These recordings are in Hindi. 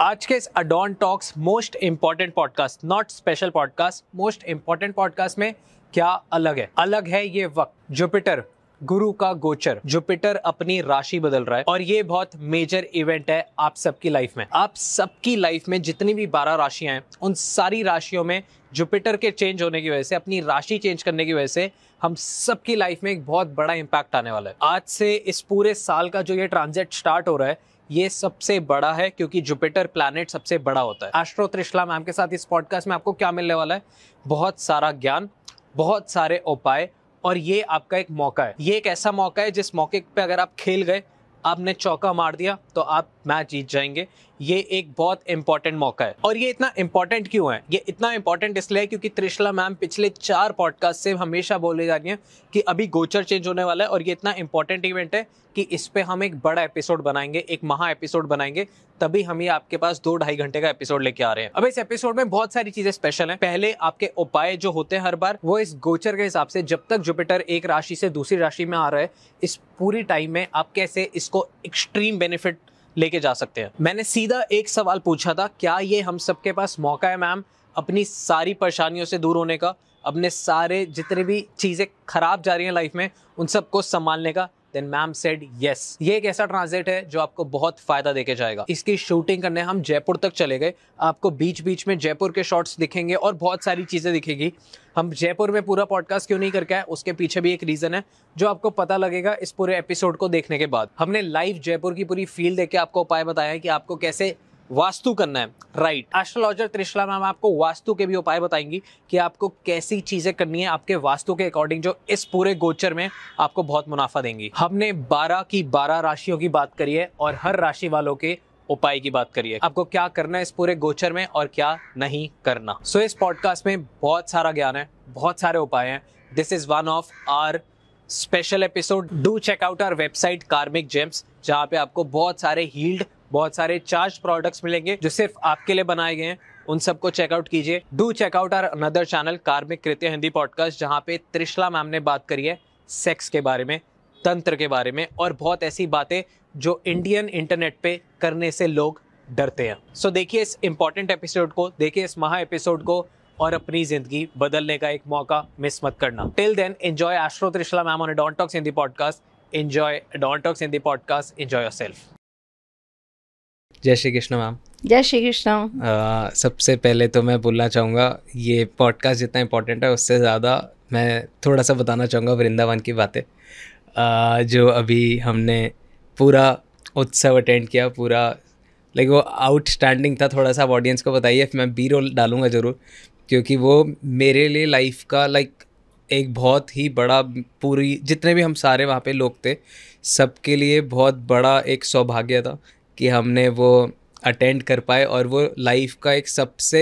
आज के इस अडॉन talks most important podcast not special podcast most important podcast में क्या अलग है अलग है ये वक्त जुपिटर गुरु का गोचर जुपिटर अपनी राशि बदल रहा है और ये बहुत मेजर इवेंट है आप सबकी लाइफ में आप सबकी लाइफ में जितनी भी बारह राशियां हैं उन सारी राशियों में जुपिटर के चेंज होने की वजह से अपनी राशि चेंज करने की वजह से हम सबकी लाइफ में एक बहुत बड़ा इम्पैक्ट आने वाला है आज से इस पूरे साल का जो ये ट्रांजेक्ट स्टार्ट हो रहा है ये सबसे बड़ा है क्योंकि जुपिटर प्लानट सबसे बड़ा होता है आश्रो त्रिशला मैम के साथ इस पॉडकास्ट में आपको क्या मिलने वाला है बहुत सारा ज्ञान बहुत सारे उपाय और ये आपका एक मौका है ये एक ऐसा मौका है जिस मौके पे अगर आप खेल गए आपने चौका मार दिया तो आप मैच जीत जाएंगे ये एक बहुत इंपॉर्टेंट मौका है और ये इतना इंपॉर्टेंट क्यों है ये इतना इंपॉर्टेंट इसलिए है क्योंकि त्रिशला मैम पिछले चार पॉडकास्ट से हमेशा बोले जा रही हैं कि अभी गोचर चेंज होने वाला है और ये इतना इंपॉर्टेंट इवेंट है कि इस पर हम एक बड़ा एपिसोड बनाएंगे एक महा एपिसोड बनाएंगे तभी हम ये आपके पास दो ढाई घंटे का एपिसोड लेके आ रहे हैं अब इस एपिसोड में बहुत सारी चीजें स्पेशल हैं पहले आपके उपाय जो होते हैं हर बार वो इस गोचर के हिसाब से जब तक जुपिटर एक राशि से दूसरी राशि में आ रहा है इस पूरी टाइम में आप कैसे इसको एक्सट्रीम बेनिफिट लेके जा सकते हैं मैंने सीधा एक सवाल पूछा था क्या ये हम सबके पास मौका है मैम अपनी सारी परेशानियों से दूर होने का अपने सारे जितने भी चीज़ें खराब जा रही हैं लाइफ में उन सबको संभालने का देन मैम सेड यस ये एक ऐसा ट्रांसलेट है जो आपको बहुत फायदा देके जाएगा इसकी शूटिंग करने हम जयपुर तक चले गए आपको बीच बीच में जयपुर के शॉट्स दिखेंगे और बहुत सारी चीज़ें दिखेगी हम जयपुर में पूरा पॉडकास्ट क्यों नहीं करके आए उसके पीछे भी एक रीज़न है जो आपको पता लगेगा इस पूरे एपिसोड को देखने के बाद हमने लाइव जयपुर की पूरी फील देख के आपको उपाय बताया कि आपको कैसे वास्तु करना है राइट एस्ट्रोलॉजर त्रिशला मैम आपको वास्तु के भी उपाय बताएंगी कि आपको कैसी चीज़ें करनी है आपके वास्तु के अकॉर्डिंग जो इस पूरे गोचर में आपको बहुत मुनाफा देंगी हमने 12 की 12 राशियों की बात करी है और हर राशि वालों के उपाय की बात करिए आपको क्या करना है इस पूरे गोचर में और क्या नहीं करना सो so, इस पॉडकास्ट में बहुत सारा ज्ञान है बहुत सारे उपाय हैं this is one of our special episode do check out our website karmic gems जहाँ पे आपको बहुत सारे हील्ड बहुत सारे चार्ज प्रोडक्ट्स मिलेंगे जो सिर्फ आपके लिए बनाए गए हैं उन सबको चेकआउट कीजिए do check out our another channel karmic Kritya Hindi podcast जहाँ पे त्रिशला मैम ने बात करी है सेक्स के बारे में तंत्र के बारे में और बहुत ऐसी बातें जो इंडियन इंटरनेट पे करने से लोग डरते हैं सो so, देखिए इस इंपॉर्टेंट एपिसोड को देखिए इस महा एपिसोड को और अपनी जिंदगी बदलने का एक मौका मिस मत करना टिल देन एंजॉय आश्रो Trishala ma'am on don talks talks Hindi podcast enjoy don talks talks Hindi podcast enjoy yourself Jai Shri Krishna ma'am जय श्री कृष्ण सबसे पहले तो मैं बोलना चाहूँगा ये पॉडकास्ट जितना इम्पोर्टेंट है उससे ज़्यादा मैं थोड़ा सा बताना चाहूँगा वृंदावन की बातें जो अभी हमने पूरा उत्सव अटेंड किया पूरा लाइक वो आउटस्टैंडिंग था थोड़ा सा ऑडियंस को बताइए मैं बी रोल डालूंगा ज़रूर क्योंकि वो मेरे लिए लाइफ का लाइक एक बहुत ही बड़ा पूरी जितने भी हम सारे वहाँ पे लोग थे सबके लिए बहुत बड़ा एक सौभाग्य था कि हमने वो अटेंड कर पाए और वो लाइफ का एक सबसे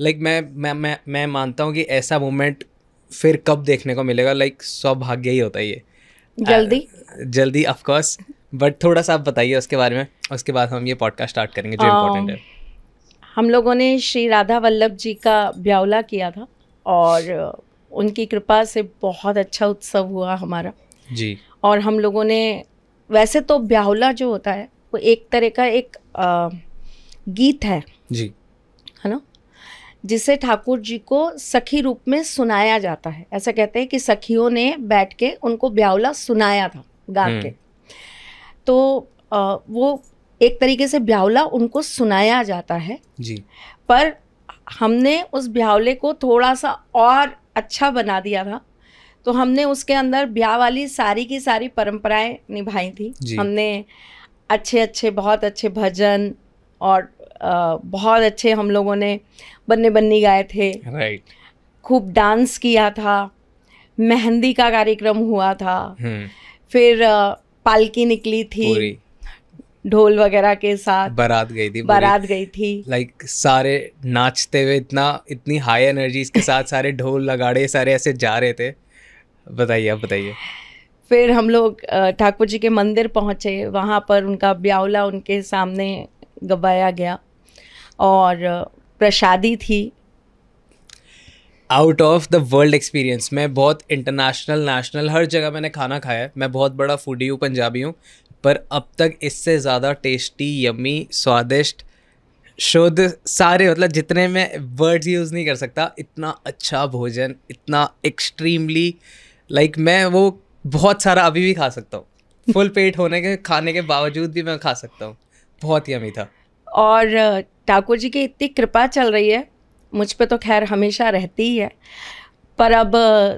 लाइक मैं मैं मैं मैं मानता हूँ कि ऐसा मोमेंट फिर कब देखने को मिलेगा लाइक सौभाग्य ही होता है ये जल्दी आ, जल्दी ऑफकोर्स बट थोड़ा सा आप बताइए उसके बारे में उसके बाद हम ये पॉडकास्ट स्टार्ट करेंगे जो इम्पोर्टेंट है हम लोगों ने श्री राधा वल्लभ जी का ब्यावला किया था और उनकी कृपा से बहुत अच्छा उत्सव हुआ हमारा जी और हम लोगों ने वैसे तो ब्याहला जो होता है वो एक तरह का एक आ, गीत है जी है ना जिसे ठाकुर जी को सखी रूप में सुनाया जाता है ऐसा कहते हैं कि सखियों ने बैठ के उनको ब्यावला सुनाया था गा के हम्म। तो आ, वो एक तरीके से ब्यावला उनको सुनाया जाता है जी पर हमने उस ब्यावले को थोड़ा सा और अच्छा बना दिया था तो हमने उसके अंदर ब्याह वाली सारी की सारी परंपराएं निभाई थी हमने अच्छे अच्छे बहुत अच्छे भजन और आ, बहुत अच्छे हम लोगों ने बन्ने बन्नी गाए थे राइट right. खूब डांस किया था मेहंदी का कार्यक्रम हुआ था hmm. फिर आ, पालकी निकली थी ढोल वगैरह के साथ बारात गई थी बारात गई थी लाइक like, सारे नाचते हुए इतना इतनी हाई एनर्जी के साथ सारे ढोल लगाड़े सारे ऐसे जा रहे थे बताइए आप बताइए फिर हम लोग ठाकुर जी के मंदिर पहुँचे वहाँ पर उनका ब्यावला उनके सामने गवाया गया और प्रसादी थी out of the world experience मैं बहुत इंटरनेशनल नेशनल हर जगह मैंने खाना खाया है मैं बहुत बड़ा फूडी हूँ पंजाबी हूँ पर अब तक इससे ज़्यादा टेस्टी यमी स्वादिष्ट शुद्ध सारे मतलब जितने मैं वर्ड्स यूज़ नहीं कर सकता इतना अच्छा भोजन इतना एक्सट्रीमली लाइक like, मैं वो बहुत सारा अभी भी खा सकता हूँ फुल पेट होने के खाने के बावजूद भी मैं खा सकता हूँ बहुत ही अमी था और ठाकुर जी की इतनी कृपा चल रही है मुझ पर तो खैर हमेशा रहती ही है पर अब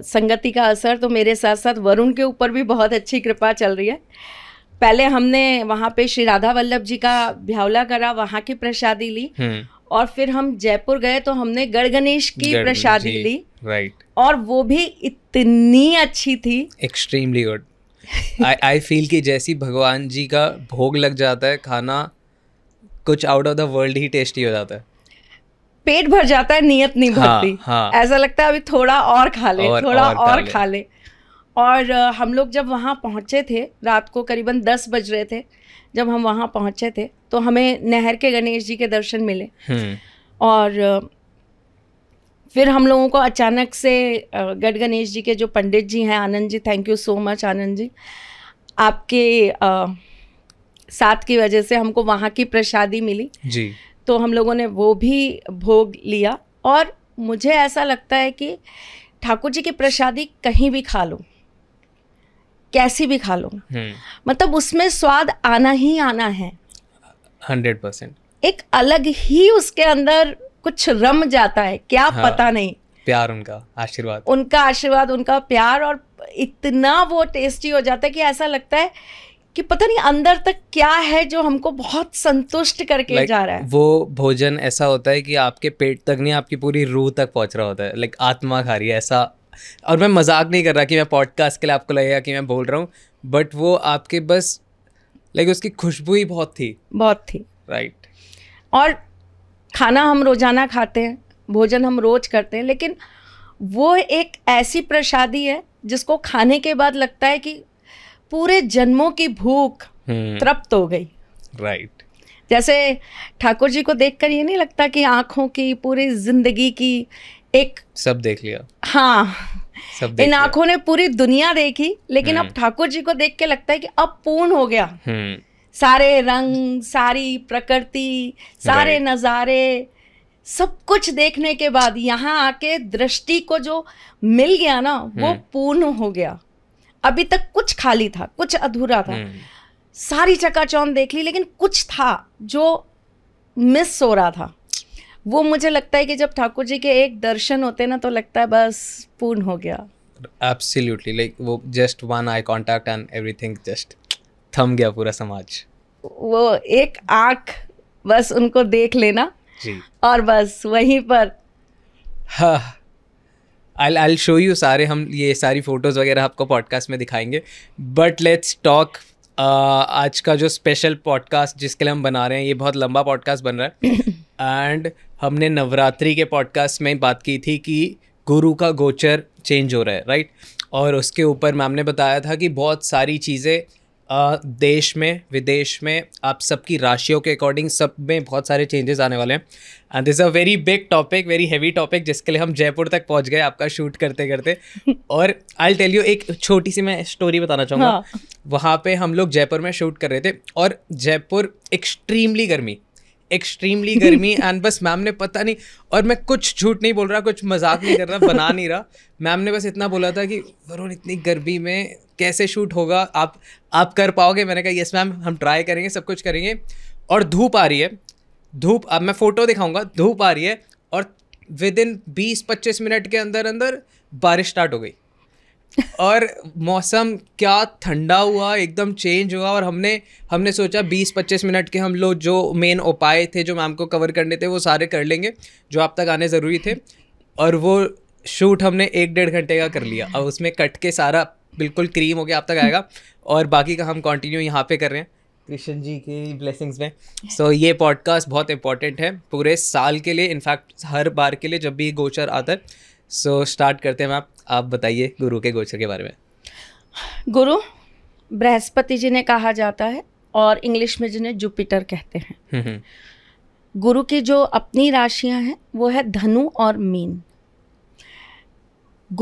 संगति का असर तो मेरे साथ साथ वरुण के ऊपर भी बहुत अच्छी कृपा चल रही है पहले हमने वहाँ पे श्री राधा वल्लभ जी का भ्यावला करा वहाँ की प्रसादी ली हम्म। और फिर हम जयपुर गए तो हमने गढ़ गणेश की प्रसादी ली राइट और वो भी इतनी अच्छी थी एक्सट्रीमली गुड आई फील कि जैसी भगवान जी का भोग लग जाता है खाना कुछ आउट ऑफ द वर्ल्ड ही टेस्टी हो जाता है पेट भर जाता है नियत नहीं हाँ, भरती हाँ, हाँ. ऐसा लगता है अभी थोड़ा और खा ले और, थोड़ा और, और खा ले और हम लोग जब वहाँ पहुँचे थे रात को करीबन दस बज रहे थे जब हम वहाँ पहुँचे थे तो हमें नहर के गणेश जी के दर्शन मिले हम्म। और फिर हम लोगों को अचानक से गढ़ गणेश जी के जो पंडित जी हैं Anand ji thank you so much Anand ji आपके आ, साथ की वजह से हमको वहाँ की प्रसादी मिली जी तो हम लोगों ने वो भी भोग लिया और मुझे ऐसा लगता है कि ठाकुर जी की प्रसादी कहीं भी खा लो कैसी भी खा लो हम्म। मतलब उसमें स्वाद आना ही आना है हंड्रेड परसेंट एक अलग ही उसके अंदर कुछ रम जाता है क्या हाँ, पता नहीं प्यार उनका आशीर्वाद उनका आशीर्वाद उनका प्यार और इतना वो टेस्टी हो जाता है कि ऐसा लगता है कि पता नहीं अंदर तक क्या है जो हमको बहुत संतुष्ट करके like, जा रहा है वो भोजन ऐसा होता है कि आपके पेट तक नहीं आपकी पूरी रूह तक पहुंच रहा होता है लाइक like, आत्मा खा रही है ऐसा और मैं मजाक नहीं कर रहा कि मैं पॉडकास्ट के लिए आपको लगेगा कि मैं बोल रहा हूँ बट वो आपके बस लाइक उसकी खुशबू ही बहुत थी बहुत थी राइट right. और खाना हम रोजाना खाते हैं भोजन हम रोज करते हैं लेकिन वो एक ऐसी प्रसादी है जिसको खाने के बाद लगता है कि पूरे जन्मों की भूख हम्म। तृप्त हो गई राइट right. जैसे ठाकुर जी को देखकर ये नहीं लगता कि आँखों की पूरी जिंदगी की एक सब देख लिया हाँ सब इन आंखों ने पूरी दुनिया देखी लेकिन अब हम्म। ठाकुर जी को देख के लगता है कि अब पूर्ण हो गया हम्म। सारे रंग सारी प्रकृति सारे नज़ारे सब कुछ देखने के बाद यहाँ आके दृष्टि को जो मिल गया ना वो हम्म। पूर्ण हो गया अभी तक कुछ खाली था कुछ अधूरा था सारी चकाचौंध देख ली लेकिन कुछ था जो मिस हो रहा था वो मुझे लगता है कि जब ठाकुर जी के एक दर्शन होते ना तो लगता है बस पूर्ण हो गया एब्सोल्युटली लाइक like, वो just one I contact and everything just थम गया पूरा समाज वो एक आंख बस उनको देख लेना जी और बस वहीं पर आई आई शो यू सारे हम ये सारी फोटोज़ वगैरह आपको पॉडकास्ट में दिखाएंगे बट लेट्स टॉक आज का जो स्पेशल पॉडकास्ट जिसके लिए हम बना रहे हैं ये बहुत लंबा पॉडकास्ट बन रहा है एंड हमने नवरात्रि के पॉडकास्ट में बात की थी कि गुरु का गोचर चेंज हो रहा है राइट और उसके ऊपर मैम ने बताया था कि बहुत सारी चीज़ें देश में विदेश में आप सबकी राशियों के अकॉर्डिंग सब में बहुत सारे चेंजेस आने वाले हैं and this a very big topic very heavy topic जिसके लिए हम जयपुर तक पहुंच गए आपका शूट करते करते और आई टेल यू एक छोटी सी मैं स्टोरी बताना चाहूँगा हाँ. वहाँ पे हम लोग जयपुर में शूट कर रहे थे और जयपुर एक्सट्रीमली गर्मी एक्सट्रीमली गर्मी एंड बस मैम ने पता नहीं और मैं कुछ झूठ नहीं बोल रहा कुछ मजाक नहीं कर रहा बना नहीं रहा मैम ने बस इतना बोला था कि वरुण इतनी गर्मी में कैसे शूट होगा आप आप कर पाओगे मैंने कहा यस मैम हम ट्राई करेंगे सब कुछ करेंगे और धूप आ रही है धूप अब मैं फ़ोटो दिखाऊंगा धूप आ रही है और विद इन बीस पच्चीस मिनट के अंदर अंदर बारिश स्टार्ट हो गई और मौसम क्या ठंडा हुआ एकदम चेंज हुआ और हमने हमने सोचा 20-25 मिनट के हम लोग जो मेन उपाय थे जो मैम को कवर करने थे वो सारे कर लेंगे जो आप तक आने ज़रूरी थे और वो शूट हमने एक डेढ़ घंटे का कर लिया और उसमें कट के सारा बिल्कुल क्रीम हो गया आप तक आएगा और बाकी का हम कंटिन्यू यहाँ पे कर रहे हैं कृष्ण जी की ब्लेसिंग्स में सो so, ये पॉडकास्ट बहुत इंपॉर्टेंट है पूरे साल के लिए इनफैक्ट हर बार के लिए जब भी गोचर आता है सो so, स्टार्ट करते हैं मैम आप बताइए गुरु के गोचर के बारे में गुरु बृहस्पति जी ने कहा जाता है और इंग्लिश में जिन्हें जुपिटर कहते हैं हम्म, हम्म। गुरु की जो अपनी राशियां हैं वो है धनु और मीन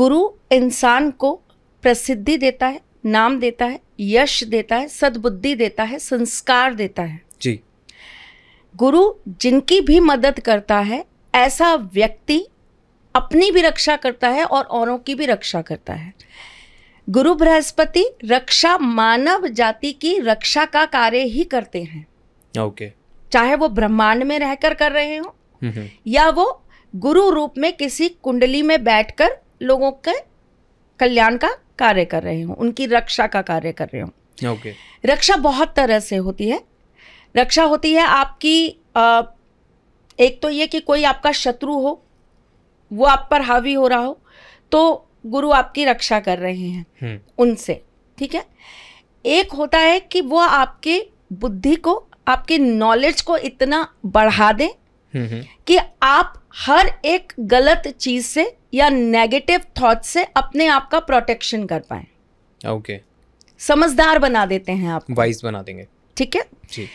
गुरु इंसान को प्रसिद्धि देता है नाम देता है यश देता है सद्बुद्धि देता है संस्कार देता है जी गुरु जिनकी भी मदद करता है ऐसा व्यक्ति अपनी भी रक्षा करता है और औरों की भी रक्षा करता है गुरु बृहस्पति रक्षा मानव जाति की रक्षा का कार्य ही करते हैं ओके चाहे वो ब्रह्मांड में रहकर कर रहे हो या वो गुरु रूप में किसी कुंडली में बैठकर लोगों के कल्याण का कार्य कर रहे हो उनकी रक्षा का कार्य कर रहे हो ओके रक्षा बहुत तरह से होती है रक्षा होती है आपकी आ, एक तो ये कि कोई आपका शत्रु हो वो आप पर हावी हो रहा हो तो गुरु आपकी रक्षा कर रहे हैं हम्म। उनसे ठीक है एक होता है कि वो आपके बुद्धि को आपके नॉलेज को इतना बढ़ा दें हम्म, हम्म। कि आप हर एक गलत चीज से या नेगेटिव थॉट से अपने आप का प्रोटेक्शन कर पाए ओके okay. समझदार बना देते हैं आप वाइज बना देंगे ठीक है जी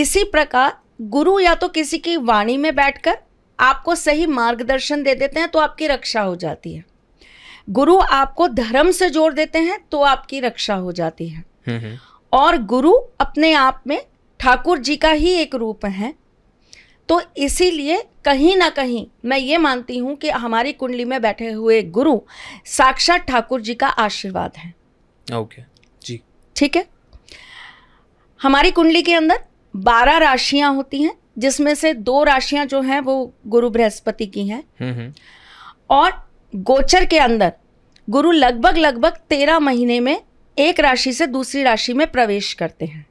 इसी प्रकार गुरु या तो किसी की वाणी में बैठकर आपको सही मार्गदर्शन दे देते हैं तो आपकी रक्षा हो जाती है गुरु आपको धर्म से जोड़ देते हैं तो आपकी रक्षा हो जाती है हम्म, हम्म। और गुरु अपने आप में ठाकुर जी का ही एक रूप है तो इसीलिए कहीं ना कहीं मैं ये मानती हूँ कि हमारी कुंडली में बैठे हुए गुरु साक्षात ठाकुर जी का आशीर्वाद है ओके जी ठीक है हमारी कुंडली के अंदर बारह राशियाँ होती हैं जिसमें से दो राशियां जो हैं वो गुरु बृहस्पति की हैं हम्म, हम्म। और गोचर के अंदर गुरु लगभग लगभग तेरह महीने में एक राशि से दूसरी राशि में प्रवेश करते हैं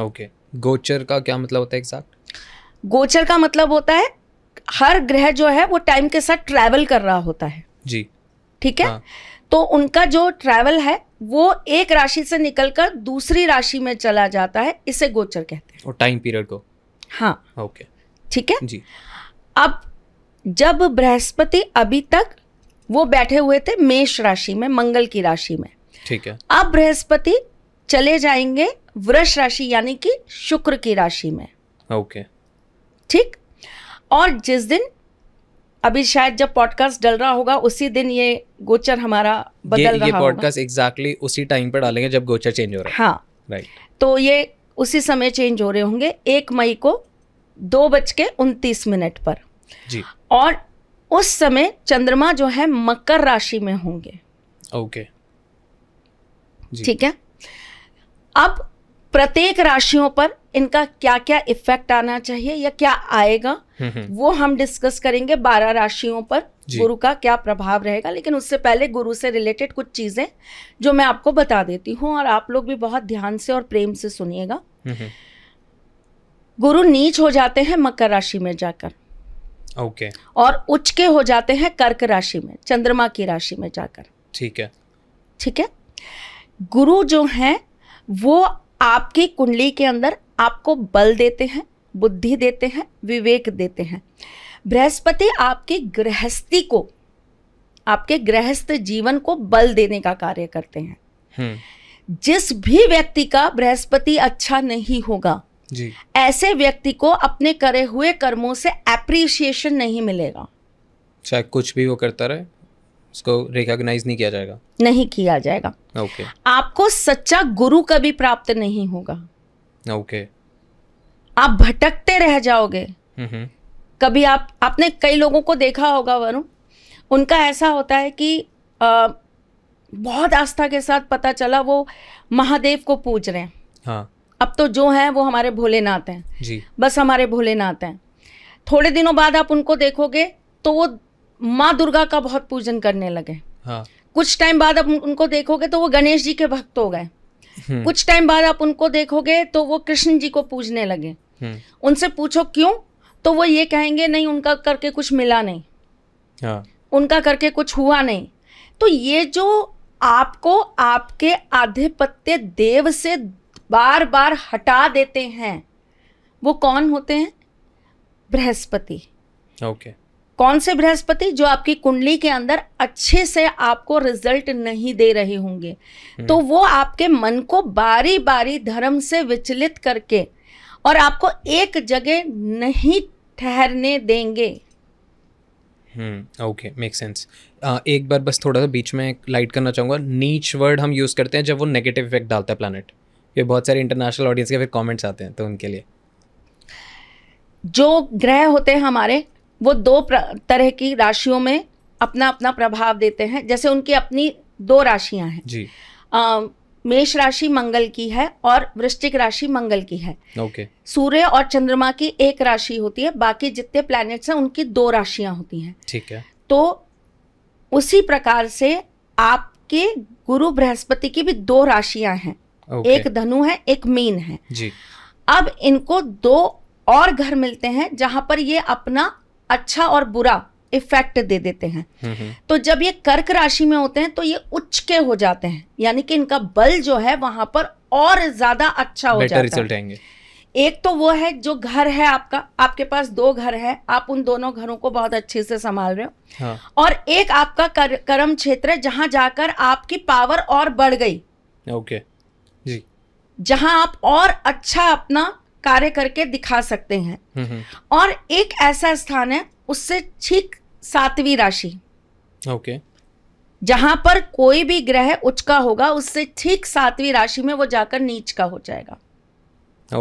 ओके okay. गोचर का क्या मतलब होता है एग्जैक्ट गोचर का मतलब होता है हर ग्रह जो है वो टाइम के साथ ट्रैवल कर रहा होता है जी ठीक है हाँ. तो उनका जो ट्रैवल है वो एक राशि से निकलकर दूसरी राशि में चला जाता है इसे गोचर कहते हैं और टाइम पीरियड को हाँ ओके ठीक है जी अब जब बृहस्पति अभी तक वो बैठे हुए थे मेष राशि में मंगल की राशि में ठीक है अब बृहस्पति चले जाएंगे वृष राशि यानी कि शुक्र की राशि में ओके ठीक और जिस दिन अभी शायद जब पॉडकास्ट डल रहा होगा उसी दिन ये गोचर हमारा बदल ये, रहा ये पॉडकास्ट एग्जैक्टली exactly उसी टाइम पर डालेंगे जब गोचर चेंज हो रहा है हाँ राइट right. तो ये उसी समय चेंज हो रहे होंगे एक मई को दो बज के उनतीस मिनट पर जी और उस समय चंद्रमा जो है मकर राशि में होंगे ओके ठीक है अब प्रत्येक राशियों पर इनका क्या क्या इफेक्ट आना चाहिए या क्या आएगा हम्म, हम्म। वो हम डिस्कस करेंगे बारह राशियों पर गुरु का क्या प्रभाव रहेगा लेकिन उससे पहले गुरु से रिलेटेड कुछ चीज़ें जो मैं आपको बता देती हूँ और आप लोग भी बहुत ध्यान से और प्रेम से सुनिएगा हम्म, गुरु नीच हो जाते हैं मकर राशि में जाकर ओके और उच्च के हो जाते हैं कर्क राशि में चंद्रमा की राशि में जाकर ठीक है ठीक है गुरु जो है वो आपकी कुंडली के अंदर आपको बल देते हैं बुद्धि देते हैं विवेक देते हैं बृहस्पति आपकी गृहस्थी को आपके गृहस्थ जीवन को बल देने का कार्य करते हैं हम्म। जिस भी व्यक्ति का बृहस्पति अच्छा नहीं होगा जी। ऐसे व्यक्ति को अपने करे हुए कर्मों से एप्रिसिएशन नहीं मिलेगा चाहे कुछ भी वो करता रहे उसको रिकॉग्नाइज नहीं किया जाएगा नहीं किया जाएगा ओके okay. आपको सच्चा गुरु कभी प्राप्त नहीं होगा ओके okay. आप भटकते रह जाओगे mm-hmm. कभी आप आपने कई लोगों को देखा होगा वरुण उनका ऐसा होता है कि आ, बहुत आस्था के साथ पता चला वो महादेव को पूज रहे हैं हाँ अब तो जो है वो हमारे भोलेनाथ हैं जी बस हमारे भोलेनाथ हैं थोड़े दिनों बाद आप उनको देखोगे तो वो माँ दुर्गा का बहुत पूजन करने लगे हाँ। कुछ टाइम बाद आप उनको देखोगे तो वो गणेश जी के भक्त हो गए हम्म। कुछ टाइम बाद आप उनको देखोगे तो वो कृष्ण जी को पूजने लगे हम्म। उनसे पूछो क्यों तो वो ये कहेंगे नहीं उनका करके कुछ मिला नहीं हाँ। उनका करके कुछ हुआ नहीं तो ये जो आपको आपके आधिपत्य देव से बार बार हटा देते हैं वो कौन होते हैं बृहस्पति ओके okay. कौन से बृहस्पति जो आपकी कुंडली के अंदर अच्छे से आपको रिजल्ट नहीं दे रहे होंगे हम्म। तो वो आपके मन को बारी बारी धर्म से विचलित करके और आपको एक जगह नहीं ठहरने देंगे ओके मेक सेंस एक बार बस थोड़ा सा बीच में लाइट करना चाहूँगा नीच वर्ड हम यूज़ करते हैं जब वो नेगेटिव इफेक्ट डालता है प्लानट ये बहुत सारे इंटरनेशनल ऑडियंस के फिर कमेंट्स आते हैं तो उनके लिए जो ग्रह होते हैं हमारे वो दो तरह की राशियों में अपना अपना प्रभाव देते हैं जैसे उनकी अपनी दो राशियां हैं जी आ, मेष राशि मंगल की है और वृश्चिक राशि मंगल की है okay. सूर्य और चंद्रमा की एक राशि होती है बाकी जितने प्लैनेट्स हैं उनकी दो राशियां होती हैं ठीक है तो उसी प्रकार से आपके गुरु बृहस्पति की भी दो राशियां हैं okay. एक धनु है एक मीन है जी अब इनको दो और घर मिलते हैं जहां पर ये अपना अच्छा और बुरा इफेक्ट दे देते हैं हम्म, हम्म। तो जब ये कर्क राशि में होते हैं तो ये उच्च के हो जाते हैं यानी कि इनका बल जो है वहां पर और ज्यादा अच्छा हो जाता है एक तो वो है जो घर है आपका आपके पास दो घर है आप उन दोनों घरों को बहुत अच्छे से संभाल रहे हो हाँ। और एक आपका कर, कर्म क्षेत्र है जहां जाकर आपकी पावर और बढ़ गई ओके जी जहां आप और अच्छा अपना कार्य करके दिखा सकते हैं हम्म, हम्म। और एक ऐसा स्थान है उससे ठीक सातवीं राशि ओके जहां पर कोई भी ग्रह उच्च का होगा उससे ठीक सातवीं राशि में वो जाकर नीच का हो जाएगा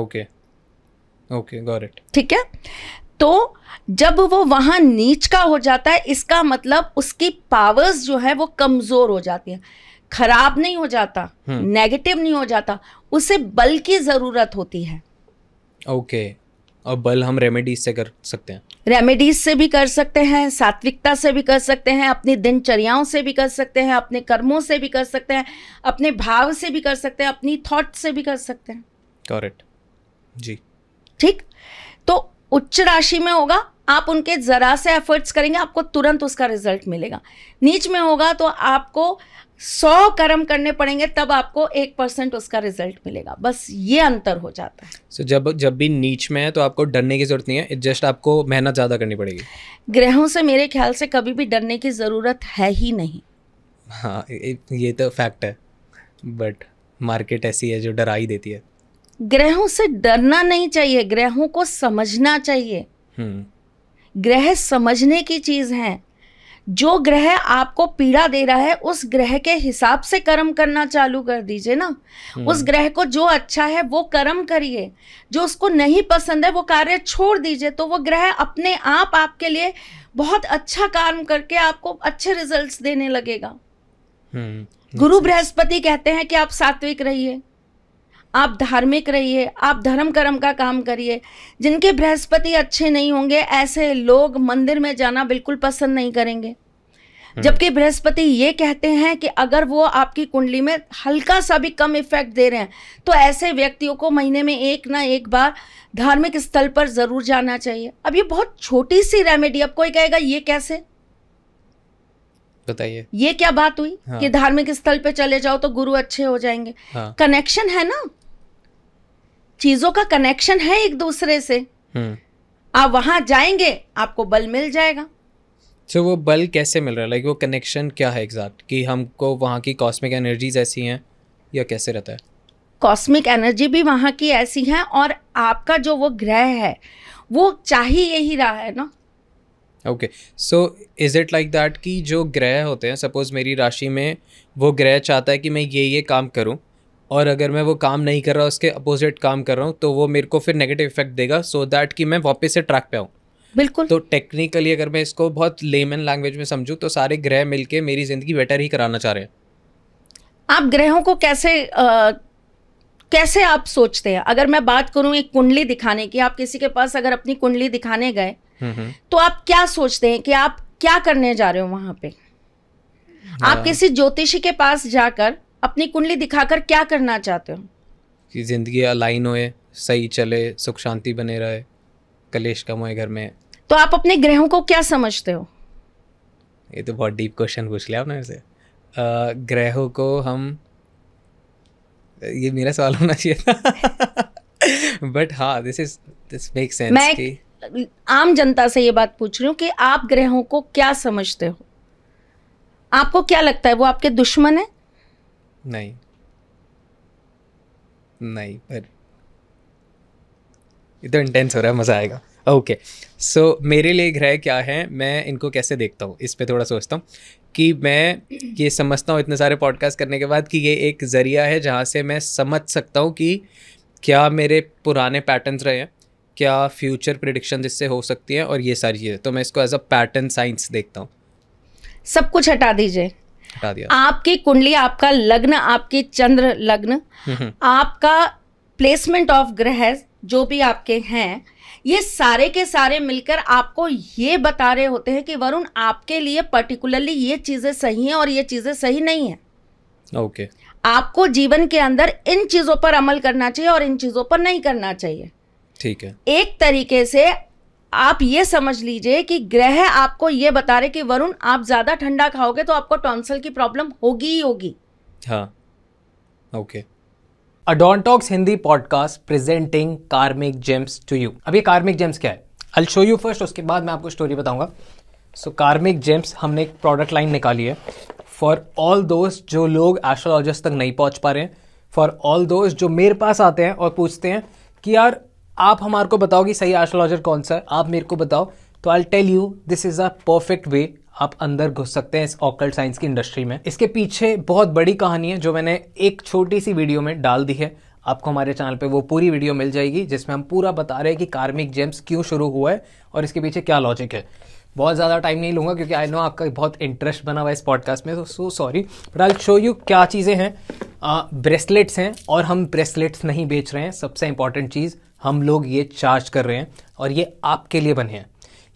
ओके ओके गॉट इट ठीक है तो जब वो वहां नीच का हो जाता है इसका मतलब उसकी पावर्स जो है वो कमजोर हो जाती है खराब नहीं हो जाता नेगेटिव हम्म। नहीं हो जाता उसे बल की जरूरत होती है ओके और बल हम रेमेडीज से कर सकते हैं रेमेडीज से भी कर सकते हैं सात्विकता से भी कर सकते हैं अपनी दिनचर्याओं से भी कर सकते हैं अपने कर्मों से भी कर सकते हैं अपने भाव से भी कर सकते हैं अपनी थॉट से भी कर सकते हैं करेक्ट जी ठीक तो उच्च राशि में होगा आप उनके ज़रा से एफर्ट्स करेंगे आपको तुरंत उसका रिजल्ट मिलेगा नीच में होगा तो आपको सौ कर्म करने पड़ेंगे तब आपको एक परसेंट उसका रिजल्ट मिलेगा बस ये अंतर हो जाता है सो so, जब जब भी नीच में है तो आपको डरने की जरूरत नहीं है जस्ट आपको मेहनत ज़्यादा करनी पड़ेगी ग्रहों से मेरे ख्याल से कभी भी डरने की ज़रूरत है ही नहीं हाँ ये तो फैक्ट है बट मार्केट ऐसी है जो डरा ही देती है ग्रहों से डरना नहीं चाहिए ग्रहों को समझना चाहिए हम्म। ग्रह समझने की चीज़ है जो ग्रह आपको पीड़ा दे रहा है उस ग्रह के हिसाब से कर्म करना चालू कर दीजिए ना हम्म। उस ग्रह को जो अच्छा है वो कर्म करिए जो उसको नहीं पसंद है वो कार्य छोड़ दीजिए तो वो ग्रह अपने आप आपके लिए बहुत अच्छा काम करके आपको अच्छे रिजल्ट्स देने लगेगा हम्म। गुरु बृहस्पति कहते हैं कि आप सात्विक रहिए आप धार्मिक रहिए आप धर्म कर्म का काम करिए जिनके बृहस्पति अच्छे नहीं होंगे ऐसे लोग मंदिर में जाना बिल्कुल पसंद नहीं करेंगे हम्म। जबकि बृहस्पति ये कहते हैं कि अगर वो आपकी कुंडली में हल्का सा भी कम इफेक्ट दे रहे हैं तो ऐसे व्यक्तियों को महीने में एक ना एक बार धार्मिक स्थल पर जरूर जाना चाहिए अब ये बहुत छोटी सी रेमेडी अब कोई कहेगा ये कैसे बताइए ये क्या बात हुई हाँ। कि धार्मिक स्थल पे चले जाओ तो गुरु अच्छे हो जाएंगे हाँ। कनेक्शन है ना चीजों का कनेक्शन है एक दूसरे से हम्म। आप वहां जाएंगे आपको बल मिल जाएगा तो so, वो बल कैसे मिल रहा है लाइक like, वो कनेक्शन क्या है एग्जैक्ट कि हमको वहाँ की कॉस्मिक एनर्जीज ऐसी हैं या कैसे रहता है कॉस्मिक एनर्जी भी वहाँ की ऐसी है और आपका जो वो ग्रह है वो चाहिए यही रहा है ना okay so is it like that कि जो ग्रह होते हैं सपोज़ मेरी राशि में वो ग्रह चाहता है कि मैं ये ये काम करूँ और अगर मैं वो काम नहीं कर रहा उसके अपोजिट काम कर रहा हूँ तो वो मेरे को फिर नेगेटिव इफेक्ट देगा सो so दैट कि मैं वापस से ट्रैक पे आऊँ बिल्कुल तो टेक्निकली अगर मैं इसको बहुत लेमन लैंग्वेज में समझूँ तो सारे ग्रह मिल मेरी ज़िंदगी बेटर ही कराना चाह रहे हैं आप ग्रहों को कैसे आ, कैसे आप सोचते हैं अगर मैं बात करूँ एक कुंडली दिखाने की आप किसी के पास अगर अपनी कुंडली दिखाने गए हम्म, हम्म। तो आप क्या सोचते हैं कि आप क्या करने जा रहे हो वहाँ पे आप हाँ। किसी ज्योतिषी के पास जाकर अपनी कुंडली दिखाकर क्या करना चाहते हो कि ज़िंदगी अलाइन होए सही चले सुख शांति बने रहे कलेश कम होए घर में तो आप अपने ग्रहों को क्या समझते हो ये तो बहुत डीप क्वेश्चन पूछ लिया आपने से ग्रहों को हम ये मेरा सवाल होना चाहिए था बट हाँ this is this make sense मैं कि आम जनता से ये बात पूछ रही हूँ कि आप ग्रहों को क्या समझते हो आपको क्या लगता है वो आपके दुश्मन है नहीं नहीं पर ये तो इंटेंस हो रहा है मज़ा आएगा ओके okay. सो so, मेरे लिए ग्रह क्या है मैं इनको कैसे देखता हूँ इस पर थोड़ा सोचता हूँ कि मैं ये समझता हूँ इतने सारे पॉडकास्ट करने के बाद कि ये एक ज़रिया है जहाँ से मैं समझ सकता हूँ कि क्या मेरे पुराने पैटर्न्स रहे हैं क्या फ्यूचर प्रिडिक्शन इससे हो सकती हैं और ये सारी चीज़ें तो मैं इसको एज अ पैटर्न साइंस देखता हूँ सब कुछ हटा दीजिए हटा दिया आपकी कुंडली आपका लग्न आपके चंद्र लग्न आपका प्लेसमेंट ऑफ ग्रह जो भी आपके हैं ये सारे के सारे मिलकर आपको ये बता रहे होते हैं कि वरुण आपके लिए पर्टिकुलरली ये चीज़ें सही हैं और ये चीज़ें सही नहीं है ओके okay. आपको जीवन के अंदर इन चीज़ों पर अमल करना चाहिए और इन चीज़ों पर नहीं करना चाहिए ठीक है एक तरीके से आप ये समझ लीजिए कि ग्रह आपको ये बता रहे कि वरुण आप ज़्यादा ठंडा खाओगे तो आपको टॉन्सल की प्रॉब्लम होगी ही होगी हाँ ओके अडोंटॉक्स Hindi podcast presenting karmic gems to you अब ये कार्मिक जेम्स क्या है आई शो यू फर्स्ट उसके बाद मैं आपको स्टोरी बताऊंगा सो कार्मिक जेम्स हमने एक प्रोडक्ट लाइन निकाली है फॉर ऑल दोस्त जो लोग एस्ट्रोलॉजिस्ट तक नहीं पहुंच पा रहे हैं फॉर ऑल दोस्त जो मेरे पास आते हैं और पूछते हैं कि यार आप हमारे को बताओ कि सही एस्ट्रोलॉजर कौन सा है आप मेरे को बताओ तो I tell you this is a perfect way आप अंदर घुस सकते हैं इस ऑकल्ट साइंस की इंडस्ट्री में इसके पीछे बहुत बड़ी कहानी है जो मैंने एक छोटी सी वीडियो में डाल दी है आपको हमारे चैनल पे वो पूरी वीडियो मिल जाएगी जिसमें हम पूरा बता रहे हैं कि कार्मिक जेम्स क्यों शुरू हुआ है और इसके पीछे क्या लॉजिक है बहुत ज़्यादा टाइम नहीं लूँगा क्योंकि आई नो आपका बहुत इंटरेस्ट बना हुआ है इस पॉडकास्ट में तो so sorry but I show you क्या चीज़ें हैं ब्रेसलेट्स हैं और हम ब्रेसलेट्स नहीं बेच रहे हैं सबसे इंपॉर्टेंट चीज़ हम लोग ये चार्ज कर रहे हैं और ये आपके लिए बने हैं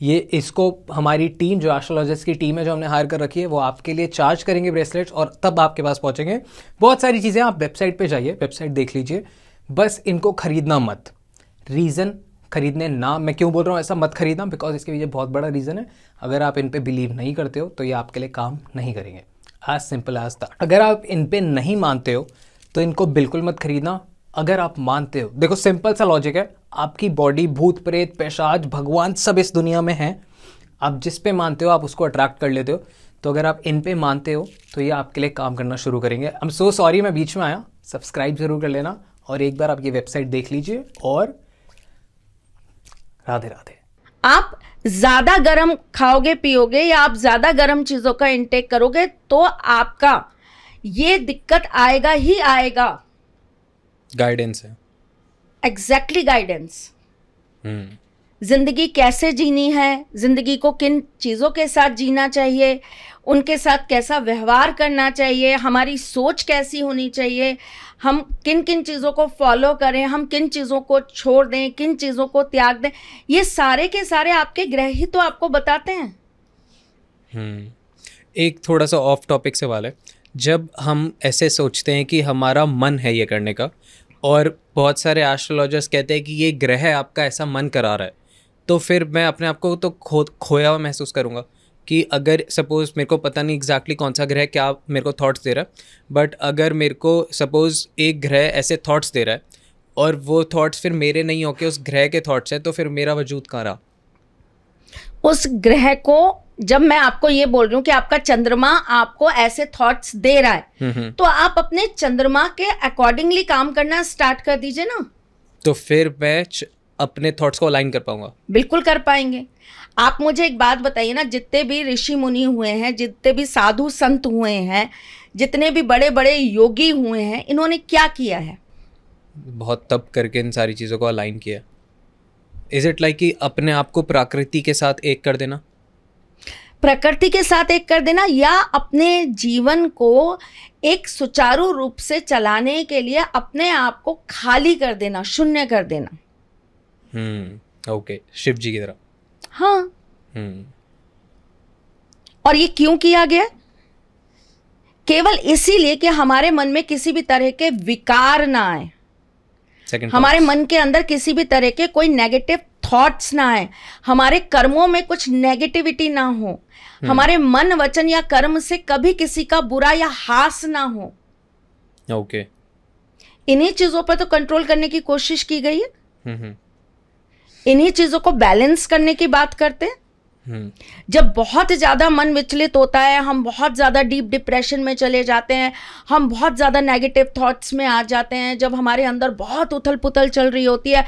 ये इसको हमारी टीम जो एस्ट्रोलॉजिस्ट की टीम है जो हमने हायर कर रखी है वो आपके लिए चार्ज करेंगे ब्रेसलेट्स और तब आपके पास पहुंचेंगे बहुत सारी चीज़ें आप वेबसाइट पे जाइए वेबसाइट देख लीजिए बस इनको खरीदना मत रीज़न खरीदने ना मैं क्यों बोल रहा हूँ ऐसा मत खरीदना बिकॉज इसके पीछे बहुत बड़ा रीज़न है अगर आप इन पर बिलीव नहीं करते हो तो ये आपके लिए काम नहीं करेंगे एज सिंपल एज दैट अगर आप इन पर नहीं मानते हो तो इनको बिल्कुल मत खरीदना अगर आप मानते हो देखो सिंपल सा लॉजिक है आपकी बॉडी भूत प्रेत पेशाज भगवान सब इस दुनिया में हैं आप जिस पे मानते हो आप उसको अट्रैक्ट कर लेते हो तो अगर आप इन पे मानते हो तो ये आपके लिए काम करना शुरू करेंगे आई एम सो सॉरी मैं बीच में आया सब्सक्राइब ज़रूर कर लेना और एक बार आप ये वेबसाइट देख लीजिए और राधे राधे आप ज़्यादा गर्म खाओगे पियोगे या आप ज़्यादा गर्म चीज़ों का इंटेक करोगे तो आपका ये दिक्कत आएगा ही आएगा गाइडेंस है एग्जैक्टली गाइडेंस hmm. जिंदगी कैसे जीनी है जिंदगी को किन चीज़ों के साथ जीना चाहिए उनके साथ कैसा व्यवहार करना चाहिए हमारी सोच कैसी होनी चाहिए हम किन किन चीज़ों को फॉलो करें हम किन चीज़ों को छोड़ दें किन चीज़ों को त्याग दें ये सारे के सारे आपके ग्रह ही तो आपको बताते हैं hmm. एक थोड़ा सा ऑफ टॉपिक से वाला है जब हम ऐसे सोचते हैं कि हमारा मन है ये करने का और बहुत सारे एस्ट्रोलॉजर्स कहते हैं कि ये ग्रह आपका ऐसा मन करा रहा है तो फिर मैं अपने आप को तो खो खोया हुआ महसूस करूँगा कि अगर सपोज़ मेरे को पता नहीं एग्जैक्टली exactly कौन सा ग्रह क्या मेरे को थॉट्स दे रहा है बट अगर मेरे को सपोज़ एक ग्रह ऐसे थॉट्स दे रहा है और वो थॉट्स फिर मेरे नहीं होके उस ग्रह के थॉट्स हैं तो फिर मेरा वजूद कहाँ रहा उस ग्रह को जब मैं आपको ये बोल रही हूँ कि आपका चंद्रमा आपको ऐसे थॉट्स दे रहा है हम्म, हम्म। तो आप अपने चंद्रमा के अकॉर्डिंगली काम करना स्टार्ट कर दीजिए ना तो फिर मैं अपने थॉट्स को अलाइन कर पाऊंगा बिल्कुल कर पाएंगे आप मुझे एक बात बताइए ना जितने भी ऋषि मुनि हुए हैं जितने भी साधु संत हुए हैं जितने भी बड़े बड़े योगी हुए हैं इन्होंने क्या किया है बहुत तप करके इन सारी चीज़ों को अलाइन किया इज़ इट लाइक कि अपने आप को प्रकृति के साथ एक कर देना प्रकृति के साथ एक कर देना या अपने जीवन को एक सुचारू रूप से चलाने के लिए अपने आप को खाली कर देना शून्य कर देना हम्म ओके शिव जी की तरह हाँ हम्म। और ये क्यों किया गया केवल इसीलिए कि हमारे मन में किसी भी तरह के विकार ना आए हमारे मन के अंदर किसी भी तरह के कोई नेगेटिव थॉट्स ना आए हमारे कर्मों में कुछ नेगेटिविटी ना हो हम्म। हमारे मन वचन या कर्म से कभी किसी का बुरा या हास ना हो ओके इन्हीं चीजों पर तो कंट्रोल करने की कोशिश की गई है इन्हीं चीजों को बैलेंस करने की बात करते हैं हम्म। जब बहुत ज़्यादा मन विचलित होता है हम बहुत ज़्यादा डीप डिप्रेशन में चले जाते हैं हम बहुत ज़्यादा नेगेटिव थॉट्स में आ जाते हैं जब हमारे अंदर बहुत उथल पुथल चल रही होती है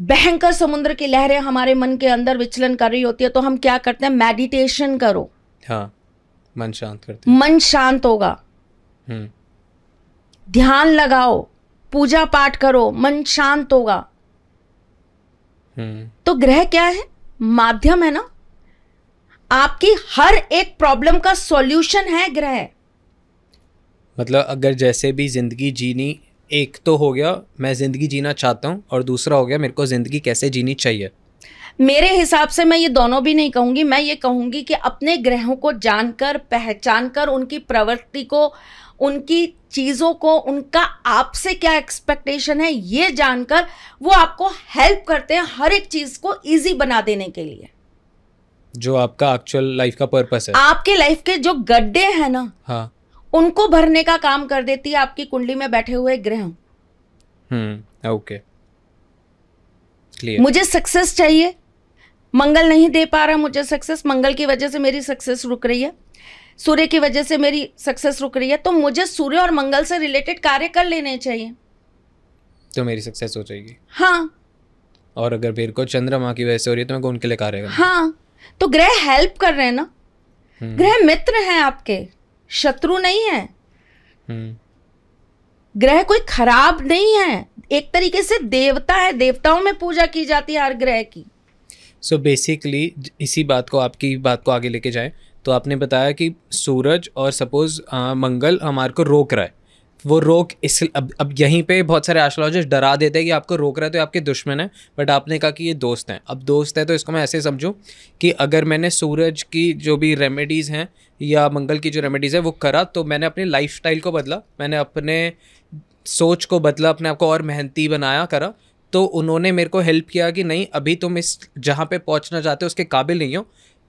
भयंकर समुद्र की लहरें हमारे मन के अंदर विचलन कर रही होती है तो हम क्या करते हैं मेडिटेशन करो हाँ मन शांत करते मन शांत होगा हम्म। ध्यान लगाओ पूजा पाठ करो मन शांत होगा हम्म। तो ग्रह क्या है माध्यम है ना आपकी हर एक प्रॉब्लम का सॉल्यूशन है ग्रह मतलब अगर जैसे भी जिंदगी जीनी एक तो हो गया मैं ज़िंदगी जीना चाहता हूँ और दूसरा हो गया मेरे को ज़िंदगी कैसे जीनी चाहिए मेरे हिसाब से मैं ये दोनों भी नहीं कहूँगी मैं ये कहूँगी कि अपने ग्रहों को जानकर पहचानकर उनकी प्रवृत्ति को उनकी चीज़ों को उनका आपसे क्या एक्सपेक्टेशन है ये जानकर वो आपको हेल्प करते हैं हर एक चीज़ को इजी बना देने के लिए जो आपका एक्चुअल लाइफ का पर्पस है आपके लाइफ के जो गड्ढे हैं ना हाँ उनको भरने का काम कर देती है आपकी कुंडली में बैठे हुए ग्रह हम्म ओके क्लियर मुझे सक्सेस चाहिए मंगल नहीं दे पा रहा मुझे सक्सेस मंगल की वजह से मेरी सक्सेस रुक रही है सूर्य की वजह से मेरी सक्सेस रुक रही है तो मुझे सूर्य और मंगल से रिलेटेड कार्य कर लेने चाहिए तो मेरी सक्सेस हो जाएगी हाँ और अगर मेरे को चंद्रमा की वजह से हो रही है तो मैं उनके लिए कार्य हाँ तो ग्रह हेल्प कर रहे हैं ना हम्म। ग्रह मित्र हैं आपके शत्रु नहीं है हम्म। ग्रह कोई खराब नहीं है एक तरीके से देवता है देवताओं में पूजा की जाती है हर ग्रह की सो so बेसिकली इसी बात को आपकी बात को आगे लेके जाए तो आपने बताया कि सूरज और सपोज मंगल हमारे को रोक रहा है वो रोक इस अब अब यहीं पे बहुत सारे एस्ट्रोलॉजिस्ट डरा देते हैं कि आपको रोक रहा है तो आपके दुश्मन है बट आपने कहा कि ये दोस्त हैं अब दोस्त है तो इसको मैं ऐसे समझूँ कि अगर मैंने सूरज की जो भी रेमेडीज़ हैं या मंगल की जो रेमेडीज़ है वो करा तो मैंने अपने लाइफ को बदला मैंने अपने सोच को बदला अपने आप को और मेहनती बनाया करा तो उन्होंने मेरे को हेल्प किया कि नहीं अभी तुम इस जहाँ पे पहुँचना चाहते हो उसके काबिल नहीं हो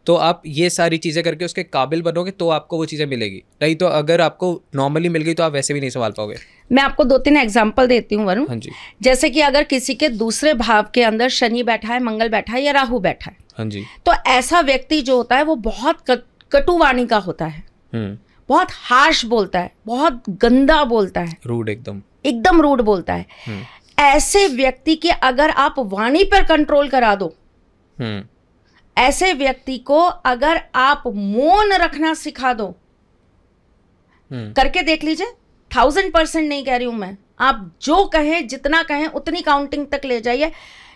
तो आप ये सारी चीज़ें करके उसके काबिल बनोगे तो आपको वो चीज़ें मिलेगी नहीं तो अगर आपको नॉर्मली मिल गई तो आप वैसे भी नहीं संभाल पाओगे मैं आपको दो तीन एग्जांपल देती हूँ वरुण हाँ जी जैसे कि अगर किसी के दूसरे भाव के अंदर शनि बैठा है मंगल बैठा है या राहु बैठा है हाँ जी तो ऐसा व्यक्ति जो होता है वो बहुत कटुवाणी का होता है हम्म। बहुत हार्श बोलता है बहुत गंदा बोलता है रूड एकदम एकदम रूड बोलता है हम्म। ऐसे व्यक्ति के अगर आप वाणी पर कंट्रोल करा दो हम्म। ऐसे व्यक्ति को अगर आप मौन रखना सिखा दो हम्म। करके देख लीजिए थाउजेंड परसेंट नहीं कह रही हूं मैं आप जो कहें जितना कहें उतनी काउंटिंग तक ले जाइए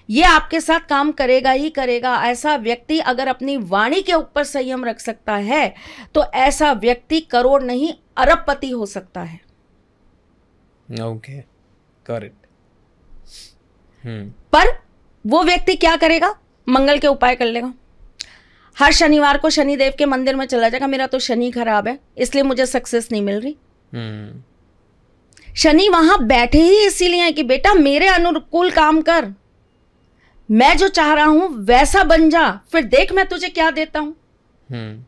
ये आपके साथ काम करेगा ही करेगा ऐसा व्यक्ति अगर अपनी वाणी के ऊपर संयम रख सकता है तो ऐसा व्यक्ति करोड़ नहीं अरबपति हो सकता है ओके hmm. हम्म। पर वो व्यक्ति क्या करेगा मंगल के उपाय कर लेगा हर शनिवार को शनिदेव के मंदिर में चला जाएगा मेरा तो शनि खराब है इसलिए मुझे सक्सेस नहीं मिल रही हम्म। शनि वहां बैठे ही इसीलिए कि बेटा मेरे अनुकूल काम कर मैं जो चाह रहा हूं वैसा बन जा फिर देख मैं तुझे क्या देता हूं हम्म।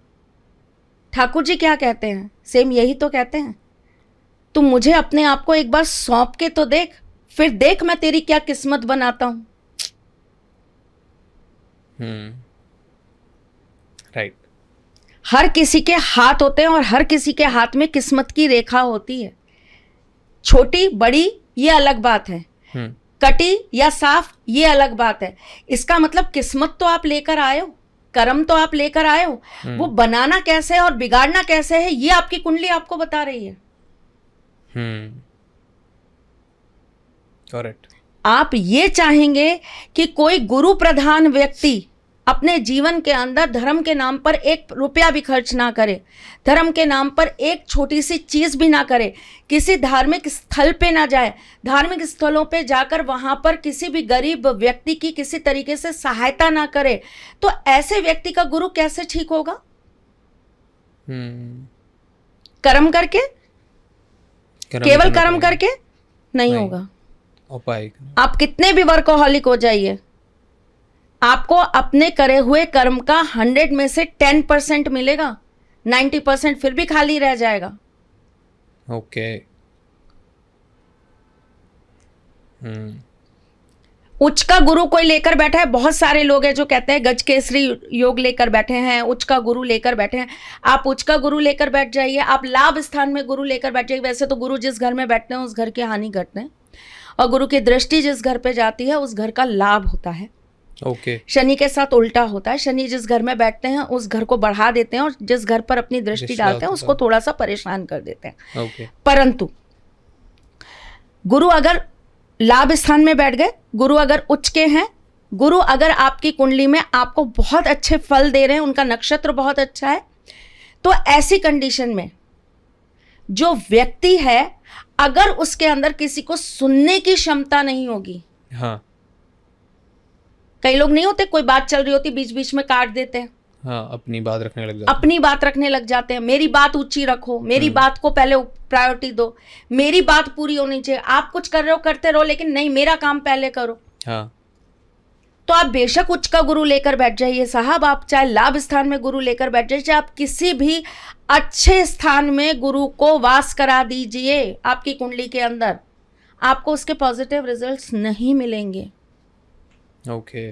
ठाकुर जी क्या कहते हैं सेम यही तो कहते हैं तू मुझे अपने आप को एक बार सौंप के तो देख फिर देख मैं तेरी क्या किस्मत बनाता हूं हम्म। राइट हर किसी के हाथ होते हैं और हर किसी के हाथ में किस्मत की रेखा होती है छोटी बड़ी ये अलग बात है हम्म। कटी या साफ ये अलग बात है इसका मतलब किस्मत तो आप लेकर आए हो कर्म तो आप लेकर आए हो हम्म। वो बनाना कैसे है और बिगाड़ना कैसे है ये आपकी कुंडली आपको बता रही है करेक्ट हम्म। आप ये चाहेंगे कि कोई गुरु प्रधान व्यक्ति अपने जीवन के अंदर धर्म के नाम पर एक रुपया भी खर्च ना करे धर्म के नाम पर एक छोटी सी चीज़ भी ना करे किसी धार्मिक स्थल पे ना जाए धार्मिक स्थलों पे जाकर वहाँ पर किसी भी गरीब व्यक्ति की किसी तरीके से सहायता ना करे तो ऐसे व्यक्ति का गुरु कैसे ठीक होगा hmm. कर्म करके केवल कर्म करके नहीं, नहीं होगा आप कितने भी वर्कोहॉलिक हो जाइए आपको अपने करे हुए कर्म का हंड्रेड में से टेन परसेंट मिलेगा नाइन्टी परसेंट फिर भी खाली रह जाएगा ओके okay. हम्म। उच्च का गुरु कोई लेकर बैठा है बहुत सारे लोग हैं जो कहते हैं गज केसरी योग लेकर बैठे हैं उच्च का गुरु लेकर बैठे हैं आप उच्च का गुरु लेकर बैठ जाइए आप लाभ स्थान में गुरु लेकर बैठ जाइए वैसे तो गुरु जिस घर में बैठते हैं उस घर की हानि घटते हैं और गुरु की दृष्टि जिस घर पे जाती है उस घर का लाभ होता है ओके okay. शनि के साथ उल्टा होता है शनि जिस घर में बैठते हैं उस घर को बढ़ा देते हैं और जिस घर पर अपनी दृष्टि डालते हैं उसको थोड़ा सा परेशान कर देते हैं okay. परंतु गुरु अगर लाभ स्थान में बैठ गए गुरु अगर उच्च के हैं गुरु अगर आपकी कुंडली में आपको बहुत अच्छे फल दे रहे हैं उनका नक्षत्र बहुत अच्छा है तो ऐसी कंडीशन में जो व्यक्ति है अगर उसके अंदर किसी को सुनने की क्षमता नहीं होगी हाँ कई लोग नहीं होते कोई बात चल रही होती बीच बीच में काट देते हैं हाँ, अपनी बात रखने लग जाते अपनी बात रखने लग जाते हैं मेरी बात ऊंची रखो मेरी हम्म। बात को पहले प्रायोरिटी दो मेरी बात पूरी होनी चाहिए आप कुछ कर रहे हो करते रहो लेकिन नहीं मेरा काम पहले करो हाँ तो आप बेशक उच्च का गुरु लेकर बैठ जाइए साहब आप चाहे लाभ स्थान में गुरु लेकर बैठ जाइए चाहे आप किसी भी अच्छे स्थान में गुरु को वास करा दीजिए आपकी कुंडली के अंदर आपको उसके पॉजिटिव रिजल्ट नहीं मिलेंगे Okay.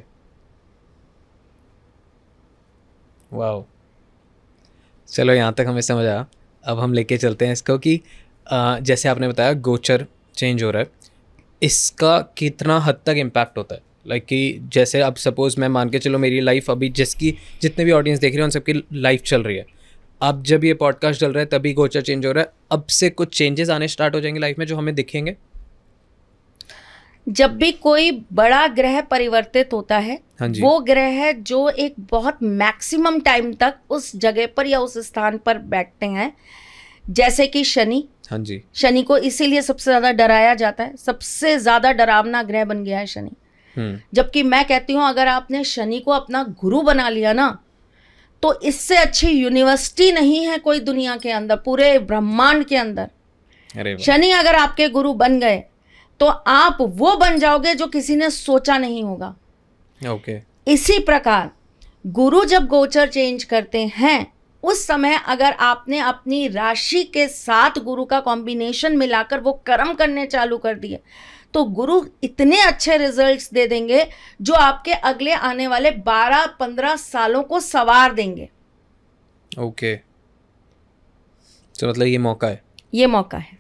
वाह चलो यहाँ तक हमें समझ आया। अब हम लेके चलते हैं इसको कि जैसे आपने बताया गोचर चेंज हो रहा है, इसका कितना हद तक इम्पैक्ट होता है? लाइक कि जैसे अब सपोज़ मैं मान के चलो मेरी लाइफ़ अभी जिसकी जितने भी ऑडियंस देख रहे हैं उन सबकी लाइफ़ चल रही है। अब जब ये पॉडकास्ट चल रहा है तभी गोचर चेंज हो रहा है। अब से कुछ चेंजेस आने स्टार्ट हो जाएंगे लाइफ़ में जो हमें दिखेंगे? जब भी कोई बड़ा ग्रह परिवर्तित होता है हाँ वो ग्रह जो एक बहुत मैक्सिमम टाइम तक उस जगह पर या उस स्थान पर बैठते हैं जैसे कि शनि हाँ जी शनि को इसीलिए सबसे ज्यादा डराया जाता है सबसे ज्यादा डरावना ग्रह बन गया है शनि हम्म। जबकि मैं कहती हूँ अगर आपने शनि को अपना गुरु बना लिया ना तो इससे अच्छी यूनिवर्सिटी नहीं है कोई दुनिया के अंदर पूरे ब्रह्मांड के अंदर शनि अगर आपके गुरु बन गए तो आप वो बन जाओगे जो किसी ने सोचा नहीं होगा ओके okay. इसी प्रकार गुरु जब गोचर चेंज करते हैं उस समय अगर आपने अपनी राशि के साथ गुरु का कॉम्बिनेशन मिलाकर वो कर्म करने चालू कर दिए तो गुरु इतने अच्छे रिजल्ट्स दे देंगे जो आपके अगले आने वाले 12-15 सालों को सवार देंगे ओके okay. तो मतलब ये मौका है ये मौका है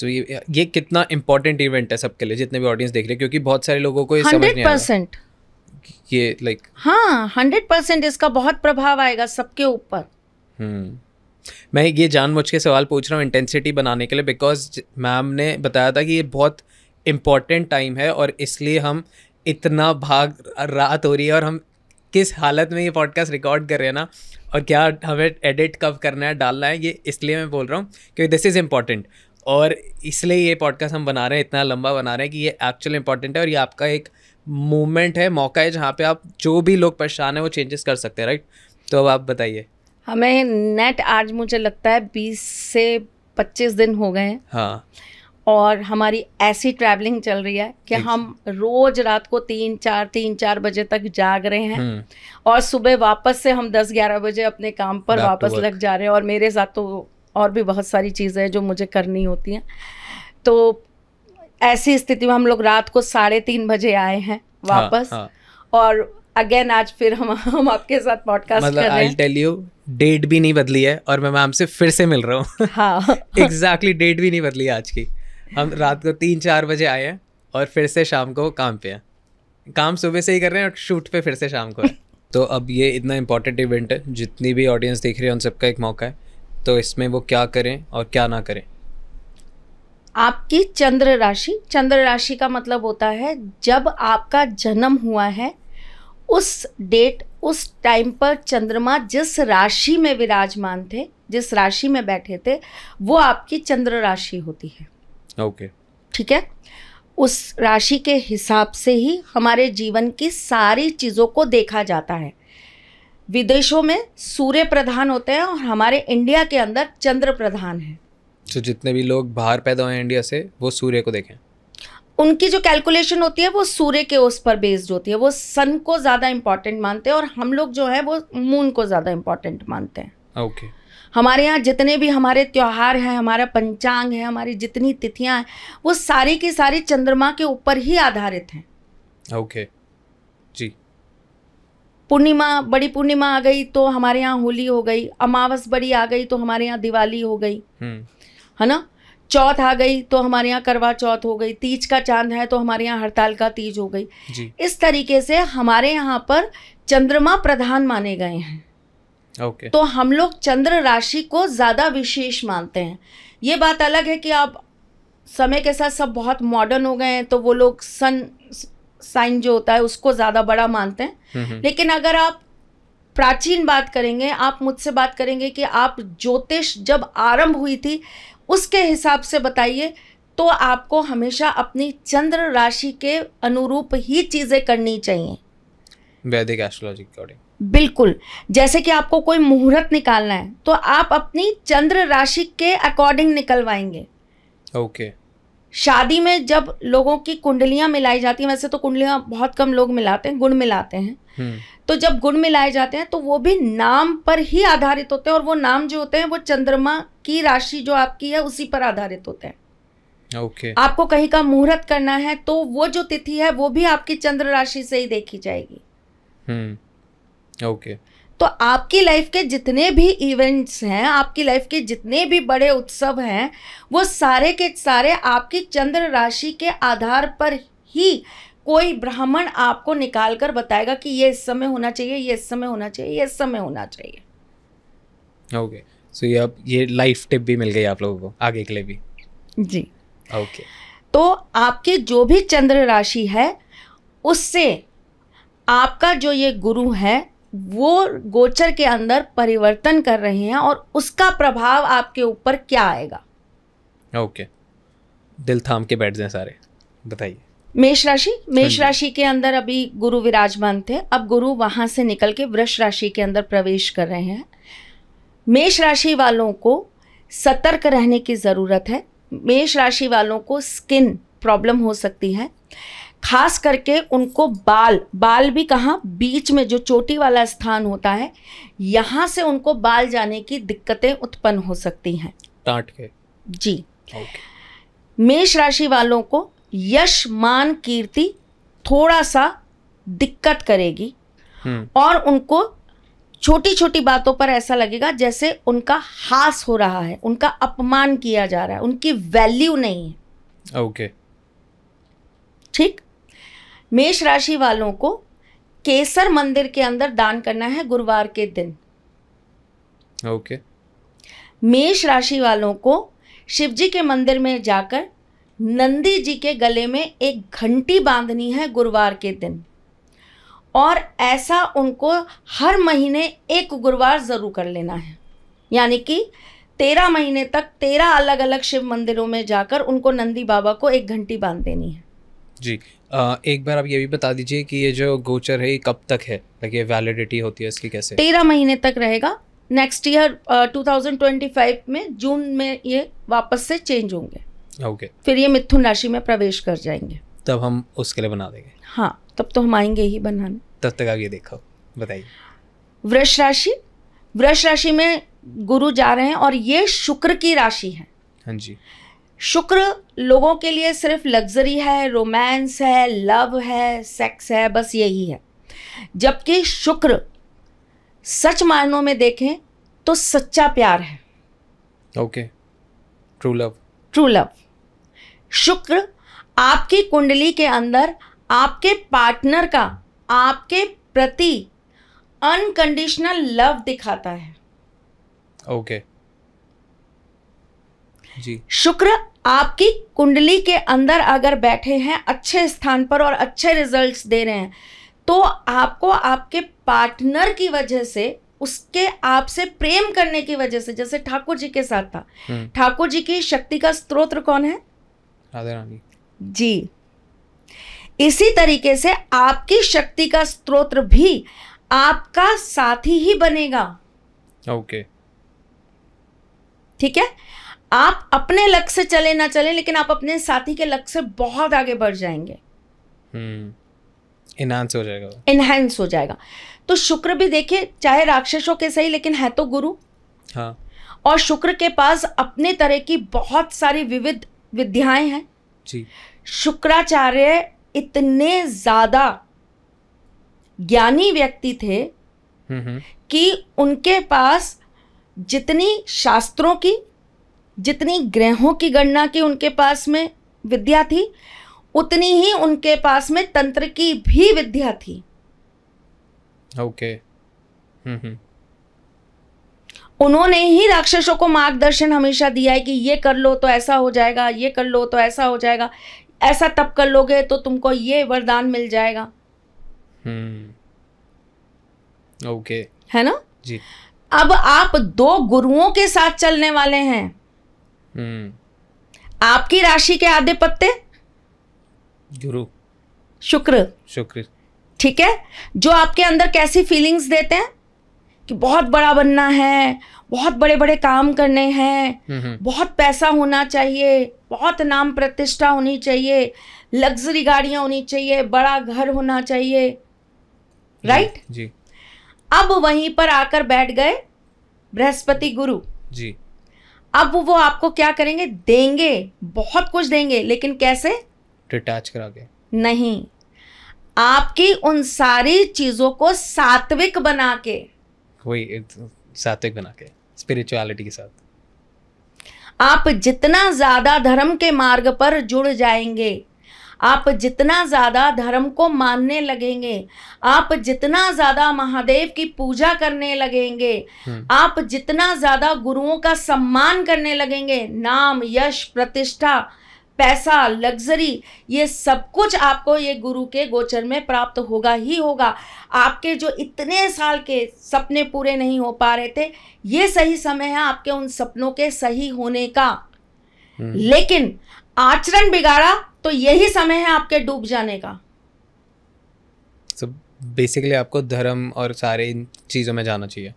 तो ये ये कितना इंपॉर्टेंट इवेंट है सबके लिए जितने भी ऑडियंस देख रहे हैं क्योंकि बहुत सारे लोगों को ये समझ नहीं ये लाइक हाँ हंड्रेड परसेंट इसका बहुत प्रभाव आएगा सबके ऊपर हम्म। मैं ये जानबूझ के सवाल पूछ रहा हूँ इंटेंसिटी बनाने के लिए बिकॉज मैम ने बताया था कि ये बहुत इम्पॉर्टेंट टाइम है और इसलिए हम इतना भाग रात हो रही है और हम किस हालत में ये पॉडकास्ट रिकॉर्ड कर रहे हैं ना और क्या हमें एडिट कब करना है डालना है ये इसलिए मैं बोल रहा हूँ क्योंकि दिस इज़ इम्पॉर्टेंट और इसलिए ये पॉडकास्ट हम बना रहे हैं इतना लंबा बना रहे हैं कि ये एक्चुअल इंपॉर्टेंट है और ये आपका एक मूवमेंट है मौका है जहाँ पे आप जो भी लोग परेशान हैं वो चेंजेस कर सकते हैं राइट तो अब आप बताइए हमें नेट आज मुझे लगता है बीस से पच्चीस दिन हो गए हैं हाँ और हमारी ऐसी ट्रैवलिंग चल रही है कि हम रोज रात को तीन चार तीन चार बजे तक जाग रहे हैं हम्म। और सुबह वापस से हम दस ग्यारह बजे अपने काम पर वापस लग जा रहे हैं और मेरे साथ तो और भी बहुत सारी चीज़ें हैं जो मुझे करनी होती हैं तो ऐसी स्थिति में हम लोग रात को साढ़े तीन बजे आए हैं हाँ, वापस हाँ, हाँ. और अगेन आज फिर हम हम आपके साथ पॉडकास्ट मतलब कर रहे हैं टेल यू डेट भी नहीं बदली है और मैं मैम से फिर से मिल रहा हूँ हाँ एग्जैक्टली डेट भी नहीं बदली है आज की हम रात को तीन चार बजे आए हैं और फिर से शाम को काम पे हैं काम सुबह से ही कर रहे हैं और शूट पे फिर से शाम को तो अब ये इतना इंपॉर्टेंट इवेंट है जितनी भी ऑडियंस देख रही है उन सबका एक मौका है तो इसमें वो क्या करें और क्या ना करें आपकी चंद्र राशि चंद्र राशि का मतलब होता है जब आपका जन्म हुआ है उस डेट उस टाइम पर चंद्रमा जिस राशि में विराजमान थे जिस राशि में बैठे थे वो आपकी चंद्र राशि होती है ओके okay. ठीक है उस राशि के हिसाब से ही हमारे जीवन की सारी चीज़ों को देखा जाता है विदेशों में सूर्य प्रधान होते हैं और हमारे इंडिया के अंदर चंद्र प्रधान है तो जितने भी लोग बाहर पैदा हुए इंडिया से वो सूर्य को देखें उनकी जो कैलकुलेशन होती है वो सूर्य के उस पर बेस्ड होती है वो सन को ज़्यादा इम्पॉर्टेंट मानते हैं और हम लोग जो है वो मून को ज़्यादा इम्पॉर्टेंट मानते हैं ओके हमारे यहाँ जितने भी हमारे त्यौहार हैं हमारा पंचांग है हमारी जितनी तिथियाँ हैं वो सारी की सारी चंद्रमा के ऊपर ही आधारित हैं ओके जी पूर्णिमा बड़ी पूर्णिमा आ गई तो हमारे यहाँ होली हो गई अमावस बड़ी आ गई तो हमारे यहाँ दिवाली हो गई हम्म। है ना चौथ आ गई तो हमारे यहाँ करवा चौथ हो गई तीज का चांद है तो हमारे यहाँ हड़ताल का तीज हो गई इस तरीके से हमारे यहाँ पर चंद्रमा प्रधान माने गए हैं ओके तो हम लोग चंद्र राशि को ज़्यादा विशेष मानते हैं ये बात अलग है कि आप समय के साथ सब बहुत मॉडर्न हो गए हैं तो वो लोग सन साइन जो होता है उसको ज़्यादा बड़ा मानते हैं हम्म, हम्म। लेकिन अगर आप प्राचीन बात करेंगे आप मुझसे बात करेंगे कि आप ज्योतिष जब आरंभ हुई थी उसके हिसाब से बताइए तो आपको हमेशा अपनी चंद्र राशि के अनुरूप ही चीज़ें करनी चाहिए वैदिक एस्ट्रोलॉजी अकॉर्डिंग बिल्कुल जैसे कि आपको कोई मुहूर्त निकालना है तो आप अपनी चंद्र राशि के अकॉर्डिंग निकलवाएंगे ओके okay. शादी में जब लोगों की कुंडलियां मिलाई जाती हैं वैसे तो कुंडलियां बहुत कम लोग मिलाते हैं गुण मिलाते हैं हम्म। तो जब गुण मिलाए जाते हैं तो वो भी नाम पर ही आधारित होते हैं और वो नाम जो होते हैं वो चंद्रमा की राशि जो आपकी है उसी पर आधारित होते हैं okay. आपको कहीं का मुहूर्त करना है तो वो जो तिथि है वो भी आपकी चंद्र राशि से ही देखी जाएगी हम्म। Okay okay. तो आपकी लाइफ के जितने भी इवेंट्स हैं आपकी लाइफ के जितने भी बड़े उत्सव हैं वो सारे के सारे आपकी चंद्र राशि के आधार पर ही कोई ब्राह्मण आपको निकाल कर बताएगा कि ये इस समय होना चाहिए ये इस समय होना चाहिए ये इस समय होना चाहिए ओके सो ये अब ये लाइफ टिप भी मिल गई आप लोगों को आगे के लिए भी जी ओके okay. तो आपके जो भी चंद्र राशि है उससे आपका जो ये गुरु है वो गोचर के अंदर परिवर्तन कर रहे हैं और उसका प्रभाव आपके ऊपर क्या आएगा ओके okay. दिल थाम के बैठ जाए सारे बताइए मेष राशि हाँ मेष राशि के अंदर अभी गुरु विराजमान थे अब गुरु वहां से निकल के वृक्ष राशि के अंदर प्रवेश कर रहे हैं मेष राशि वालों को सतर्क रहने की ज़रूरत है मेष राशि वालों को स्किन प्रॉब्लम हो सकती है खास करके उनको बाल बाल भी कहाँ बीच में जो चोटी वाला स्थान होता है यहाँ से उनको बाल जाने की दिक्कतें उत्पन्न हो सकती हैं टाट के जी मेष राशि वालों को यश मान कीर्ति थोड़ा सा दिक्कत करेगी हम्म। और उनको छोटी छोटी बातों पर ऐसा लगेगा जैसे उनका हास हो रहा है उनका अपमान किया जा रहा है उनकी वैल्यू नहीं है ओके okay. ठीक मेष राशि वालों को केसर मंदिर के अंदर दान करना है गुरुवार के दिन ओके okay. मेष राशि वालों को शिव जी के मंदिर में जाकर नंदी जी के गले में एक घंटी बांधनी है गुरुवार के दिन और ऐसा उनको हर महीने एक गुरुवार ज़रूर कर लेना है यानी कि तेरह महीने तक तेरह अलग अलग शिव मंदिरों में जाकर उनको नंदी बाबा को एक घंटी बांध देनी है जी एक बार आप ये भी बता दीजिए कि ये जो गोचर है ये कब तक है लाइक ये वैलिडिटी होती है इसकी कैसे तेरह महीने तक रहेगा next year two thousand twenty five में जून में ये वापस से चेंज होंगे ओके फिर ये मिथुन राशि में प्रवेश कर जाएंगे तब हम उसके लिए बना देंगे हाँ तब तो हम आएंगे ही बनाने तब तक आप ये देखो बताइए वृक्ष राशि वृक्ष राशि में गुरु जा रहे हैं और ये शुक्र की राशि है हाँ जी शुक्र लोगों के लिए सिर्फ लग्जरी है रोमांस है लव है सेक्स है बस यही है जबकि शुक्र सच मायनों में देखें तो सच्चा प्यार है okay true love true love शुक्र आपकी कुंडली के अंदर आपके पार्टनर का आपके प्रति अनकंडीशनल लव दिखाता है ओके okay. शुक्र आपकी कुंडली के अंदर अगर बैठे हैं अच्छे स्थान पर और अच्छे रिजल्ट्स दे रहे हैं तो आपको आपके पार्टनर की वजह से उसके आपसे प्रेम करने की वजह से जैसे ठाकुर जी के साथ था हम्म। ठाकुर जी की शक्ति का स्त्रोत्र कौन है राधे रानी जी इसी तरीके से आपकी शक्ति का स्त्रोत्र भी आपका साथी ही बनेगा ओके okay. ठीक है आप अपने लक्ष्य से चले ना चले लेकिन आप अपने साथी के लक्ष्य से बहुत आगे बढ़ जाएंगे इनहांस हम्म, हो जाएगा इनहेंस हो जाएगा तो शुक्र भी देखे चाहे राक्षसों के सही लेकिन है तो गुरु हाँ और शुक्र के पास अपने तरह की बहुत सारी विविध विद्याएं हैं जी शुक्राचार्य इतने ज़्यादा ज्ञानी व्यक्ति थे हम्म, हम्म। कि उनके पास जितनी शास्त्रों की जितनी ग्रहों की गणना की उनके पास में विद्या थी उतनी ही उनके पास में तंत्र की भी विद्या थी ओके okay. हम्म, हम्म। उन्होंने ही राक्षसों को मार्गदर्शन हमेशा दिया है कि ये कर लो तो ऐसा हो जाएगा ये कर लो तो ऐसा हो जाएगा ऐसा तप कर लोगे तो तुमको ये वरदान मिल जाएगा हम्म। Okay okay. है ना जी अब आप दो गुरुओं के साथ चलने वाले हैं हम्म। आपकी राशि के आधे पत्ते गुरु शुक्र शुक्र ठीक है जो आपके अंदर कैसी फीलिंग्स देते हैं कि बहुत बड़ा बनना है बहुत बड़े बड़े काम करने हैं बहुत पैसा होना चाहिए बहुत नाम प्रतिष्ठा होनी चाहिए लग्जरी गाड़ियां होनी चाहिए बड़ा घर होना चाहिए राइट जी अब वहीं पर आकर बैठ गए बृहस्पति गुरु जी अब वो आपको क्या करेंगे देंगे बहुत कुछ देंगे लेकिन कैसे डिटैच करा के नहीं आपकी उन सारी चीजों को सात्विक बना के वही सात्विक बना के स्पिरिचुअलिटी के साथ आप जितना ज्यादा धर्म के मार्ग पर जुड़ जाएंगे आप जितना ज़्यादा धर्म को मानने लगेंगे आप जितना ज़्यादा महादेव की पूजा करने लगेंगे हम्म। आप जितना ज़्यादा गुरुओं का सम्मान करने लगेंगे नाम यश प्रतिष्ठा पैसा लग्जरी ये सब कुछ आपको ये गुरु के गोचर में प्राप्त होगा ही होगा आपके जो इतने साल के सपने पूरे नहीं हो पा रहे थे ये सही समय है आपके उन सपनों के सही होने का हम्म। लेकिन आचरण बिगाड़ा तो यही समय है आपके डूब जाने का so, आपको धर्म और सारे इन चीज़ों में जाना चाहिए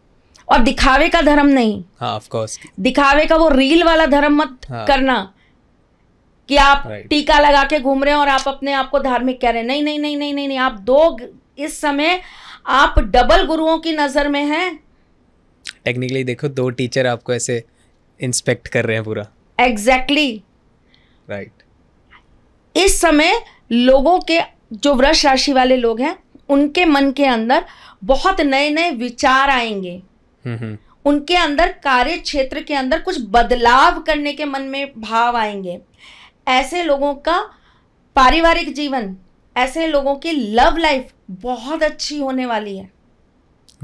और दिखावे का धर्म नहीं हाँ कोर्स दिखावे का वो रील वाला धर्म मत हाँ. करना कि आप right. टीका लगा के घूम रहे हैं और आप अपने आप को धार्मिक कह रहे हैं नहीं नहीं नहीं नहीं नहीं नहीं आप दो इस समय आप डबल गुरुओं की नज़र में हैं टेक्निकली देखो दो टीचर आपको ऐसे इंस्पेक्ट कर रहे हैं पूरा एग्जैक्टली exactly. राइट इस समय लोगों के जो वृक्ष राशि वाले लोग हैं उनके मन के अंदर बहुत नए नए विचार आएंगे उनके अंदर कार्य क्षेत्र के अंदर कुछ बदलाव करने के मन में भाव आएंगे ऐसे लोगों का पारिवारिक जीवन ऐसे लोगों की लव लाइफ बहुत अच्छी होने वाली है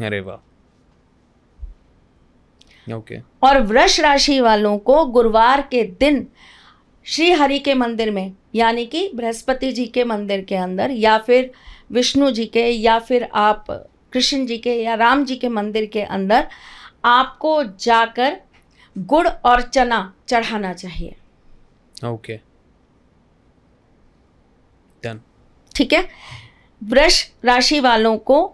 अरे वाह ओके और वृष राशि वालों को गुरुवार के दिन श्री हरि के मंदिर में यानी कि बृहस्पति जी के मंदिर के अंदर या फिर विष्णु जी के या फिर आप कृष्ण जी के या राम जी के मंदिर के अंदर आपको जाकर गुड़ और चना चढ़ाना चाहिए ओके okay. डन ठीक है वृष राशि वालों को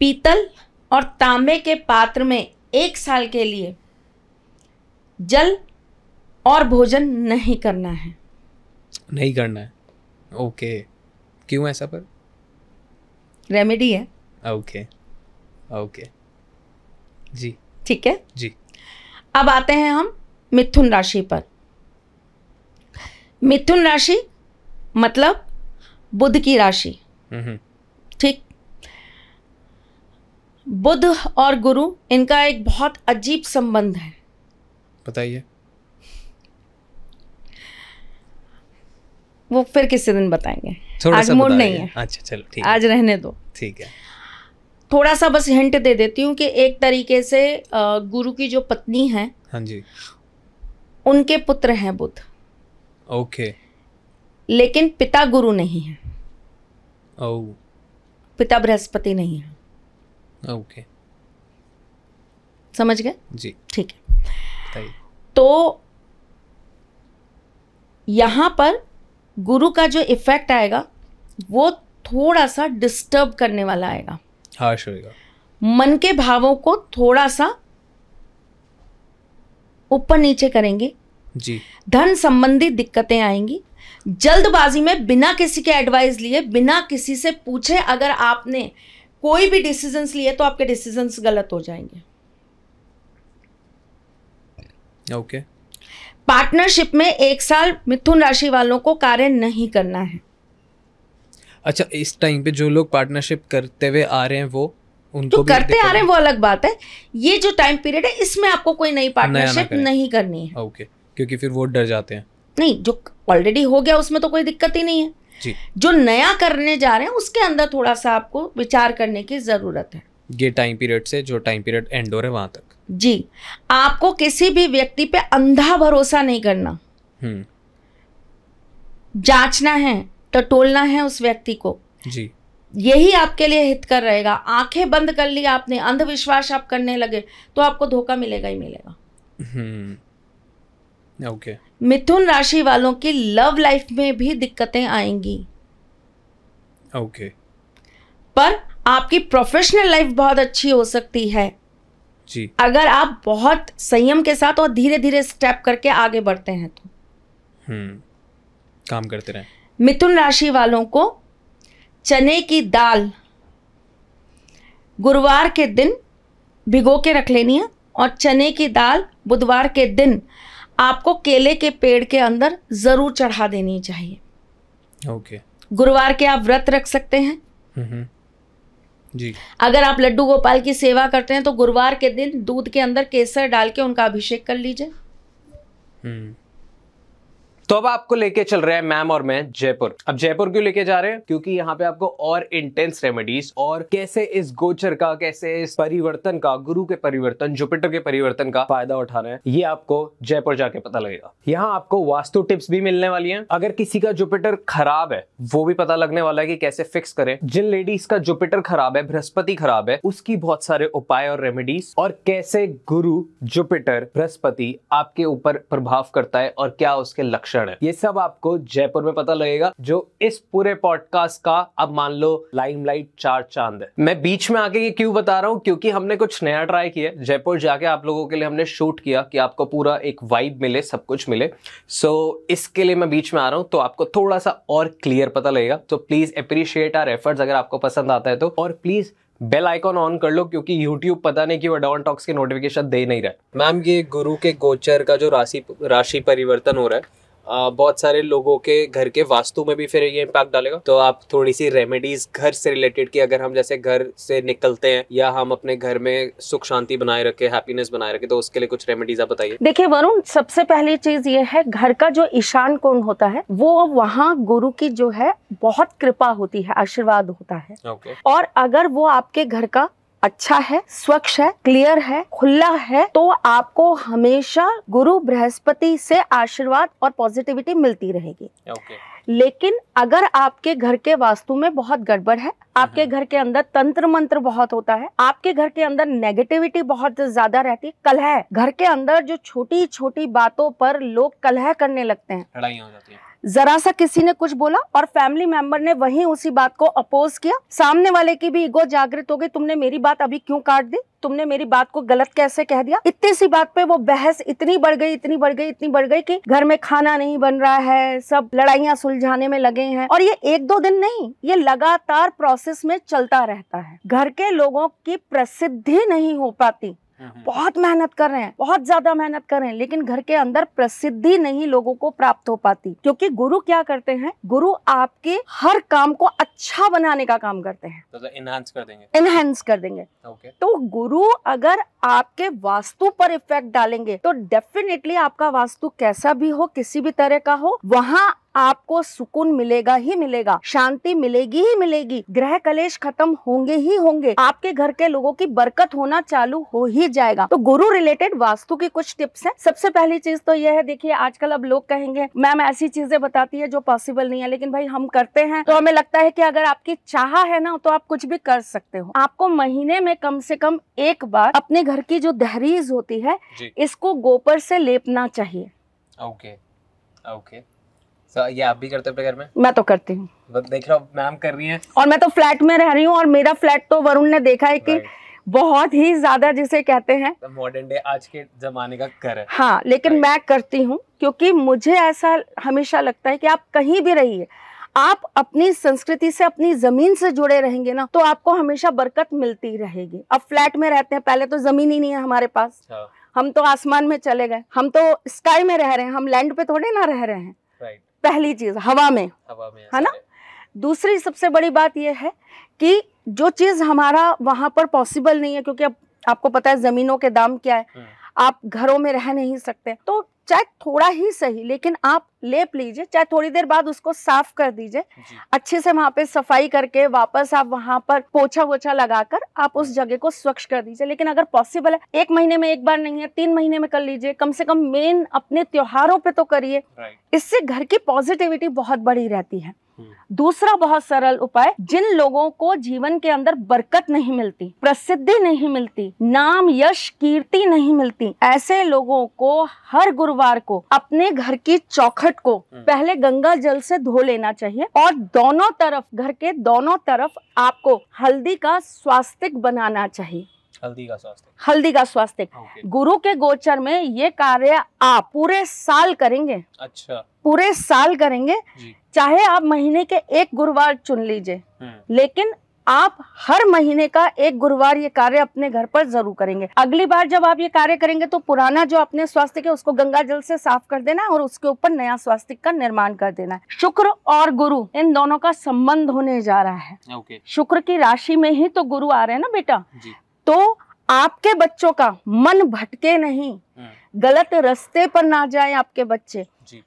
पीतल और तांबे के पात्र में एक साल के लिए जल और भोजन नहीं करना है नहीं करना है ओके क्यों ऐसा पर रेमेडी है ओके ओके जी ठीक है जी अब आते हैं हम मिथुन राशि पर मिथुन राशि मतलब बुध की राशि हम्म। ठीक बुध और गुरु इनका एक बहुत अजीब संबंध है बताइए वो फिर किसी दिन बताएंगे आज मूड नहीं है अच्छा चलो ठीक आज रहने दो ठीक है थोड़ा सा बस हिंट दे देती हूँ कि एक तरीके से गुरु की जो पत्नी है हाँ जी उनके पुत्र हैं बुद्ध ओके लेकिन पिता गुरु नहीं है ओ पिता बृहस्पति नहीं है ओके समझ गए जी ठीक है तो यहाँ पर गुरु का जो इफेक्ट आएगा वो थोड़ा सा डिस्टर्ब करने वाला आएगा हार्श होएगा मन के भावों को थोड़ा सा ऊपर नीचे करेंगे जी धन संबंधी दिक्कतें आएंगी जल्दबाजी में बिना किसी के एडवाइस लिए बिना किसी से पूछे अगर आपने कोई भी डिसीजंस लिए तो आपके डिसीजंस गलत हो जाएंगे ओके okay. पार्टनरशिप में एक साल मिथुन राशि वालों को कार्य नहीं करना है अच्छा इस टाइम पे जो लोग पार्टनरशिप करते हुए आ रहे हैं वो उनको तो करते आ रहे हैं वो अलग बात है ये जो टाइम पीरियड है इसमें आपको कोई नई पार्टनरशिप नहीं करनी है ओके क्योंकि फिर वो डर जाते हैं नहीं जो ऑलरेडी हो गया उसमें तो कोई दिक्कत ही नहीं है जी जो नया करने जा रहे हैं उसके अंदर थोड़ा सा आपको विचार करने की जरूरत है ये टाइम पीरियड से जो टाइम पीरियड एंड हो रहा है वहां तक जी आपको किसी भी व्यक्ति पे अंधा भरोसा नहीं करना हम्म। जांचना है टटोलना है उस व्यक्ति को जी यही आपके लिए हित कर रहेगा आंखें बंद कर ली आपने अंधविश्वास आप करने लगे तो आपको धोखा मिलेगा ही मिलेगा हम्म। ओके मिथुन राशि वालों की लव लाइफ में भी दिक्कतें आएंगी ओके पर आपकी प्रोफेशनल लाइफ बहुत अच्छी हो सकती है जी अगर आप बहुत संयम के साथ और धीरे धीरे स्टेप करके आगे बढ़ते हैं तो हम्म, काम करते रहे मिथुन राशि वालों को चने की दाल गुरुवार के दिन भिगो के रख लेनी है और चने की दाल बुधवार के दिन आपको केले के पेड़ के अंदर ज़रूर चढ़ा देनी चाहिए ओके okay. गुरुवार के आप व्रत रख सकते हैं हम्म, हम्म। जी अगर आप लड्डू गोपाल की सेवा करते हैं तो गुरुवार के दिन दूध के अंदर केसर डाल के उनका अभिषेक कर लीजिए हम्म। तो अब आपको लेके चल रहे हैं मैम और मैं जयपुर अब जयपुर क्यों लेके जा रहे हैं क्योंकि यहाँ पे आपको और इंटेंस रेमेडीज और कैसे इस गोचर का कैसे इस परिवर्तन का गुरु के परिवर्तन जुपिटर के परिवर्तन का फायदा उठा रहे हैं ये आपको जयपुर जाके पता लगेगा यहाँ आपको वास्तु टिप्स भी मिलने वाली है अगर किसी का जुपिटर खराब है वो भी पता लगने वाला है की कैसे फिक्स करें जिन लेडीज का जुपिटर खराब है बृहस्पति खराब है उसकी बहुत सारे उपाय और रेमेडीज और कैसे गुरु जुपिटर बृहस्पति आपके ऊपर प्रभाव करता है और क्या उसके लक्षण लक्षण है ये सब आपको जयपुर में पता लगेगा जो इस पूरे पॉडकास्ट का अब मान लो लाइम लाइट चार चांद है मैं बीच में आके ये क्यों बता रहा हूँ क्योंकि हमने कुछ नया ट्राई किया जयपुर जाके आप लोगों के लिए हमने शूट किया कि आपको पूरा एक वाइब मिले सब कुछ मिले सो so, इसके लिए मैं बीच में आ रहा हूँ तो आपको थोड़ा सा और क्लियर पता लगेगा तो प्लीज अप्रिशिएट आर एफर्ट्स अगर आपको पसंद आता है तो और प्लीज बेल आइकॉन ऑन कर लो क्योंकि यूट्यूब पता नहीं कि वो डॉन टॉक्स के नोटिफिकेशन दे नहीं रहा है मैम ये गुरु के गोचर का जो राशि राशि परिवर्तन हो रहा है बहुत सारे लोगों के घर के वास्तु में भी फिर ये इम्पैक्ट डालेगा तो आप थोड़ी सी रेमेडीज घर से रिलेटेड की अगर हम जैसे घर से निकलते हैं या हम अपने घर में सुख शांति बनाए रखे हैप्पीनेस बनाए रखे तो उसके लिए कुछ रेमेडीज आप बताइए देखिये वरुण सबसे पहली चीज ये है घर का जो ईशान कोण होता है वो वहाँ गुरु की जो है बहुत कृपा होती है आशीर्वाद होता है okay. और अगर वो आपके घर का अच्छा है स्वच्छ है क्लियर है खुला है तो आपको हमेशा गुरु बृहस्पति से आशीर्वाद और पॉजिटिविटी मिलती रहेगी okay. लेकिन अगर आपके घर के वास्तु में बहुत गड़बड़ है आपके हम्म। घर के अंदर तंत्र मंत्र बहुत होता है आपके घर के अंदर नेगेटिविटी बहुत ज्यादा रहती है कलह घर के अंदर जो छोटी छोटी बातों पर लोग कलह करने लगते हैं लड़ाई हो जाती है जरा सा किसी ने कुछ बोला और फैमिली मेंबर ने वहीं उसी बात को अपोज किया सामने वाले की भी ईगो जागृत हो गई तुमने मेरी बात अभी क्यों काट दी तुमने मेरी बात को गलत कैसे कह दिया इतनी सी बात पे वो बहस इतनी बढ़ गई इतनी बढ़ गई इतनी बढ़ गई कि घर में खाना नहीं बन रहा है सब लड़ाइया सुलझाने में लगे हैं और ये एक दो दिन नहीं ये लगातार प्रोसेस में चलता रहता है घर के लोगों की प्रसिद्धि नहीं हो पाती हम्म, हम्म। बहुत मेहनत कर रहे हैं बहुत ज्यादा मेहनत कर रहे हैं लेकिन घर के अंदर प्रसिद्धि नहीं लोगों को प्राप्त हो पाती क्योंकि गुरु क्या करते हैं गुरु आपके हर काम को अच्छा बनाने का काम करते हैं तो, तो कर देंगे एनहांस कर देंगे तो गुरु अगर आपके वास्तु पर इफेक्ट डालेंगे तो डेफिनेटली आपका वास्तु कैसा भी हो किसी भी तरह का हो वहाँ आपको सुकून मिलेगा ही मिलेगा शांति मिलेगी ही मिलेगी ग्रह कलेश खत्म होंगे ही होंगे आपके घर के लोगों की बरकत होना चालू हो ही जाएगा तो गुरु रिलेटेड वास्तु की कुछ टिप्स है सबसे पहली चीज तो यह है देखिए आजकल अब लोग कहेंगे मैम ऐसी चीजें बताती है जो पॉसिबल नहीं है लेकिन भाई हम करते हैं तो हमें लगता है की अगर आपकी चाह है ना तो आप कुछ भी कर सकते हो आपको महीने में कम से कम एक बार अपने घर की जो दहरीज होती है इसको गोपर से लेपना चाहिए okay okay. Okay okay. so, तो ये आप भी करते अपने घर में मैं तो करती हूँ देख रहा हूँ मैम कर रही है और मैं तो फ्लैट में रह रही हूँ और मेरा फ्लैट तो वरुण ने देखा है की बहुत ही ज्यादा जिसे कहते हैं मॉडर्न तो डे आज के जमाने का कर है हाँ लेकिन मैं करती हूँ क्योंकि मुझे ऐसा हमेशा लगता है कि आप कहीं भी रहिए आप अपनी संस्कृति से अपनी जमीन से जुड़े रहेंगे ना तो आपको हमेशा बरकत मिलती रहेगी अब फ्लैट में रहते हैं पहले तो जमीन ही नहीं है हमारे पास हाँ। हम तो आसमान में चले गए हम तो स्काई में रह रहे हैं हम लैंड पे थोड़े ना रह रहे हैं पहली चीज हवा में हवा में है ना दूसरी सबसे बड़ी बात यह है कि जो चीज हमारा वहां पर पॉसिबल नहीं है क्योंकि अब आपको पता है जमीनों के दाम क्या है हम्म। आप घरों में रह नहीं सकते तो चाहे थोड़ा ही सही लेकिन आप लेप लीजिए चाहे थोड़ी देर बाद उसको साफ कर दीजिए अच्छे से वहां पे सफाई करके वापस आप वहां पर पोछा वोछा लगाकर आप उस हम्म। जगह को स्वच्छ कर दीजिए लेकिन अगर पॉसिबल है एक महीने में एक बार नहीं है तीन महीने में कर लीजिए कम से कम मेन अपने त्योहारों पे तो करिए इससे घर की पॉजिटिविटी बहुत बड़ी रहती है दूसरा बहुत सरल उपाय जिन लोगों को जीवन के अंदर बरकत नहीं मिलती प्रसिद्धि नहीं मिलती नाम यश कीर्ति नहीं मिलती ऐसे लोगों को हर गुरुवार को अपने घर की चौखट को हम्म। पहले गंगा जल से धो लेना चाहिए और दोनों तरफ घर के दोनों तरफ आपको हल्दी का स्वास्तिक बनाना चाहिए हल्दी का स्वास्थ्य हल्दी का स्वास्थ्य okay. गुरु के गोचर में ये कार्य आप पूरे साल करेंगे अच्छा पूरे साल करेंगे चाहे आप महीने के एक गुरुवार चुन लीजिए हम्म। लेकिन आप हर महीने का एक गुरुवार ये कार्य अपने घर पर जरूर करेंगे अगली बार जब आप ये कार्य करेंगे तो पुराना जो अपने स्वास्थ्य के उसको गंगा जल से साफ कर देना और उसके ऊपर नया स्वास्थ्य का निर्माण कर देना शुक्र और गुरु इन दोनों का संबंध होने जा रहा है ओके। शुक्र की राशि में ही तो गुरु आ रहे हैं ना बेटा तो आपके बच्चों का मन भटके नहीं हम्म। गलत रस्ते पर ना जाए आपके बच्चे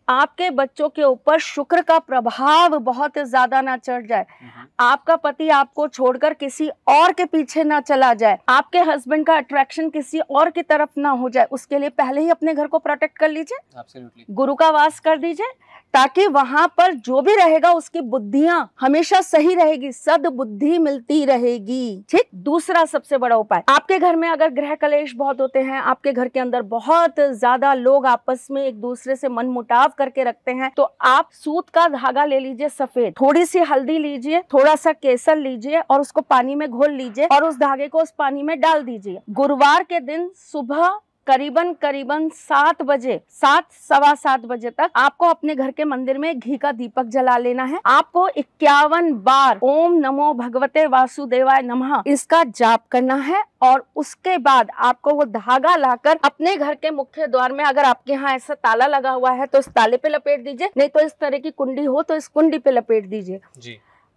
आपके बच्चों के ऊपर शुक्र का प्रभाव बहुत ज्यादा ना चढ़ जाए हम्म। आपका पति आपको छोड़कर किसी और के पीछे ना चला जाए आपके हस्बैंड का अट्रैक्शन किसी और की तरफ ना हो जाए उसके लिए पहले ही अपने घर को प्रोटेक्ट कर लीजिए गुरु का वास कर दीजिए ताकि वहां पर जो भी रहेगा उसकी बुद्धियां हमेशा सही रहेगी सदबुद्धि मिलती रहेगी ठीक दूसरा सबसे बड़ा उपाय आपके घर में अगर ग्रह कलेश बहुत होते हैं आपके घर के अंदर बहुत ज्यादा लोग आपस में एक दूसरे से मन मुटाव करके रखते हैं तो आप सूत का धागा ले लीजिए सफेद थोड़ी सी हल्दी लीजिए थोड़ा सा केसर लीजिए और उसको पानी में घोल लीजिए और उस धागे को उस पानी में डाल दीजिए गुरुवार के दिन सुबह करीबन करीबन सात बजे सात सवा सात बजे तक आपको अपने घर के मंदिर में घी का दीपक जला लेना है आपको इक्यावन बार ओम नमो भगवते वासुदेवाय नमः इसका जाप करना है और उसके बाद आपको वो धागा लाकर अपने घर के मुख्य द्वार में अगर आपके यहाँ ऐसा ताला लगा हुआ है तो इस ताले पे लपेट दीजिए नहीं तो इस तरह की कुंडी हो तो इस कुंडी पे लपेट दीजिए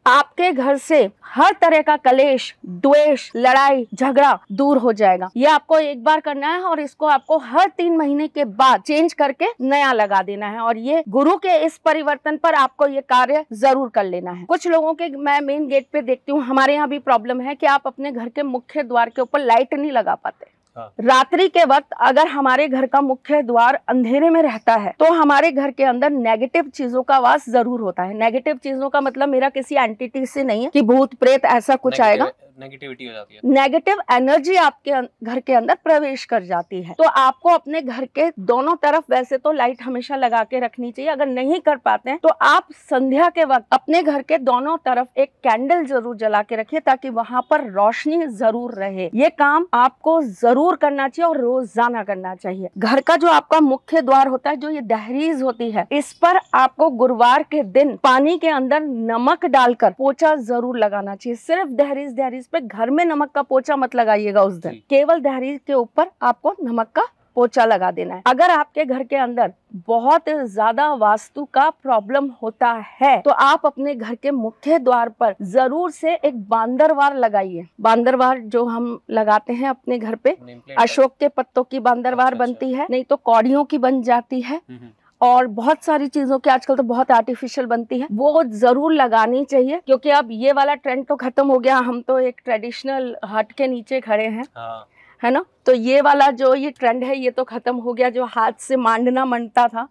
आपके घर से हर तरह का कलेश द्वेष लड़ाई झगड़ा दूर हो जाएगा ये आपको एक बार करना है और इसको आपको हर तीन महीने के बाद चेंज करके नया लगा देना है और ये गुरु के इस परिवर्तन पर आपको ये कार्य जरूर कर लेना है कुछ लोगों के मैं मेन गेट पे देखती हूँ हमारे यहाँ भी प्रॉब्लम है कि आप अपने घर के मुख्य द्वार के ऊपर लाइट नहीं लगा पाते हाँ। रात्रि के वक्त अगर हमारे घर का मुख्य द्वार अंधेरे में रहता है तो हमारे घर के अंदर नेगेटिव चीजों का वास जरूर होता है नेगेटिव चीजों का मतलब मेरा किसी एंटिटी से नहीं है कि भूत प्रेत ऐसा कुछ आएगा नेगेटिविटी हो जाती है नेगेटिव एनर्जी आपके अं-, घर के अंदर प्रवेश कर जाती है तो आपको अपने घर के दोनों तरफ वैसे तो लाइट हमेशा लगा के रखनी चाहिए अगर नहीं कर पाते हैं तो आप संध्या के वक्त अपने घर के दोनों तरफ एक कैंडल जरूर जला के रखिए ताकि वहाँ पर रोशनी जरूर रहे ये काम आपको जरूर करना चाहिए और रोजाना करना चाहिए घर का जो आपका मुख्य द्वार होता है जो ये दहरीज होती है इस पर आपको गुरुवार के दिन पानी के अंदर नमक डालकर पोचा जरूर लगाना चाहिए सिर्फ दहरीज दहरीज पे घर में नमक का पोचा मत लगाइएगा उस दिन केवल दहरीज के ऊपर आपको नमक का पोचा लगा देना है अगर आपके घर के अंदर बहुत ज्यादा वास्तु का प्रॉब्लम होता है तो आप अपने घर के मुख्य द्वार पर जरूर से एक बांदरवार लगाइए बांदरवार जो हम लगाते हैं अपने घर पे अशोक के पत्तों की बांदरवार अच्छा, अच्छा, बनती अच्छा। है नहीं तो कौड़ियों की बन जाती है हम्म, हम्म। और बहुत सारी चीजों की आजकल तो बहुत आर्टिफिशियल बनती है वो जरूर लगानी चाहिए क्योंकि अब ये वाला ट्रेंड तो खत्म हो गया हम तो एक ट्रेडिशनल हट के नीचे खड़े हैं हाँ। है ना तो ये वाला जो ये ट्रेंड है ये तो खत्म हो गया जो हाथ से मांडना मंडता था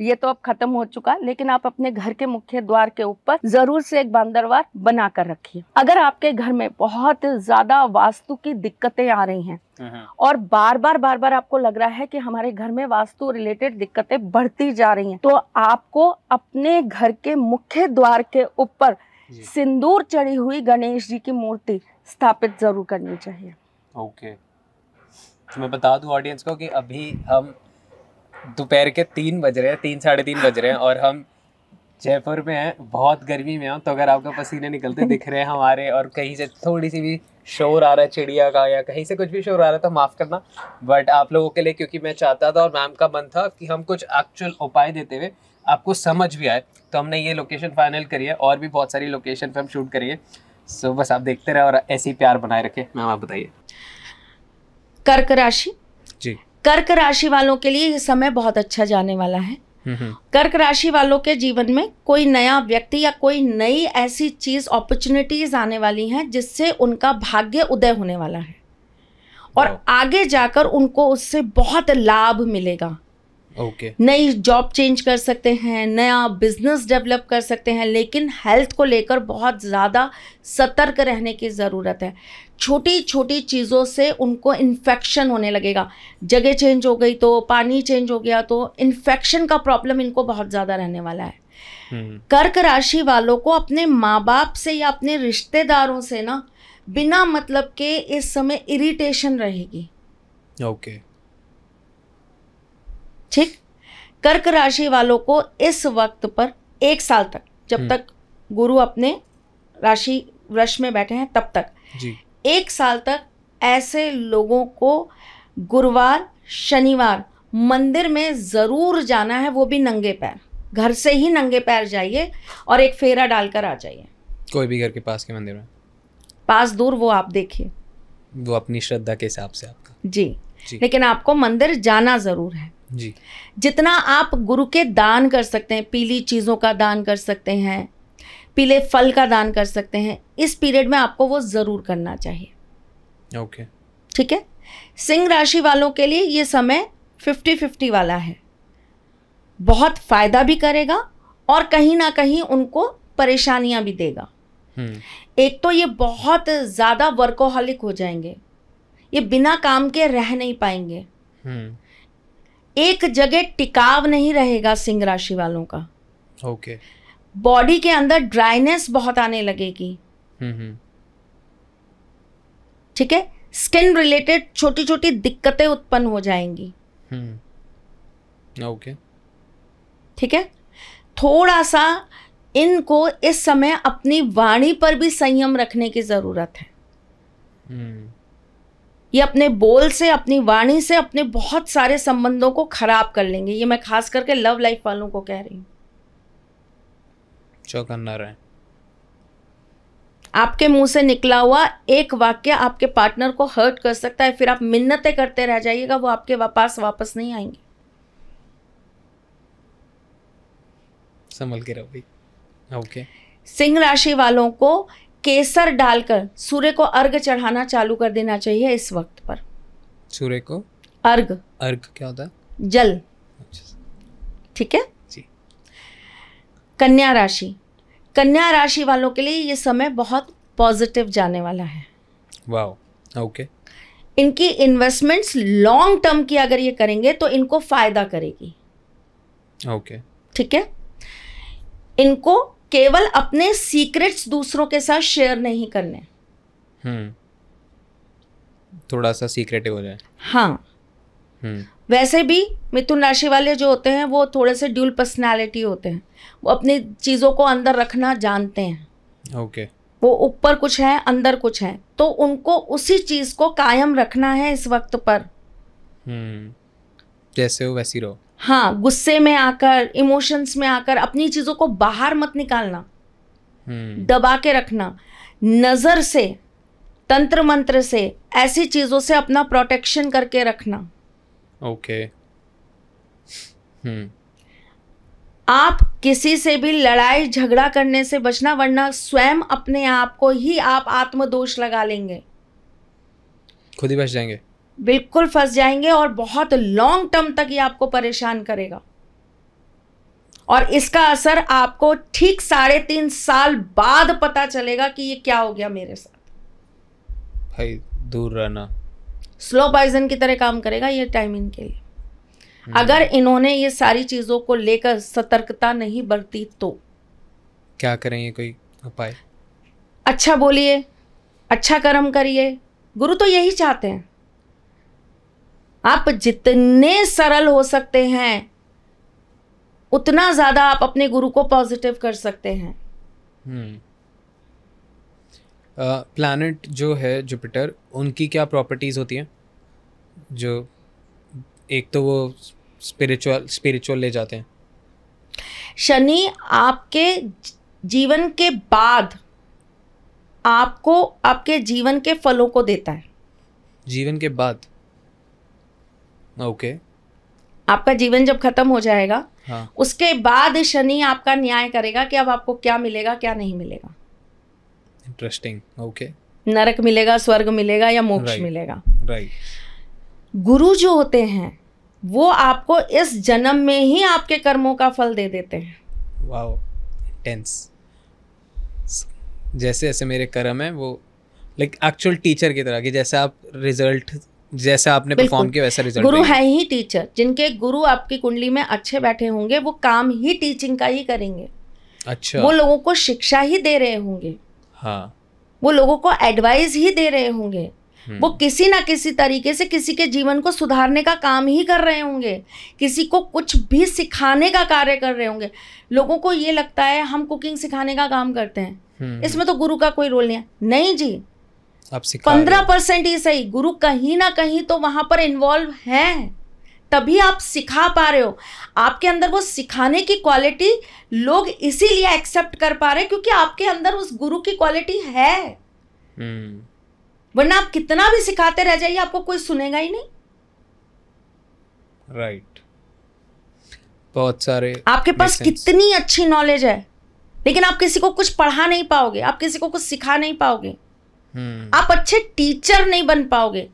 ये तो अब खत्म हो चुका लेकिन आप अपने घर के मुख्य द्वार के ऊपर जरूर से एक बंदरवार बना कर रखिए अगर आपके घर में बहुत ज्यादा वास्तु की दिक्कतें आ रही हैं mm-hmm. और बार बार बार बार आपको लग रहा है कि हमारे घर में वास्तु रिलेटेड दिक्कतें बढ़ती जा रही हैं तो आपको अपने घर के मुख्य द्वार के ऊपर सिंदूर चढ़ी हुई गणेश जी की मूर्ति स्थापित जरूर करनी चाहिए ओके okay. तो मैं बता दूं ऑडियंस को कि अभी हम दोपहर के तीन बज रहे हैं तीन साढ़े तीन बज रहे हैं और हम जयपुर में हैं बहुत गर्मी में हो तो अगर आपका पसीने निकलते दिख रहे हैं हमारे और कहीं से थोड़ी सी भी शोर आ रहा है चिड़िया का या कहीं से कुछ भी शोर आ रहा है तो माफ़ करना बट आप लोगों के लिए क्योंकि मैं चाहता था और मैम का मन था कि हम कुछ एक्चुअल उपाय देते हुए आपको समझ भी आए तो हमने ये लोकेशन फाइनल करी है और भी बहुत सारी लोकेशन पर हम शूट करिए सो बस आप देखते रहे और ऐसे ही प्यार बनाए रखें मैम आप बताइए कर्क राशि जी कर्क राशि वालों के लिए ये समय बहुत अच्छा जाने वाला है कर्क राशि वालों के जीवन में कोई नया व्यक्ति या कोई नई ऐसी चीज अपॉर्चुनिटीज आने वाली हैं जिससे उनका भाग्य उदय होने वाला है और आगे जाकर उनको उससे बहुत लाभ मिलेगा ओके okay. नई जॉब चेंज कर सकते हैं नया बिजनेस डेवलप कर सकते हैं लेकिन हेल्थ को लेकर बहुत ज़्यादा सतर्क रहने की ज़रूरत है छोटी छोटी चीज़ों से उनको इन्फेक्शन होने लगेगा जगह चेंज हो गई तो पानी चेंज हो गया तो इन्फेक्शन का प्रॉब्लम इनको बहुत ज़्यादा रहने वाला है हम्म। कर्क राशि वालों को अपने माँ बाप से या अपने रिश्तेदारों से ना बिना मतलब के इस समय इरिटेशन रहेगी ओके okay. ठीक कर्क राशि वालों को इस वक्त पर एक साल तक जब हम्म। तक गुरु अपने राशि वृक्ष में बैठे हैं तब तक जी। एक साल तक ऐसे लोगों को गुरुवार शनिवार मंदिर में ज़रूर जाना है वो भी नंगे पैर घर से ही नंगे पैर जाइए और एक फेरा डालकर आ जाइए कोई भी घर के पास के मंदिर में पास दूर वो आप देखिए वो अपनी श्रद्धा के हिसाब से आपका जी, जी लेकिन आपको मंदिर जाना ज़रूर है जी जितना आप गुरु के दान कर सकते हैं पीली चीज़ों का दान कर सकते हैं पीले फल का दान कर सकते हैं इस पीरियड में आपको वो ज़रूर करना चाहिए ओके ठीक है सिंह राशि वालों के लिए ये समय फिफ्टी फिफ्टी वाला है बहुत फ़ायदा भी करेगा और कहीं ना कहीं उनको परेशानियां भी देगा हम्म। एक तो ये बहुत ज़्यादा वर्कोहलिक हो जाएंगे ये बिना काम के रह नहीं पाएंगे हम्म। एक जगह टिकाव नहीं रहेगा सिंह राशि वालों का ओके बॉडी के अंदर ड्राइनेस बहुत आने लगेगी हम्म, हम्म। ठीक है स्किन रिलेटेड छोटी छोटी दिक्कतें उत्पन्न हो जाएंगी हम्म। ओके ठीक है थोड़ा सा इनको इस समय अपनी वाणी पर भी संयम रखने की जरूरत है ये अपने बोल से अपनी वाणी से अपने बहुत सारे संबंधों को खराब कर लेंगे ये मैं खास करके लव लाइफ वालों को कह रही हूँ आपके मुंह से निकला हुआ एक वाक्य आपके पार्टनर को हर्ट कर सकता है फिर आप मिन्नतें करते रह जाइएगा वो आपके पास वापस नहीं आएंगे संभल के रहो ओके सिंह राशि वालों को केसर डालकर सूर्य को अर्घ चढ़ाना चालू कर देना चाहिए इस वक्त पर सूर्य को अर्घ अर्घ क्या होता है जल अच्छा। ठीक है जी कन्या राशि कन्या राशि वालों के लिए ये समय बहुत पॉजिटिव जाने वाला है वाह ओके इनकी इन्वेस्टमेंट्स लॉन्ग टर्म की अगर ये करेंगे तो इनको फायदा करेगी ओके ठीक है इनको केवल अपने सीक्रेट्स दूसरों के साथ शेयर नहीं करने हम्म थोड़ा सा सीक्रेटिव हो जाए हाँ हम्म। वैसे भी मिथुन राशि वाले जो होते हैं वो थोड़े से ड्यूल पर्सनालिटी होते हैं वो अपनी चीज़ों को अंदर रखना जानते हैं ओके वो ऊपर कुछ है अंदर कुछ है तो उनको उसी चीज़ को कायम रखना है इस वक्त पर हम्म। जैसे हो वैसी रहो हाँ गुस्से में आकर इमोशंस में आकर अपनी चीज़ों को बाहर मत निकालना हम्म। दबा के रखना नज़र से तंत्र मंत्र से ऐसी चीज़ों से अपना प्रोटेक्शन करके रखना ओके हम्म। आप किसी से भी लड़ाई झगड़ा करने से बचना वरना स्वयं अपने आप को ही आप आत्मदोष लगा लेंगे खुद ही बच जाएंगे बिल्कुल फंस जाएंगे और बहुत लॉन्ग टर्म तक ये आपको परेशान करेगा और इसका असर आपको ठीक साढ़े तीन साल बाद पता चलेगा कि ये क्या हो गया मेरे साथ भाई दूर रहना स्लो पॉइजन की तरह काम करेगा ये टाइमिंग के लिए हम्म। अगर इन्होंने ये सारी चीज़ों को लेकर सतर्कता नहीं बरती तो क्या करें ये कोई उपाय अच्छा बोलिए अच्छा कर्म करिए गुरु तो यही चाहते हैं आप जितने सरल हो सकते हैं उतना ज़्यादा आप अपने गुरु को पॉजिटिव कर सकते हैं प्लानट hmm. uh, जो है जुपिटर उनकी क्या प्रॉपर्टीज़ होती हैं जो एक तो वो स्पिरिचुअल स्पिरिचुअल ले जाते हैं शनि आपके जीवन के बाद आपको आपके जीवन के फलों को देता है जीवन के बाद ओके आपका जीवन जब खत्म हो जाएगा हाँ. उसके बाद शनि आपका न्याय करेगा कि अब आपको क्या मिलेगा क्या नहीं मिलेगा इंटरेस्टिंग ओके नरक मिलेगा स्वर्ग मिलेगा या मोक्ष right. मिलेगा राइट right. गुरु जो होते हैं वो आपको इस जन्म में ही आपके कर्मों का फल दे देते हैं वाओ टेंस जैसे ऐसे मेरे कर्म है वो लाइक एक्चुअल टीचर की तरह कि जैसे आप रिजल्ट जैसा आपने परफॉर्म किया वैसा रिजल्ट गुरु है ही टीचर जिनके गुरु आपकी कुंडली में अच्छे बैठे होंगे वो काम ही टीचिंग का ही करेंगे अच्छा वो लोगों को शिक्षा ही दे रहे होंगे हाँ वो लोगों को एडवाइस ही दे रहे होंगे हम्म। वो किसी ना किसी तरीके से किसी के जीवन को सुधारने का काम ही कर रहे होंगे किसी को कुछ भी सिखाने का कार्य कर रहे होंगे लोगों को ये लगता है हम कुकिंग सिखाने का काम करते हैं हम्म। इसमें तो गुरु का कोई रोल नहीं है नहीं जी पंद्रह परसेंट ही सही गुरु कहीं ना कहीं तो वहां पर इन्वॉल्व है तभी आप सिखा पा रहे हो आपके अंदर वो सिखाने की क्वालिटी लोग इसीलिए एक्सेप्ट कर पा रहे क्योंकि आपके अंदर उस गुरु की क्वालिटी है हम्म। वरना आप कितना भी सिखाते रह जाइए आपको कोई सुनेगा ही नहीं राइट right. बहुत सारे आपके पास कितनी अच्छी नॉलेज है लेकिन आप किसी को कुछ पढ़ा नहीं पाओगे आप किसी को कुछ सिखा नहीं पाओगे हम्म। आप अच्छे टीचर नहीं बन पाओगे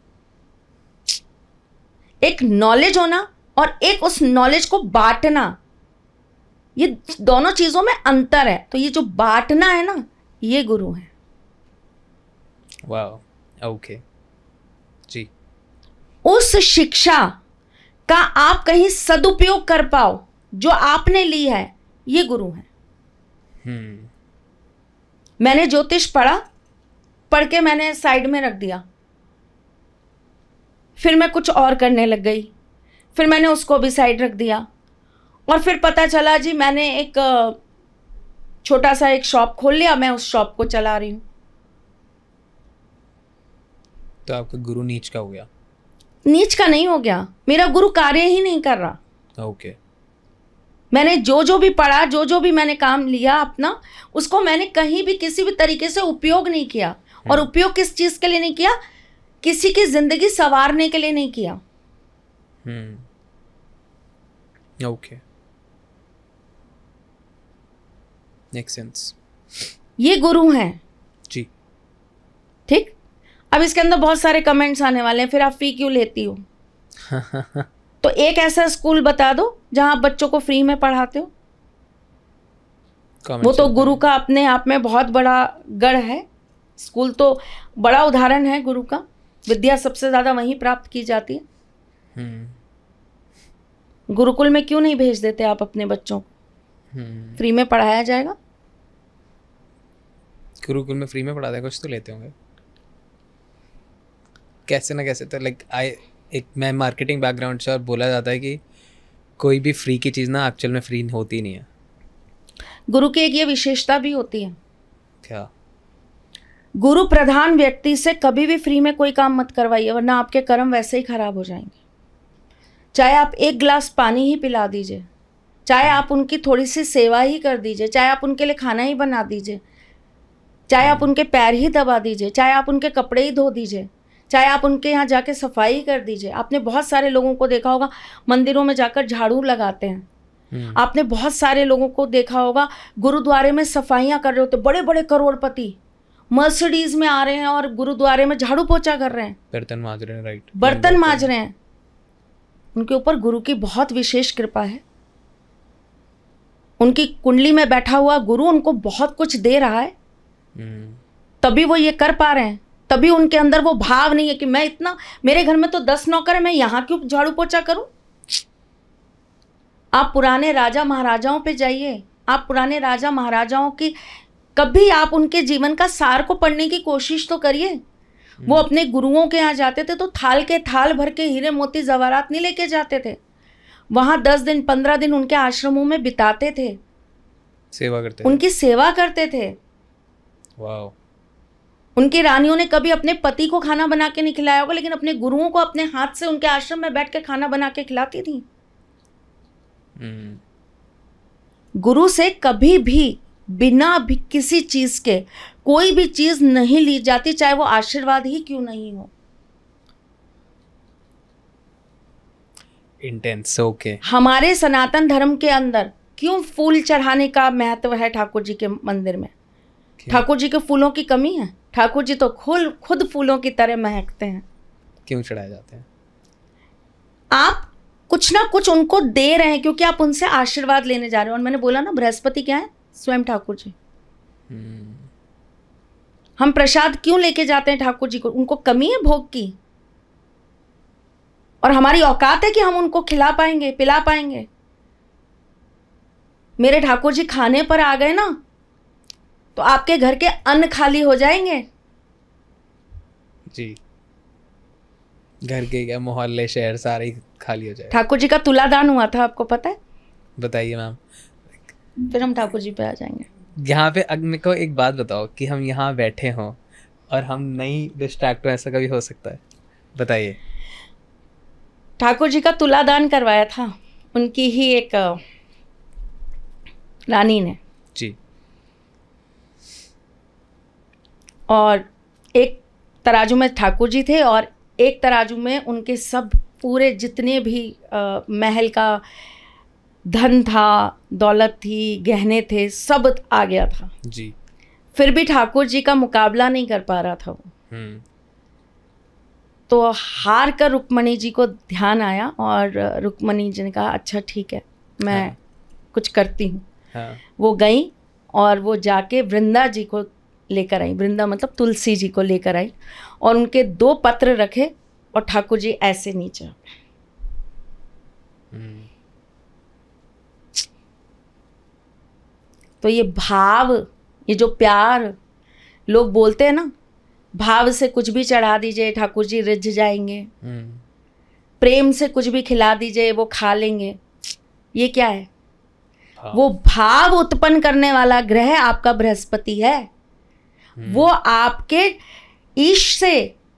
एक नॉलेज होना और एक उस नॉलेज को बांटना ये दोनों चीजों में अंतर है तो ये जो बांटना है ना ये गुरु है wow. okay. जी उस शिक्षा का आप कहीं सदुपयोग कर पाओ जो आपने ली है ये गुरु है hmm. हम्म। मैंने ज्योतिष पढ़ा पढ़ के मैंने साइड में रख दिया फिर मैं कुछ और करने लग गई फिर मैंने उसको भी साइड रख दिया और फिर पता चला जी मैंने एक छोटा सा एक शॉप खोल लिया मैं उस शॉप को चला रही हूँ तो आपका गुरु नीच का हो गया नीच का नहीं हो गया मेरा गुरु कार्य ही नहीं कर रहा ओके okay. मैंने जो जो भी पढ़ा जो जो भी मैंने काम लिया अपना उसको मैंने कहीं भी किसी भी तरीके से उपयोग नहीं किया और उपयोग किस चीज के लिए नहीं किया किसी की जिंदगी सवारने के लिए नहीं किया ओके मेक सेंस ये गुरु हैं जी ठीक अब इसके अंदर बहुत सारे कमेंट्स आने वाले हैं फिर आप फी क्यों लेती हो तो एक ऐसा स्कूल बता दो जहां आप बच्चों को फ्री में पढ़ाते हो वो तो गुरु का अपने आप में बहुत बड़ा गढ़ है स्कूल तो बड़ा उदाहरण है गुरु का विद्या सबसे ज़्यादा वहीं प्राप्त की जाती है हम्म। गुरुकुल में क्यों नहीं भेज देते आप अपने बच्चों को हम्म। फ्री में पढ़ाया जाएगा गुरुकुल में फ्री में पढ़ा देगा कुछ तो लेते होंगे कैसे ना कैसे तो लाइक आई एक मैं मार्केटिंग बैकग्राउंड से और बोला जाता है कि कोई भी फ्री की चीज़ ना एक्चुअल में फ्री होती नहीं है गुरु की एक ये विशेषता भी होती है क्या गुरु प्रधान व्यक्ति से कभी भी फ्री में कोई काम मत करवाइए वरना आपके कर्म वैसे ही खराब हो जाएंगे चाहे आप एक गिलास पानी ही पिला दीजिए चाहे आप उनकी थोड़ी सी सेवा ही कर दीजिए चाहे आप उनके लिए खाना ही बना दीजिए चाहे आप उनके पैर ही दबा दीजिए चाहे आप उनके कपड़े ही धो दीजिए चाहे आप उनके यहाँ जाके सफाई कर दीजिए आपने बहुत सारे लोगों को देखा होगा मंदिरों में जाकर झाड़ू लगाते हैं हम्म। आपने बहुत सारे लोगों को देखा होगा गुरुद्वारे में सफाइयाँ कर रहे होते बड़े बड़े करोड़पति मर्सिडीज में आ रहे हैं और गुरुद्वारे में झाड़ू पोछा कर रहे हैं बर्तन माज रहे हैं राइट बर्तन माज रहे हैं उनके ऊपर गुरु की बहुत विशेष कृपा है उनकी कुंडली में बैठा हुआ गुरु उनको बहुत कुछ दे रहा है हम्म। तभी वो ये कर पा रहे हैं तभी उनके अंदर वो भाव नहीं है कि मैं इतना मेरे घर में तो दस नौकर है मैं यहाँ क्यों झाड़ू पोछा करूं आप पुराने राजा महाराजाओं पे जाइए आप पुराने राजा महाराजाओं की कभी आप उनके जीवन का सार को पढ़ने की कोशिश तो करिए वो हम्म। अपने गुरुओं के यहाँ जाते थे तो थाल के थाल भर के हीरे मोती जवारात नहीं लेके जाते थे वहाँ दस दिन पंद्रह दिन उनके आश्रमों में बिताते थे सेवा करते उनकी सेवा करते थे उनकी रानियों ने कभी अपने पति को खाना बना के नहीं खिलाया होगा लेकिन अपने गुरुओं को अपने हाथ से उनके आश्रम में बैठ कर खाना बना के खिलाती थी हम्म। गुरु से कभी भी बिना भी किसी चीज़ के कोई भी चीज़ नहीं ली जाती चाहे वो आशीर्वाद ही क्यों नहीं हो इंटेंस ओके okay. हमारे सनातन धर्म के अंदर क्यों फूल चढ़ाने का महत्व है ठाकुर जी के मंदिर में okay. ठाकुर जी के फूलों की कमी है ठाकुर जी तो खुल खुद फूलों की तरह महकते हैं क्यों चढ़ाए जाते हैं आप कुछ ना कुछ उनको दे रहे हैं क्योंकि आप उनसे आशीर्वाद लेने जा रहे हो और मैंने बोला ना बृहस्पति क्या है स्वयं ठाकुर जी हम्म। हम प्रसाद क्यों लेके जाते हैं ठाकुर जी को उनको कमी है भोग की और हमारी औकात है कि हम उनको खिला पाएंगे पिला पाएंगे मेरे ठाकुर जी खाने पर आ गए ना तो आपके घर के अन्न खाली हो जाएंगे जी घर के क्या मोहल्ले शहर सारे खाली हो जाए ठाकुर जी का तुलादान हुआ था आपको पता है बताइए मैम फिर हम ठाकुर जी पे आ जाएंगे यहाँ पे अग्नि को एक बात बताओ कि हम यहाँ बैठे हों और हम नहीं डिस्ट्रैक्ट हो ऐसा कभी हो सकता है बताइए ठाकुर जी का तुला दान करवाया था उनकी ही एक रानी ने जी और एक तराजू में ठाकुर जी थे और एक तराजू में उनके सब पूरे जितने भी आ, महल का धन था दौलत थी गहने थे सब आ गया था जी फिर भी ठाकुर जी का मुकाबला नहीं कर पा रहा था वो हम्म। तो हार कर रुक्मणी जी को ध्यान आया और रुक्मणी जी ने कहा अच्छा ठीक है मैं है। हाँ। कुछ करती हूँ हाँ। वो गई और वो जाके वृंदा जी को लेकर आई वृंदा मतलब तुलसी जी को लेकर आई और उनके दो पत्र रखे और ठाकुर जी ऐसे नीचे तो ये भाव ये जो प्यार लोग बोलते हैं ना भाव से कुछ भी चढ़ा दीजिए ठाकुर जी रिझ जाएंगे हम्म। प्रेम से कुछ भी खिला दीजिए वो खा लेंगे ये क्या है हाँ। वो भाव उत्पन्न करने वाला ग्रह आपका बृहस्पति है हम्म। वो आपके ईश से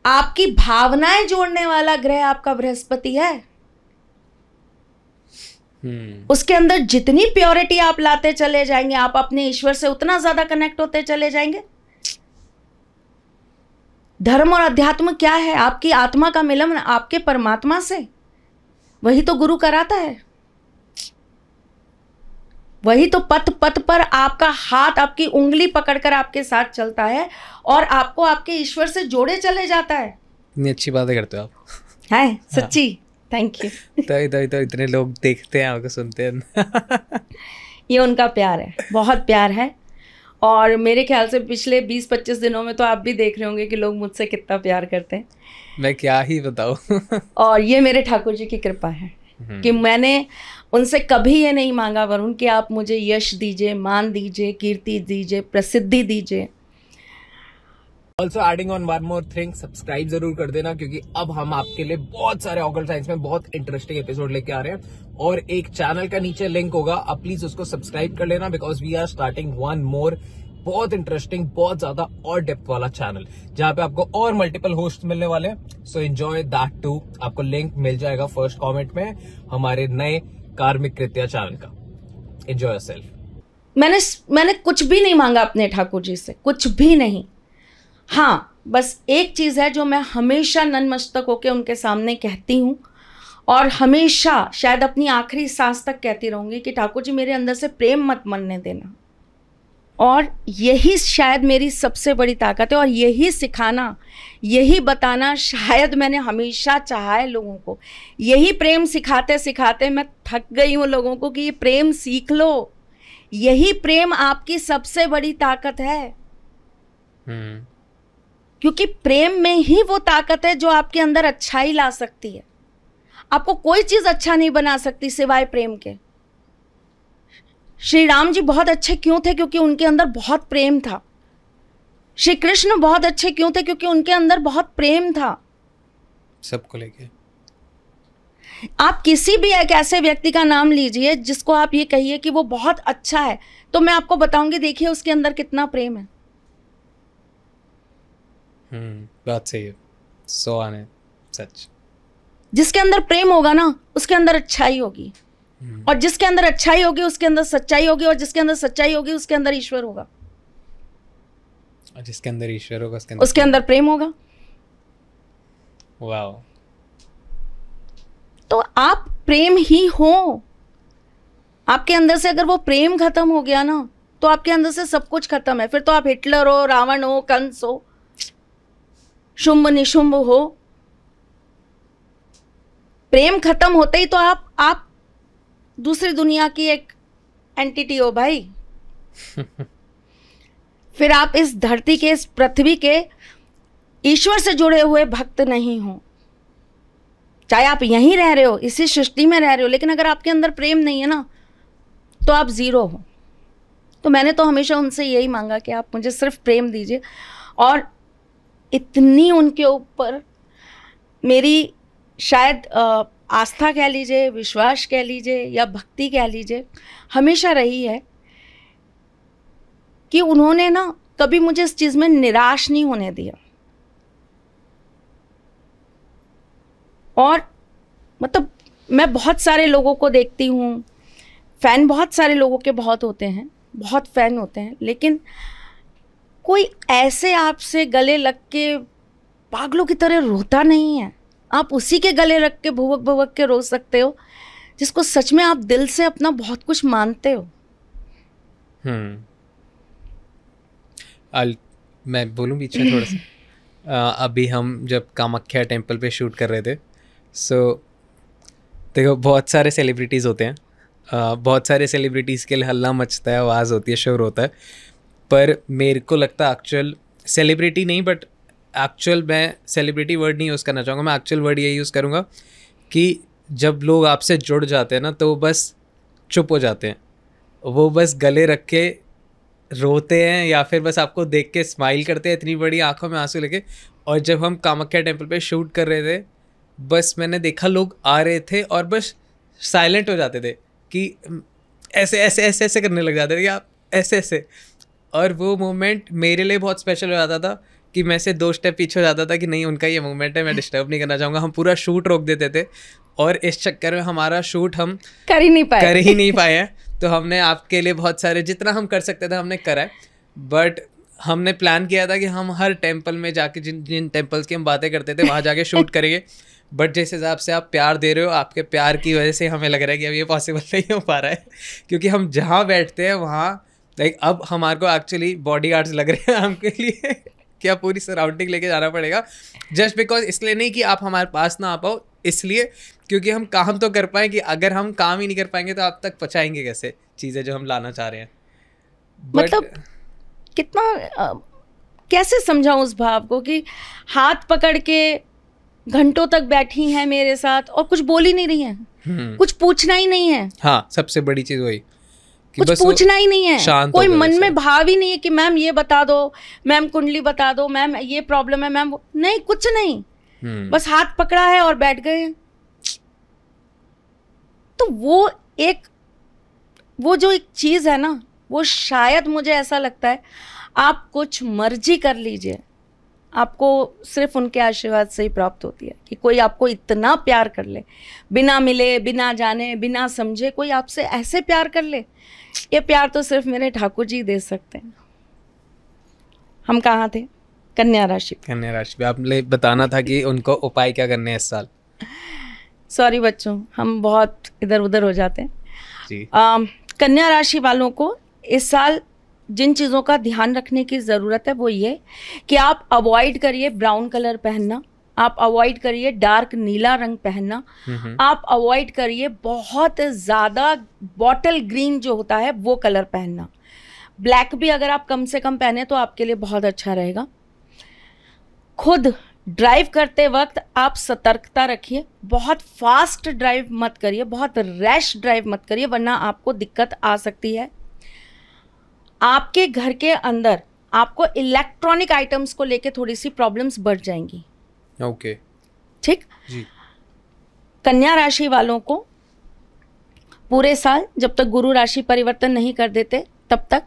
आपकी भावनाएं जोड़ने वाला ग्रह आपका बृहस्पति है हम्म। उसके अंदर जितनी प्योरिटी आप लाते चले जाएंगे आप अपने ईश्वर से उतना ज्यादा कनेक्ट होते चले जाएंगे धर्म और अध्यात्म क्या है आपकी आत्मा का मिलन आपके परमात्मा से वही तो गुरु कराता है वही तो पथ पथ पर आपका हाथ आपकी उंगली पकड़कर आपके साथ चलता है और आपको आपके ईश्वर से जोड़े चले जाता है अच्छी बातें करते हो आप है हाँ। सच्ची थैंक यू तो तो तो इतने लोग देखते हैं आपको सुनते हैं ये उनका प्यार है बहुत प्यार है और मेरे ख्याल से पिछले 20-25 दिनों में तो आप भी देख रहे होंगे कि लोग मुझसे कितना प्यार करते हैं मैं क्या ही बताऊँ और ये मेरे ठाकुर जी की कृपा है हम्म। कि मैंने उनसे कभी ये नहीं मांगा वरुण कि आप मुझे यश दीजिए मान दीजिए कीर्ति दीजिए प्रसिद्धि दीजिए also adding on one more thing subscribe जरूर कर देना क्योंकि अब हम आपके लिए बहुत सारे ऑकल साइंस में बहुत इंटरेस्टिंग एपिसोड लेके आ रहे हैं और एक चैनल का नीचे लिंक होगा आप प्लीज उसको सब्सक्राइब कर लेना because we are starting one more बहुत इंटरेस्टिंग बहुत ज्यादा और डेप्थ वाला चैनल जहां पे आपको और मल्टीपल होस्ट मिलने वाले हैं सो एंजॉय दैट टू आपको लिंक मिल जाएगा फर्स्ट कमेंट में हमारे नए कार्मिक कृत्या चैनल का एंजॉय सेल्फ मैंने मैंने कुछ भी नहीं मांगा अपने ठाकुर जी से कुछ भी नहीं हाँ बस एक चीज़ है जो मैं हमेशा मस्तक होकर उनके सामने कहती हूँ और हमेशा शायद अपनी आखिरी सांस तक कहती रहूँगी कि ठाकुर जी मेरे अंदर से प्रेम मत मनने देना और यही शायद मेरी सबसे बड़ी ताकत है और यही सिखाना यही बताना शायद मैंने हमेशा चाहा है लोगों को यही प्रेम सिखाते सिखाते मैं थक गई हूँ लोगों को कि ये प्रेम सीख लो यही प्रेम आपकी सबसे बड़ी ताकत है हम्म। क्योंकि प्रेम में ही वो ताकत है जो आपके अंदर अच्छाई ला सकती है आपको कोई चीज़ अच्छा नहीं बना सकती सिवाय प्रेम के श्री राम जी बहुत अच्छे क्यों थे क्योंकि उनके अंदर बहुत प्रेम था श्री कृष्ण बहुत अच्छे क्यों थे क्योंकि उनके अंदर बहुत प्रेम था सबको लेके आप किसी भी एक ऐसे व्यक्ति का नाम लीजिए जिसको आप ये कहिए कि वो बहुत अच्छा है तो मैं आपको बताऊंगी देखिए उसके अंदर कितना प्रेम है हम्म, बात सही है सच जिसके अंदर प्रेम होगा ना उसके अंदर अच्छाई होगी हम्म। और जिसके अंदर अच्छाई होगी उसके अंदर सच्चाई होगी और जिसके अंदर सच्चाई होगी उसके अंदर ईश्वर होगा और जिसके अंदर ईश्वर होगा उसके अंदर उसके अंदर प्रेम होगा वाओ तो आप प्रेम ही हो आपके अंदर से अगर वो प्रेम खत्म हो गया ना तो आपके अंदर से सब कुछ खत्म है फिर तो आप हिटलर हो रावण हो कंस हो शुंभ निशुंभ हो प्रेम खत्म होते ही तो आप आप दूसरी दुनिया की एक एंटिटी हो भाई फिर आप इस धरती के इस पृथ्वी के ईश्वर से जुड़े हुए भक्त नहीं हो चाहे आप यहीं रह रहे हो इसी सृष्टि में रह रहे हो लेकिन अगर आपके अंदर प्रेम नहीं है ना तो आप ज़ीरो हो तो मैंने तो हमेशा उनसे यही मांगा कि आप मुझे सिर्फ प्रेम दीजिए और इतनी उनके ऊपर मेरी शायद आस्था कह लीजिए विश्वास कह लीजिए या भक्ति कह लीजिए हमेशा रही है कि उन्होंने ना कभी मुझे इस चीज़ में निराश नहीं होने दिया और मतलब मैं बहुत सारे लोगों को देखती हूँ फ़ैन बहुत सारे लोगों के बहुत होते हैं बहुत फ़ैन होते हैं लेकिन कोई ऐसे आपसे गले लग के पागलों की तरह रोता नहीं है आप उसी के गले रख के भुवक भुवक के रो सकते हो जिसको सच में आप दिल से अपना बहुत कुछ मानते हो हम्म मैं बोलूँ पीछे थोड़ा सा अभी हम जब कामाख्या टेम्पल पे शूट कर रहे थे सो so, देखो बहुत सारे सेलिब्रिटीज़ होते हैं uh, बहुत सारे सेलिब्रिटीज़ के लिए हल्ला मचता है आवाज़ होती है शोर होता है पर मेरे को लगता है एक्चुअल सेलिब्रिटी नहीं बट एक्चुअल मैं सेलिब्रिटी वर्ड नहीं यूज़ करना चाहूँगा मैं एक्चुअल वर्ड ये यूज़ करूँगा कि जब लोग आपसे जुड़ जाते हैं ना तो वो बस चुप हो जाते हैं वो बस गले रख के रोते हैं या फिर बस आपको देख के स्माइल करते हैं इतनी बड़ी आंखों में आंसू लेके और जब हम कामाख्या टेम्पल पे शूट कर रहे थे बस मैंने देखा लोग आ रहे थे और बस साइलेंट हो जाते थे कि ऐसे ऐसे ऐसे ऐसे करने लग जाते थे कि आप ऐसे ऐसे और वो मोमेंट मेरे लिए बहुत स्पेशल हो जाता था कि मैं से दो स्टेप पीछे हो जाता था कि नहीं उनका ये मूवमेंट है मैं डिस्टर्ब नहीं करना चाहूँगा हम पूरा शूट रोक देते थे और इस चक्कर में हमारा शूट हम कर ही नहीं पाए कर ही नहीं पाए तो हमने आपके लिए बहुत सारे जितना हम कर सकते थे हमने करा बट हमने प्लान किया था कि हम हर टेम्पल में जाके जिन जिन टेम्पल्स की हम बातें करते थे वहाँ जाके शूट करेंगे बट जिस हिसाब से आप प्यार दे रहे हो आपके प्यार की वजह से हमें लग रहा है कि अब ये पॉसिबल नहीं हो पा रहा है क्योंकि हम जहाँ बैठते हैं वहाँ लाइक अब हमारे को एक्चुअली बॉडी गार्ड्स लग रहे हैं आपके लिए क्या पूरी सराउंडिंग लेके जाना पड़ेगा जस्ट बिकॉज इसलिए नहीं कि आप हमारे पास ना आ पाओ इसलिए क्योंकि हम काम तो कर पाए कि अगर हम काम ही नहीं कर पाएंगे तो आप तक पहुँचाएंगे कैसे चीज़ें जो हम लाना चाह रहे हैं But, मतलब कितना आ, कैसे समझाऊँ उस भाव को कि हाथ पकड़ के घंटों तक बैठी हैं मेरे साथ और कुछ बोल ही नहीं रही हैं हम्म। कुछ पूछना ही नहीं है हाँ सबसे बड़ी चीज़ वही कुछ पूछना ही नहीं है कोई मन में भाव ही नहीं है कि मैम ये बता दो मैम कुंडली बता दो मैम ये प्रॉब्लम है मैम नहीं कुछ नहीं हम्म। बस हाथ पकड़ा है और बैठ गए तो वो एक वो जो एक चीज है ना वो शायद मुझे ऐसा लगता है आप कुछ मर्जी कर लीजिए आपको सिर्फ उनके आशीर्वाद से ही प्राप्त होती है कि कोई आपको इतना प्यार कर ले बिना मिले बिना जाने बिना समझे कोई आपसे ऐसे प्यार कर ले ये प्यार तो सिर्फ मेरे ठाकुर जी दे सकते हैं हम कहाँ थे कन्या राशि कन्या राशि पे आपने बताना था कि उनको उपाय क्या करने हैं इस साल सॉरी बच्चों हम बहुत इधर उधर हो जाते हैं जी। आ, कन्या राशि वालों को इस साल जिन चीज़ों का ध्यान रखने की ज़रूरत है वो ये कि आप अवॉइड करिए ब्राउन कलर पहनना आप अवॉइड करिए डार्क नीला रंग पहनना आप अवॉइड करिए बहुत ज़्यादा बॉटल ग्रीन जो होता है वो कलर पहनना ब्लैक भी अगर आप कम से कम पहने तो आपके लिए बहुत अच्छा रहेगा खुद ड्राइव करते वक्त आप सतर्कता रखिए बहुत फास्ट ड्राइव मत करिए बहुत रैश ड्राइव मत करिए वरना आपको दिक्कत आ सकती है आपके घर के अंदर आपको इलेक्ट्रॉनिक आइटम्स को लेके थोड़ी सी प्रॉब्लम्स बढ़ जाएंगी ओके ठीक जी कन्या राशि वालों को पूरे साल जब तक गुरु राशि परिवर्तन नहीं कर देते तब तक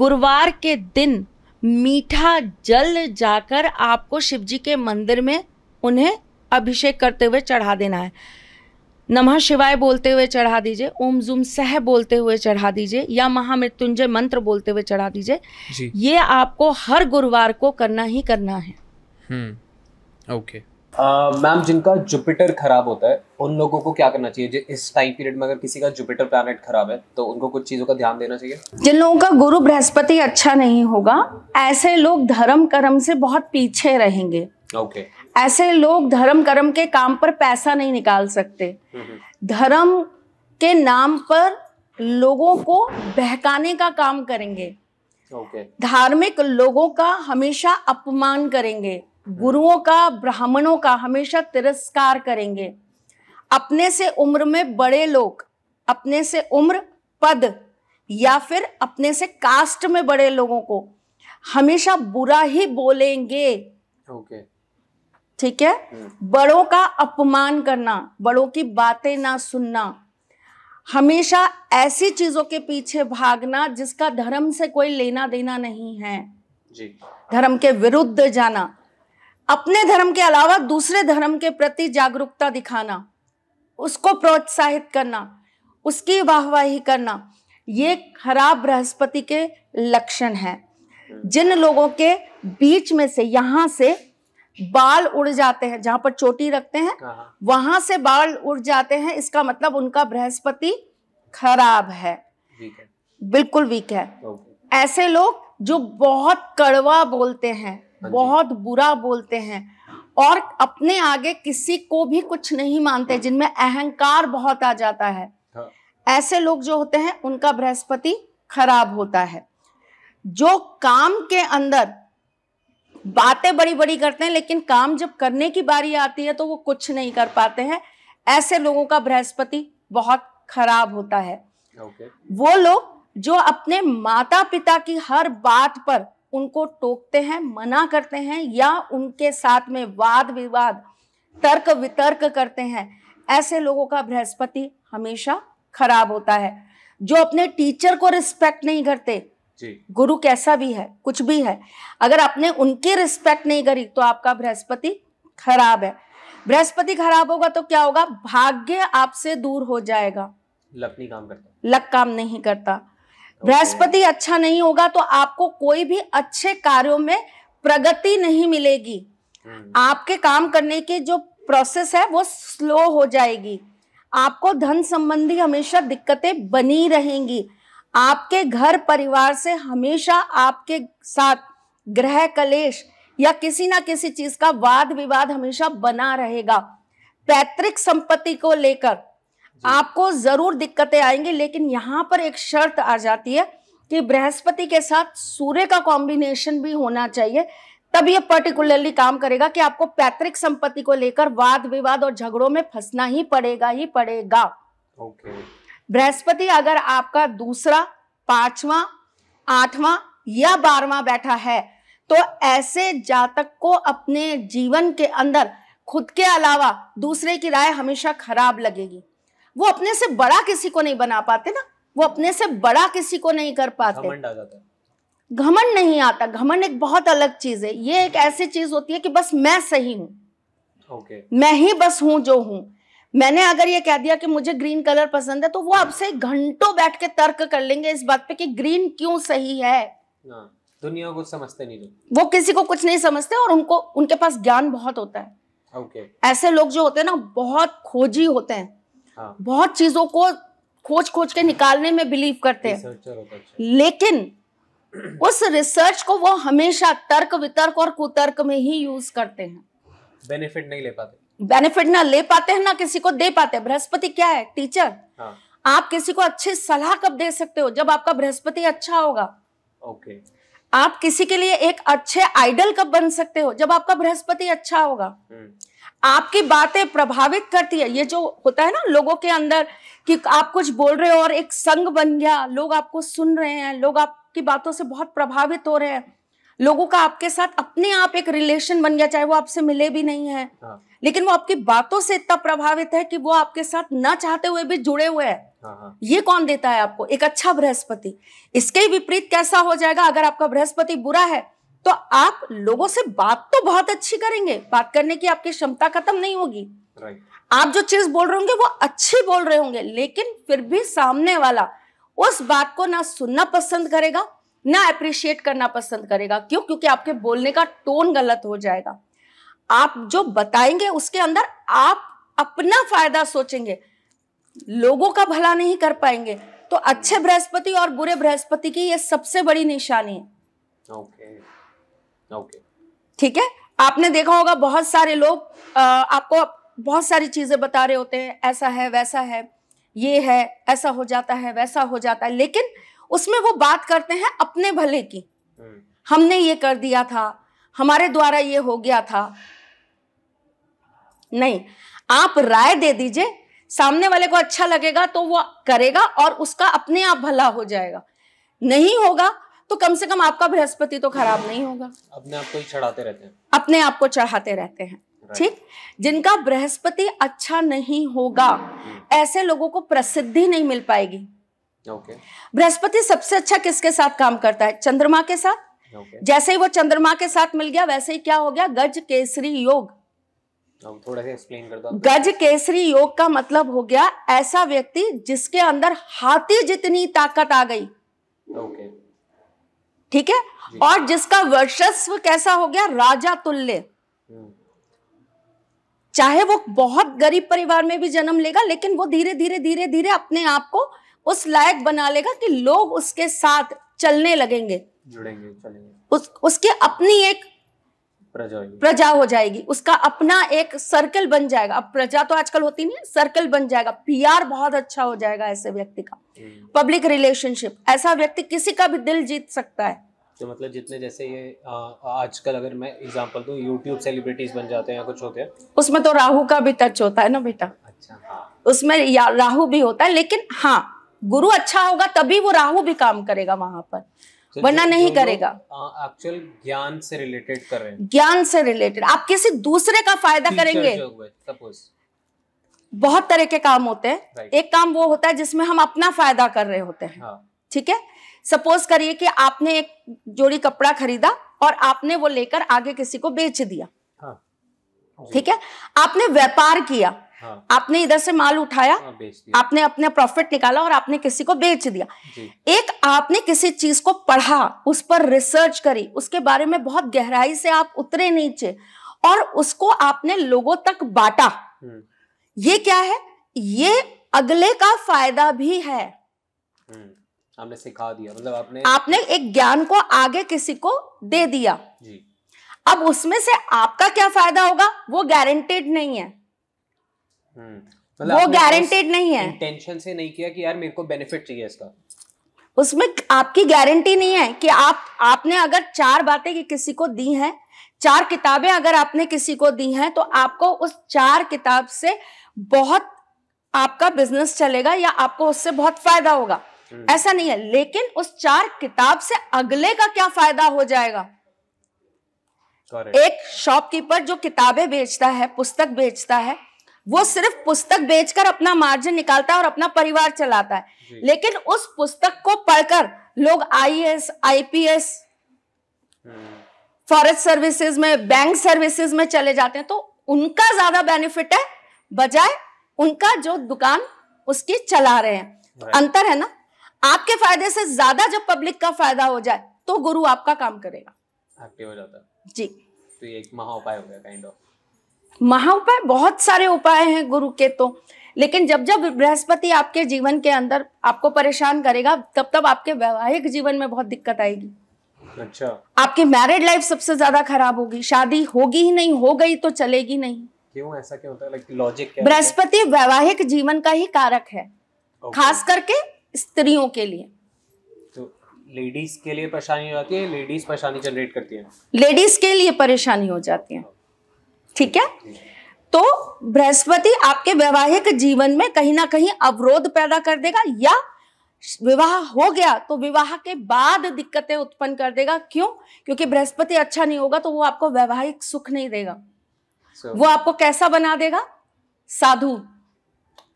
गुरुवार के दिन मीठा जल जाकर आपको शिव जी के मंदिर में उन्हें अभिषेक करते हुए चढ़ा देना है नमः शिवाय बोलते हुए चढ़ा दीजिए ओम जुम सह बोलते हुए चढ़ा दीजिए या महामृत्युंजय मंत्र बोलते हुए चढ़ा दीजिए ये आपको हर गुरुवार को करना ही करना है ओके हम्म, मैम जिनका जुपिटर खराब होता है उन लोगों को क्या करना चाहिए इस टाइम पीरियड में अगर किसी का जुपिटर प्लैनेट खराब है तो उनको कुछ चीजों का ध्यान देना चाहिए जिन लोगों का गुरु बृहस्पति अच्छा नहीं होगा ऐसे लोग धर्म कर्म से बहुत पीछे रहेंगे ओके ऐसे लोग धर्म कर्म के काम पर पैसा नहीं निकाल सकते धर्म के नाम पर लोगों को बहकाने का काम करेंगे okay. धार्मिक लोगों का हमेशा अपमान करेंगे गुरुओं का ब्राह्मणों का हमेशा तिरस्कार करेंगे अपने से उम्र में बड़े लोग अपने से उम्र पद या फिर अपने से कास्ट में बड़े लोगों को हमेशा बुरा ही बोलेंगे okay. ठीक है हम्म। बड़ों का अपमान करना बड़ों की बातें ना सुनना हमेशा ऐसी चीजों के पीछे भागना जिसका धर्म से कोई लेना देना नहीं है जी धर्म के विरुद्ध जाना अपने धर्म के अलावा दूसरे धर्म के प्रति जागरूकता दिखाना उसको प्रोत्साहित करना उसकी वाहवाही करना ये खराब बृहस्पति के लक्षण है हम्म। जिन लोगों के बीच में से यहां से बाल उड़ जाते हैं जहां पर चोटी रखते हैं हाँ, हाँ। वहां से बाल उड़ जाते हैं इसका मतलब उनका बृहस्पति खराब है बिल्कुल वीक है ऐसे लोग जो बहुत कड़वा बोलते हैं हाँ बहुत बुरा बोलते हैं और अपने आगे किसी को भी कुछ नहीं मानते जिनमें अहंकार बहुत आ जाता है ऐसे लोग जो होते हैं उनका बृहस्पति खराब होता है जो काम के अंदर बातें बड़ी बड़ी करते हैं लेकिन काम जब करने की बारी आती है तो वो कुछ नहीं कर पाते हैं ऐसे लोगों का बृहस्पति बहुत खराब होता है okay. वो लोग जो अपने माता पिता की हर बात पर उनको टोकते हैं मना करते हैं या उनके साथ में वाद विवाद तर्क वितर्क करते हैं ऐसे लोगों का बृहस्पति हमेशा खराब होता है जो अपने टीचर को रिस्पेक्ट नहीं करते गुरु कैसा भी है कुछ भी है अगर आपने उनकी रिस्पेक्ट नहीं करी तो आपका बृहस्पति खराब है बृहस्पति खराब होगा तो क्या होगा भाग्य आपसे दूर हो जाएगा लक नहीं काम करता लक काम नहीं करता बृहस्पति अच्छा नहीं होगा तो आपको कोई भी अच्छे कार्यों में प्रगति नहीं मिलेगी हम्म। आपके काम करने के जो प्रोसेस है वो स्लो हो जाएगी आपको धन संबंधी हमेशा दिक्कतें बनी रहेंगी आपके घर परिवार से हमेशा आपके साथ ग्रह कलेश या किसी ना किसी चीज का वाद विवाद हमेशा बना रहेगा पैतृक संपत्ति को लेकर आपको जरूर दिक्कतें आएंगी लेकिन यहाँ पर एक शर्त आ जाती है कि बृहस्पति के साथ सूर्य का कॉम्बिनेशन भी होना चाहिए तब ये पर्टिकुलरली काम करेगा कि आपको पैतृक संपत्ति को लेकर वाद विवाद और झगड़ों में फंसना ही पड़ेगा ही पड़ेगा okay. बृहस्पति अगर आपका दूसरा पांचवा आठवां या बारवा बैठा है तो ऐसे जातक को अपने जीवन के अंदर खुद के अलावा दूसरे की राय हमेशा खराब लगेगी वो अपने से बड़ा किसी को नहीं बना पाते ना वो अपने से बड़ा किसी को नहीं कर पाते घमंड नहीं आता घमंड एक बहुत अलग चीज है ये एक ऐसी चीज होती है कि बस मैं सही हूँ okay. मैं ही बस हूँ जो हूँ मैंने अगर ये कह दिया कि मुझे ग्रीन कलर पसंद है तो वो आपसे घंटों बैठ के तर्क कर लेंगे इस बात पे कि ग्रीन क्यों सही है हाँ, दुनिया को समझते नहीं वो किसी को कुछ नहीं समझते और उनको उनके पास ज्ञान बहुत होता है okay. ऐसे लोग जो होते हैं ना बहुत खोजी होते हैं हाँ. बहुत चीजों को खोज खोज के निकालने में बिलीव करते हैं लेकिन उस रिसर्च को वो हमेशा तर्क वितर्क और कुतर्क में ही यूज करते हैं बेनिफिट नहीं ले पाते बेनिफिट ना ले पाते हैं ना किसी को दे पाते हैं बृहस्पति क्या है टीचर हाँ. आप किसी को अच्छी सलाह कब दे सकते हो जब आपका बृहस्पति अच्छा होगा ओके okay. आप किसी के लिए एक अच्छे आइडल कब बन सकते हो जब आपका बृहस्पति अच्छा होगा हम्म। आपकी बातें प्रभावित करती है ये जो होता है ना लोगों के अंदर कि आप कुछ बोल रहे हो और एक संग बन गया लोग आपको सुन रहे हैं लोग आपकी बातों से बहुत प्रभावित हो रहे हैं लोगों का आपके साथ अपने आप एक रिलेशन बन गया चाहे वो आपसे मिले भी नहीं है हाँ। लेकिन वो आपकी बातों से इतना प्रभावित है कि वो आपके साथ ना चाहते हुए भी जुड़े हुए है हाँ, हाँ। ये कौन देता है आपको एक अच्छा बृहस्पति इसके विपरीत कैसा हो जाएगा अगर आपका बृहस्पति बुरा है तो आप लोगों से बात तो बहुत अच्छी करेंगे बात करने की आपकी क्षमता खत्म नहीं होगी आप जो चीज बोल रहे होंगे वो अच्छी बोल रहे होंगे लेकिन फिर भी सामने वाला उस बात को ना सुनना पसंद करेगा ना अप्रिशिएट करना पसंद करेगा क्यों क्योंकि आपके बोलने का टोन गलत हो जाएगा आप जो बताएंगे उसके अंदर आप अपना फायदा सोचेंगे लोगों का भला नहीं कर पाएंगे तो अच्छे बृहस्पति और बुरे बृहस्पति की ये सबसे बड़ी निशानी है ओके ओके ठीक है आपने देखा होगा बहुत सारे लोग आपको बहुत सारी चीजें बता रहे होते हैं ऐसा है वैसा है ये है ऐसा हो जाता है वैसा हो जाता है लेकिन उसमें वो बात करते हैं अपने भले की हम्म। हमने ये कर दिया था हमारे द्वारा ये हो गया था नहीं आप राय दे दीजिए सामने वाले को अच्छा लगेगा तो वो करेगा और उसका अपने आप भला हो जाएगा नहीं होगा तो कम से कम आपका बृहस्पति तो खराब नहीं होगा अपने आप को ही चढ़ाते रहते हैं अपने आप को चढ़ाते रहते हैं ठीक जिनका बृहस्पति अच्छा नहीं होगा हम्म। ऐसे लोगों को प्रसिद्धि नहीं मिल पाएगी बृहस्पति सबसे अच्छा किसके साथ काम करता है चंद्रमा के साथ okay. जैसे ही वो चंद्रमा के साथ मिल गया वैसे ही क्या हो गया गज केसरी योग थोड़ा एक्सप्लेन कर दो गज केसरी योग का मतलब हो गया ऐसा व्यक्ति जिसके अंदर हाथी जितनी ताकत आ गई ओके ठीक है और जिसका वर्चस्व कैसा हो गया राजा तुल्य हम्म। चाहे वो बहुत गरीब परिवार में भी जन्म लेगा लेकिन वो धीरे धीरे धीरे धीरे अपने आप को उस लायक बना लेगा कि लोग उसके साथ चलने लगेंगे जुड़ेंगे चलेंगे उस उसके अपनी एक प्रजा प्रजा हो जाएगी उसका अपना एक सर्कल बन जाएगा अब प्रजा तो आजकल होती नहीं सर्कल बन जाएगा पीआर बहुत अच्छा हो जाएगा ऐसे व्यक्ति का पब्लिक हम्म। रिलेशनशिप ऐसा व्यक्ति किसी का भी दिल जीत सकता है तो मतलब जितने जैसे ये आजकल अगर मैं एग्जांपल दूं यूट्यूब सेलिब्रिटीज बन जाते हैं या कुछ होते हैं उसमें तो राहु का भी टच होता है ना बेटा अच्छा हाँ। उसमें राहु भी होता है लेकिन हाँ गुरु अच्छा होगा तभी वो राहु भी काम करेगा वहां पर वरना नहीं करेगा एक्चुअल ज्ञान से रिलेटेड कर रहे हैं ज्ञान से रिलेटेड आप किसी दूसरे का फायदा करेंगे बहुत तरह के काम होते हैं एक काम वो होता है जिसमें हम अपना फायदा कर रहे होते हैं हाँ। ठीक है सपोज करिए कि आपने एक जोड़ी कपड़ा खरीदा और आपने वो लेकर आगे किसी को बेच दिया हाँ। ठीक है आपने व्यापार किया हाँ। आपने इधर से माल उठाया हाँ, आपने अपने प्रॉफिट निकाला और आपने किसी को बेच दिया एक आपने किसी चीज को पढ़ा उस पर रिसर्च करी उसके बारे में बहुत गहराई से आप उतरे नीचे और उसको आपने लोगों तक बांटा हम्म। ये क्या है ये अगले का फायदा भी है हम्म। आपने सिखा दिया मतलब आपने आपने एक ज्ञान को आगे किसी को दे दिया जी अब उसमें से आपका क्या फायदा होगा वो गारंटेड नहीं है हम्म। वो गारंटेड मतलब नहीं है इंटेंशन से नहीं किया कि यार मेरे को बेनिफिट चाहिए इसका उसमें आपकी गारंटी नहीं है कि आप आपने अगर चार बातें कि किसी को दी हैं चार किताबें अगर आपने किसी को दी हैं तो आपको उस चार किताब से बहुत आपका बिजनेस चलेगा या आपको उससे बहुत फायदा होगा हम्म। ऐसा नहीं है लेकिन उस चार किताब से अगले का क्या फायदा हो जाएगा एक शॉपकीपर जो किताबें बेचता है पुस्तक बेचता है वो सिर्फ पुस्तक बेचकर अपना मार्जिन निकालता है और अपना परिवार चलाता है लेकिन उस पुस्तक को पढ़कर लोग आईएएस आईपीएस फॉरेस्ट सर्विसेज में बैंक सर्विसेज में चले जाते हैं तो उनका ज्यादा बेनिफिट है बजाय उनका जो दुकान उसकी चला रहे हैं तो अंतर है ना आपके फायदे से ज्यादा जब पब्लिक का फायदा हो जाए तो गुरु आपका काम करेगा एक्टिव हो जाता जी तो ये एक महा उपाय हो गया काइंड ऑफ महा उपाय बहुत सारे उपाय हैं गुरु के तो लेकिन जब जब बृहस्पति आपके जीवन के अंदर आपको परेशान करेगा तब तब आपके वैवाहिक जीवन में बहुत दिक्कत आएगी अच्छा आपकी मैरिड लाइफ सबसे ज्यादा खराब होगी शादी होगी ही नहीं हो गई तो चलेगी नहीं क्यों ऐसा क्यों होता है लॉजिक क्या बृहस्पति वैवाहिक जीवन का ही कारक है okay. खास करके स्त्रियों के लिए तो लेडीज के लिए परेशानी हो जाती है लेडीज परेशानी जनरेट करती है लेडीज के लिए परेशानी हो जाती है ठीक है तो बृहस्पति आपके वैवाहिक जीवन में कहीं ना कहीं अवरोध पैदा कर देगा या विवाह हो गया तो विवाह के बाद दिक्कतें उत्पन्न कर देगा क्यों क्योंकि बृहस्पति अच्छा नहीं होगा तो वो आपको वैवाहिक सुख नहीं देगा so, वो आपको कैसा बना देगा साधु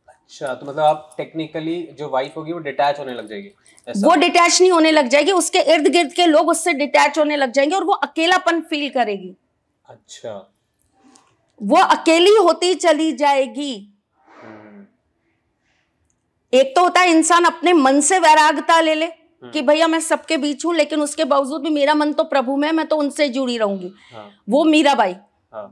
अच्छा तो मतलब आप टेक्निकली जो वाइफ होगी वो डिटैच होने लग जाएगी वो डिटैच नहीं होने लग जाएगी उसके इर्द गिर्द के लोग उससे डिटैच होने लग जाएंगे और वो अकेलापन फील करेगी अच्छा वो अकेली होती चली जाएगी एक तो होता है इंसान अपने मन से वैरागता ले ले हाँ। कि भैया मैं सबके बीच हूं लेकिन उसके बावजूद भी मेरा मन तो प्रभु में मैं तो उनसे जुड़ी रहूंगी हाँ। वो बाई हाँ।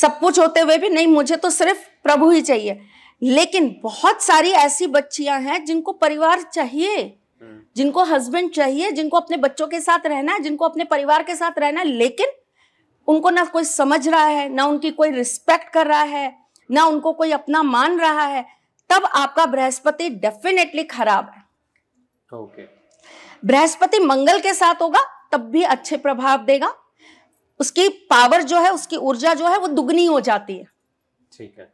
सब कुछ होते हुए भी नहीं मुझे तो सिर्फ प्रभु ही चाहिए लेकिन बहुत सारी ऐसी बच्चियां हैं जिनको परिवार चाहिए हाँ। जिनको हस्बैंड चाहिए जिनको अपने बच्चों के साथ रहना है जिनको अपने परिवार के साथ रहना है लेकिन उनको ना कोई समझ रहा है ना उनकी कोई रिस्पेक्ट कर रहा है ना उनको कोई अपना मान रहा है तब आपका बृहस्पति डेफिनेटली खराब है ओके बृहस्पति मंगल के साथ होगा तब भी अच्छे प्रभाव देगा उसकी पावर जो है उसकी ऊर्जा जो है वो दुगनी हो जाती है ठीक है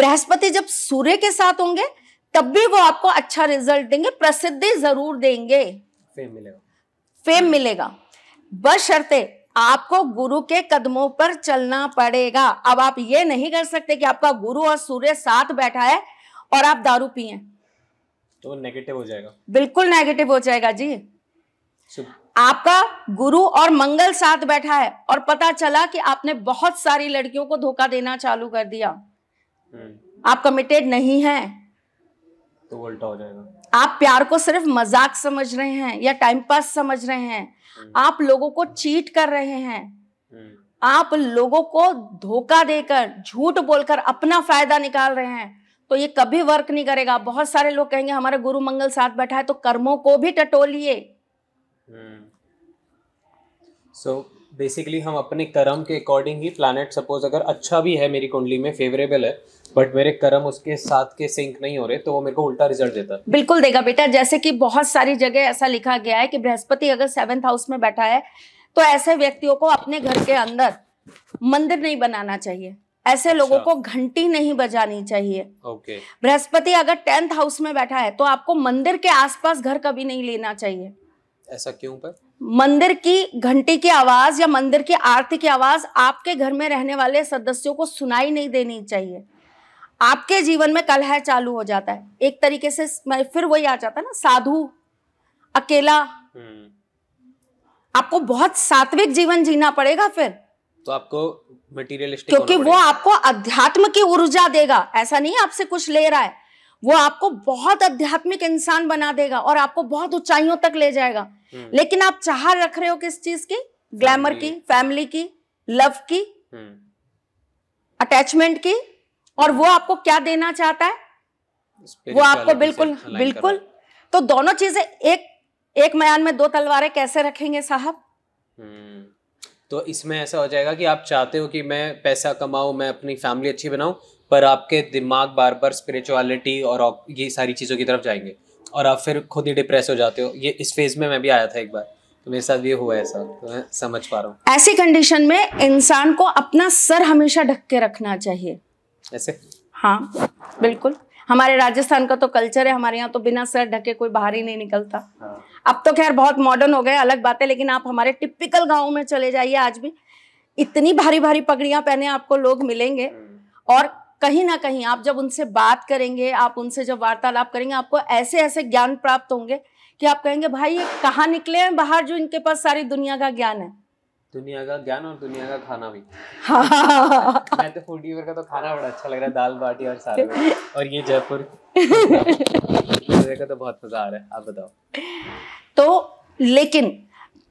बृहस्पति जब सूर्य के साथ होंगे तब भी वो आपको अच्छा रिजल्ट देंगे प्रसिद्धि जरूर देंगे फेम मिलेगा फेम मिलेगा बस शर्ते आपको गुरु के कदमों पर चलना पड़ेगा अब आप ये नहीं कर सकते कि आपका गुरु और सूर्य साथ बैठा है और आप दारू पिए तो नेगेटिव हो जाएगा बिल्कुल नेगेटिव हो जाएगा जी आपका गुरु और मंगल साथ बैठा है और पता चला कि आपने बहुत सारी लड़कियों को धोखा देना चालू कर दिया हम्म। आप कमिटेड नहीं है तो उल्टा हो जाएगा आप प्यार को सिर्फ मजाक समझ रहे हैं या टाइम पास समझ रहे हैं हम्म। आप लोगों को चीट कर रहे हैं हम्म। आप लोगों को धोखा देकर झूठ बोलकर अपना फायदा निकाल रहे हैं तो ये कभी वर्क नहीं करेगा बहुत सारे लोग कहेंगे हमारे गुरु मंगल साथ बैठा है तो कर्मों को भी टटोलिए सो हम्म। बेसिकली हम अपने कर्म के अकॉर्डिंग ही प्लानट सपोज अगर अच्छा भी है मेरी कुंडली में फेवरेबल है बट मेरे कर्म उसके साथ के सिंक नहीं हो रहे तो वो मेरे को उल्टा रिजल्ट देता है बिल्कुल देगा बेटा जैसे कि बहुत सारी जगह ऐसा लिखा गया है कि बृहस्पति अगर सेवेंथ हाउस में बैठा है तो ऐसे व्यक्तियों को अपने घर के अंदर मंदिर नहीं बनाना चाहिए ऐसे लोगों अच्छा। को घंटी नहीं बजानी चाहिए ओके बृहस्पति अगर टेंथ हाउस में बैठा है तो आपको मंदिर के आसपास घर कभी नहीं लेना चाहिए ऐसा क्यों पर मंदिर की घंटी की आवाज या मंदिर की आरती की आवाज आपके घर में रहने वाले सदस्यों को सुनाई नहीं देनी चाहिए आपके जीवन में कलह चालू हो जाता है एक तरीके से मैं फिर वही आ जाता है ना साधु अकेला हम्म। आपको बहुत सात्विक जीवन जीना पड़ेगा फिर तो आपको मटेरियलिस्टिक क्योंकि वो आपको अध्यात्म की ऊर्जा देगा ऐसा नहीं आपसे कुछ ले रहा है वो आपको बहुत अध्यात्मिक इंसान बना देगा और आपको बहुत ऊंचाइयों तक ले जाएगा हम्म। लेकिन आप चाह रख रहे हो किस चीज की ग्लैमर की फैमिली की लव की अटैचमेंट हम्म। की और वो आपको क्या देना चाहता है वो आपको बिल्कुल बिल्कुल तो दोनों चीजें एक एक मयान में दो तलवारें कैसे रखेंगे साहब हम्म, तो इसमें ऐसा हो जाएगा कि आप चाहते हो कि मैं पैसा कमाऊं मैं अपनी फैमिली अच्छी बनाऊं पर आपके दिमाग बार बार स्पिरिचुअलिटी और ये सारी चीज़ों की तरफ जाएंगे और आप फिर खुद ही डिप्रेस हो जाते हो ये इस फेज में मैं भी आया था एक बार तो मेरे साथ भी हुआ ऐसा तो मैं समझ पा रहा हूँ ऐसी कंडीशन में इंसान को अपना सर हमेशा ढक के रखना चाहिए ऐसे हाँ बिल्कुल हमारे राजस्थान का तो कल्चर है हमारे यहाँ तो बिना सर ढके कोई बाहर ही नहीं निकलता हाँ। अब तो खैर बहुत मॉडर्न हो गए अलग बात है लेकिन आप हमारे टिपिकल गाँव में चले जाइए आज भी इतनी भारी भारी पगड़ियाँ पहने आपको लोग मिलेंगे हम्म। और कहीं ना कहीं आप जब उनसे बात करेंगे आप उनसे जब वार्तालाप करेंगे आपको ऐसे ऐसे ज्ञान प्राप्त होंगे कि आप कहेंगे भाई ये कहाँ निकले हैं बाहर जो इनके पास सारी दुनिया का ज्ञान है दुनिया का ज्ञान और दुनिया का खाना भी हाँ। मैं तो फूडी का तो खाना बड़ा अच्छा लग रहा है दाल बाटी और सारे और ये जयपुर का तो बहुत मजा आ रहा है आप बताओ तो लेकिन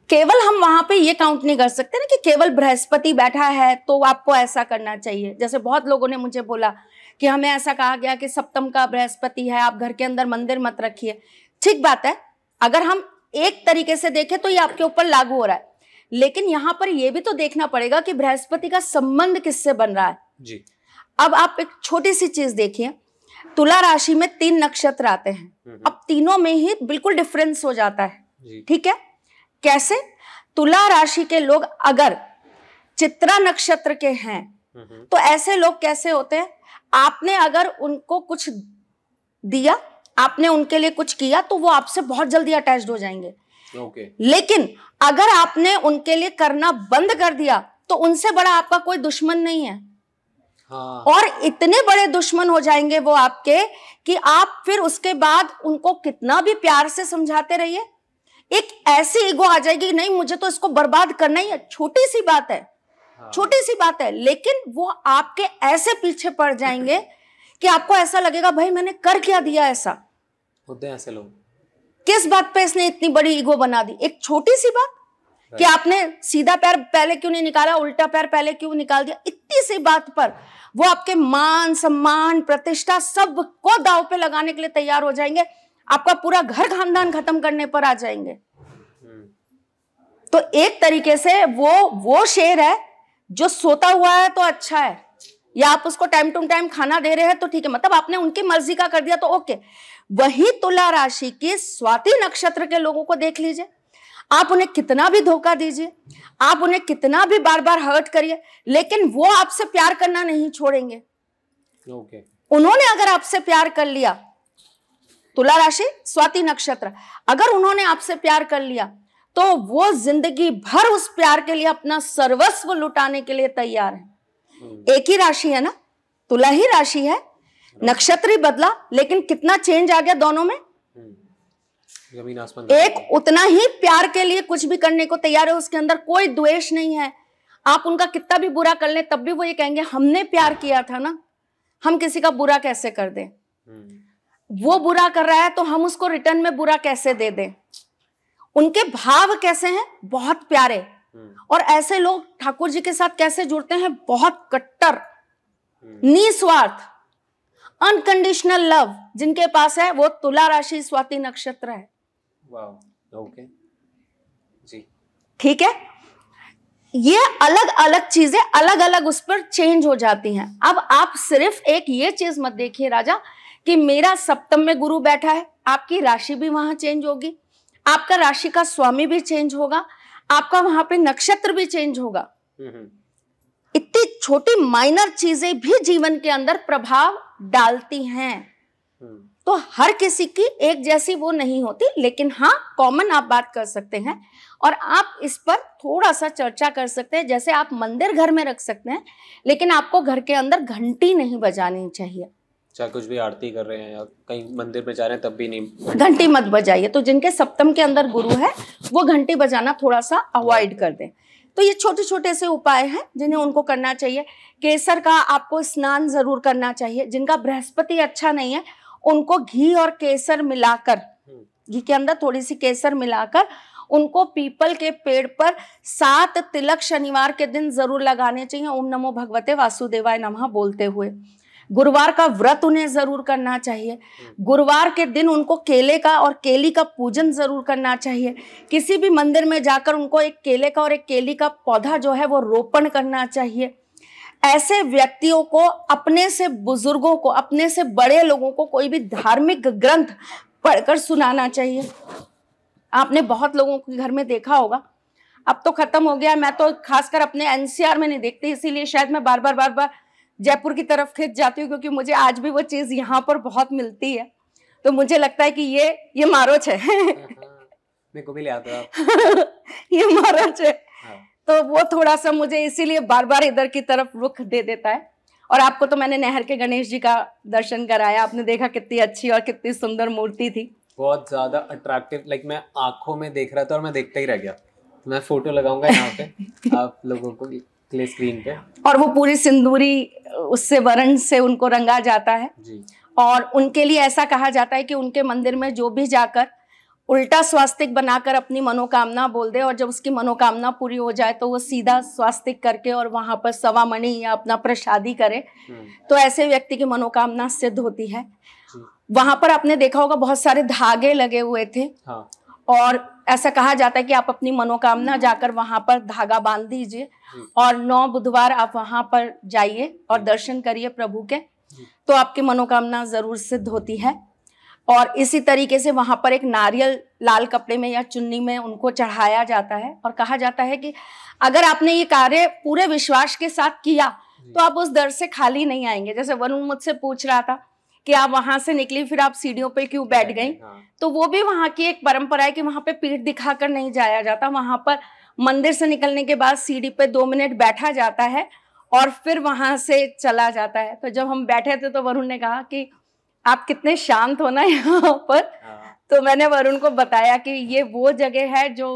केवल हम वहां पे ये काउंट नहीं कर सकते ना कि केवल बृहस्पति बैठा है तो आपको ऐसा करना चाहिए जैसे बहुत लोगों ने मुझे बोला कि हमें ऐसा कहा गया कि सप्तम का बृहस्पति है आप घर के अंदर मंदिर मत रखिए ठीक बात है अगर हम एक तरीके से देखें तो ये आपके ऊपर लागू हो रहा है लेकिन यहाँ पर यह भी तो देखना पड़ेगा कि बृहस्पति का संबंध किससे बन रहा है जी अब आप एक छोटी सी चीज देखिए तुला राशि में तीन नक्षत्र आते हैं हम्म, हम्म। अब तीनों में ही बिल्कुल डिफरेंस हो जाता है ठीक है कैसे तुला राशि के लोग अगर चित्रा नक्षत्र के हैं हम्म, तो ऐसे लोग कैसे होते हैं आपने अगर उनको कुछ दिया आपने उनके लिए कुछ किया तो वो आपसे बहुत जल्दी अटैच हो जाएंगे ओके लेकिन अगर आपने उनके लिए करना बंद कर दिया तो उनसे बड़ा आपका कोई दुश्मन नहीं है हाँ। और इतने बड़े दुश्मन हो जाएंगे वो आपके कि आप फिर उसके बाद उनको कितना भी प्यार से समझाते रहिए एक ऐसी ईगो आ जाएगी नहीं मुझे तो इसको बर्बाद करना ही है छोटी सी बात है हाँ। छोटी सी बात है लेकिन वो आपके ऐसे पीछे पड़ जाएंगे कि आपको ऐसा लगेगा भाई मैंने कर क्या दिया ऐसा होते हैं ऐसे लोग किस बात पे इसने इतनी बड़ी ईगो बना दी एक छोटी सी बात कि आपने सीधा पैर पहले क्यों नहीं निकाला उल्टा पैर पहले क्यों निकाल दिया इतनी सी बात पर वो आपके मान सम्मान प्रतिष्ठा सब को दाव पे लगाने के लिए तैयार हो जाएंगे आपका पूरा घर खानदान खत्म करने पर आ जाएंगे hmm. तो एक तरीके से वो वो शेर है जो सोता हुआ है तो अच्छा है या आप उसको टाइम टू टाइम खाना दे रहे हैं तो ठीक है मतलब आपने उनकी मर्जी का कर दिया तो ओके वही तुला राशि के स्वाति नक्षत्र के लोगों को देख लीजिए आप उन्हें कितना भी धोखा दीजिए आप उन्हें कितना भी बार बार हर्ट करिए लेकिन वो आपसे प्यार करना नहीं छोड़ेंगे okay. उन्होंने अगर आपसे प्यार कर लिया तुला राशि स्वाति नक्षत्र अगर उन्होंने आपसे प्यार कर लिया तो वो जिंदगी भर उस प्यार के लिए अपना सर्वस्व लुटाने के लिए तैयार है hmm. एक ही राशि है ना तुला ही राशि है नक्षत्र ही बदला लेकिन कितना चेंज आ गया दोनों में हम्म, जमीन आसमान एक उतना ही प्यार के लिए कुछ भी करने को तैयार है उसके अंदर कोई द्वेष नहीं है आप उनका कितना भी बुरा कर ले तब भी वो ये कहेंगे हमने प्यार किया था ना हम किसी का बुरा कैसे कर दे हम्म। वो बुरा कर रहा है तो हम उसको रिटर्न में बुरा कैसे दे दें उनके भाव कैसे हैं बहुत प्यारे हम्म। और ऐसे लोग ठाकुर जी के साथ कैसे जुड़ते हैं बहुत कट्टर निस्वार्थ अनकंडीशनल लव जिनके पास है वो तुला राशि स्वाति नक्षत्र है ओके जी ठीक है ये अलग अलग चीजें अलग अलग उस पर चेंज हो जाती हैं अब आप सिर्फ एक ये चीज मत देखिए राजा कि मेरा सप्तम में गुरु बैठा है आपकी राशि भी वहां चेंज होगी आपका राशि का स्वामी भी चेंज होगा आपका वहां पे नक्षत्र भी चेंज होगा हम्म, हम्म। इतनी छोटी माइनर चीजें भी जीवन के अंदर प्रभाव डालती हैं हम्म। तो हर किसी की एक जैसी वो नहीं होती लेकिन हाँ कॉमन आप बात कर सकते हैं और आप इस पर थोड़ा सा चर्चा कर सकते हैं जैसे आप मंदिर घर में रख सकते हैं लेकिन आपको घर के अंदर घंटी नहीं बजानी चाहिए चाहे कुछ भी आरती कर रहे हैं या कहीं मंदिर में जा रहे हैं तब भी नहीं घंटी मत बजाइए तो जिनके सप्तम के अंदर गुरु है वो घंटी बजाना थोड़ा सा अवॉइड कर दें तो ये छोटे छोटे से उपाय हैं जिन्हें उनको करना चाहिए केसर का आपको स्नान ज़रूर करना चाहिए जिनका बृहस्पति अच्छा नहीं है उनको घी और केसर मिलाकर हम्म। घी के अंदर थोड़ी सी केसर मिलाकर उनको पीपल के पेड़ पर सात तिलक शनिवार के दिन जरूर लगाने चाहिए ओम नमो भगवते वासुदेवाय नमः बोलते हुए गुरुवार का व्रत उन्हें जरूर करना चाहिए हम्म। गुरुवार के दिन उनको केले का और केली का पूजन जरूर करना चाहिए किसी भी मंदिर में जाकर उनको एक केले का और एक केली का पौधा जो है वो रोपण करना चाहिए ऐसे व्यक्तियों को अपने से बुजुर्गों को अपने से बड़े लोगों को कोई भी धार्मिक ग्रंथ पढ़कर सुनाना चाहिए आपने बहुत लोगों के घर में देखा होगा अब तो खत्म हो गया मैं तो खासकर अपने एनसीआर में नहीं देखती इसीलिए शायद मैं बार बार बार बार जयपुर की तरफ खिंच जाती हूँ क्योंकि मुझे आज भी वो चीज़ यहाँ पर बहुत मिलती है तो मुझे लगता है कि ये ये मारोच है को भी ले आता ये मारोच है हाँ। तो वो थोड़ा सा मुझे इसीलिए बार बार इधर की तरफ रुख दे देता है और आपको तो मैंने नहर के गणेश जी का दर्शन कराया आपने देखा कितनी अच्छी और कितनी सुंदर मूर्ति थी बहुत ज्यादा अट्रैक्टिव लाइक मैं आंखों में देख रहा था और मैं देखता ही रह गया मैं फोटो लगाऊंगा यहाँ पे आप लोगों को भी क्ले स्क्रीन पे और वो पूरी सिंदूरी उससे वर्ण से उनको रंगा जाता है जी। और उनके लिए ऐसा कहा जाता है कि उनके मंदिर में जो भी जाकर उल्टा स्वास्तिक बनाकर अपनी मनोकामना बोल दे और जब उसकी मनोकामना पूरी हो जाए तो वो सीधा स्वास्तिक करके और वहाँ पर सवा मणि या अपना प्रसादी करे हम्म। तो ऐसे व्यक्ति की मनोकामना सिद्ध होती है वहाँ पर आपने देखा होगा बहुत सारे धागे लगे हुए थे हाँ। और ऐसा कहा जाता है कि आप अपनी मनोकामना हम्म। जाकर वहां पर धागा बांध दीजिए हम्म। और नौ बुधवार आप वहां पर जाइए और हम्म। दर्शन करिए प्रभु के तो आपकी मनोकामना जरूर सिद्ध होती है और इसी तरीके से वहाँ पर एक नारियल लाल कपड़े में या चुन्नी में उनको चढ़ाया जाता है और कहा जाता है कि अगर आपने ये कार्य पूरे विश्वास के साथ किया तो आप उस दर से खाली नहीं आएंगे जैसे वरुण मुझसे पूछ रहा था कि आप वहां से निकली फिर आप सीढ़ियों पे क्यों बैठ गई हाँ। तो वो भी वहां की एक परंपरा है कि वहां पे पीठ दिखाकर नहीं जाया जाता वहां पर मंदिर से निकलने के बाद सीढ़ी पे दो मिनट बैठा जाता है और फिर वहां से चला जाता है तो जब हम बैठे थे तो वरुण ने कहा कि आप कितने शांत हो ना यहाँ पर हाँ। तो मैंने वरुण को बताया कि ये वो जगह है जो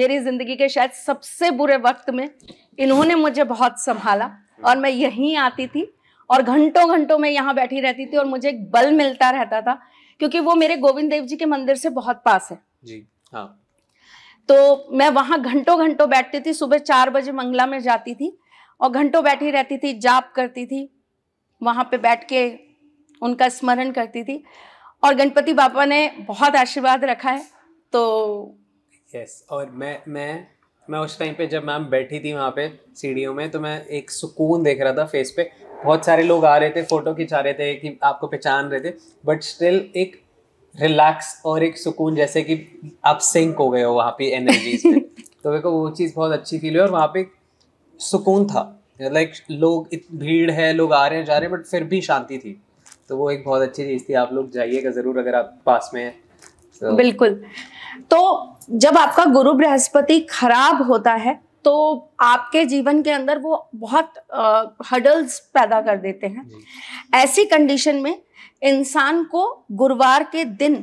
मेरी जिंदगी के शायद सबसे बुरे वक्त में इन्होंने मुझे बहुत संभाला और मैं यहीं आती थी और घंटों घंटों में यहाँ बैठी रहती थी और मुझे एक बल मिलता रहता था क्योंकि वो मेरे गोविंद देव जी के मंदिर से बहुत पास है जी हाँ तो मैं वहां घंटों घंटों बैठती थी सुबह चार बजे मंगला में जाती थी और घंटों बैठी रहती थी जाप करती थी वहां पे बैठ के उनका स्मरण करती थी और गणपति बापा ने बहुत आशीर्वाद रखा है तो यस yes, और मैं मैं मैं उस टाइम पे जब मैम बैठी थी वहाँ पे सीढ़ियों में तो मैं एक सुकून देख रहा था फेस पे बहुत सारे लोग आ रहे थे फ़ोटो खिंचा रहे थे कि आपको पहचान रहे थे बट स्टिल एक रिलैक्स और एक सुकून जैसे कि आप सिंक हो गए हो वहाँ पे एनर्जी तो मेरे को वो चीज़ बहुत अच्छी फील हुई और वहाँ पे सुकून था लाइक लोग भीड़ है लोग आ रहे हैं जा रहे हैं बट फिर भी शांति थी तो वो एक बहुत अच्छी चीज़ थी आप लोग जाइएगा ज़रूर अगर आप पास में हैं बिल्कुल तो जब आपका गुरु बृहस्पति खराब होता है तो आपके जीवन के अंदर वो बहुत हडल्स पैदा कर देते हैं ऐसी कंडीशन में इंसान को गुरुवार के दिन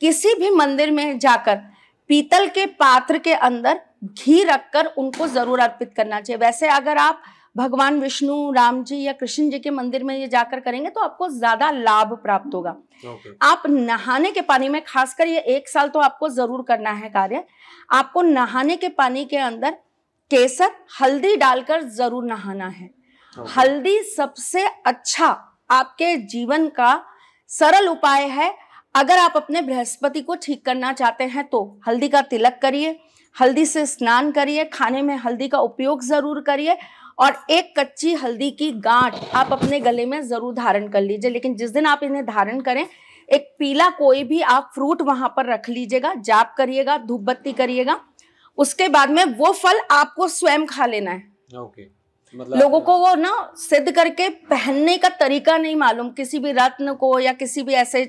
किसी भी मंदिर में जाकर पीतल के पात्र के अंदर घी रखकर उनको ज़रूर अर्पित करना चाहिए वैसे अगर आप भगवान विष्णु राम जी या कृष्ण जी के मंदिर में ये जाकर करेंगे तो आपको ज्यादा लाभ प्राप्त होगा okay. आप नहाने के पानी में खासकर ये एक साल तो आपको जरूर करना है कार्य आपको नहाने के पानी के अंदर केसर हल्दी डालकर जरूर नहाना है okay. हल्दी सबसे अच्छा आपके जीवन का सरल उपाय है अगर आप अपने बृहस्पति को ठीक करना चाहते हैं तो हल्दी का तिलक करिए हल्दी से स्नान करिए खाने में हल्दी का उपयोग जरूर करिए और एक कच्ची हल्दी की गांठ आप अपने गले में जरूर धारण कर लीजिए लेकिन जिस दिन आप इन्हें धारण करें एक पीला कोई भी आप फ्रूट वहां पर रख लीजिएगा जाप करिएगा धूप बत्ती करिएगा उसके बाद में वो फल आपको स्वयं खा लेना है ओके मतलब लोगों को वो ना सिद्ध करके पहनने का तरीका नहीं मालूम किसी भी रत्न को या किसी भी ऐसे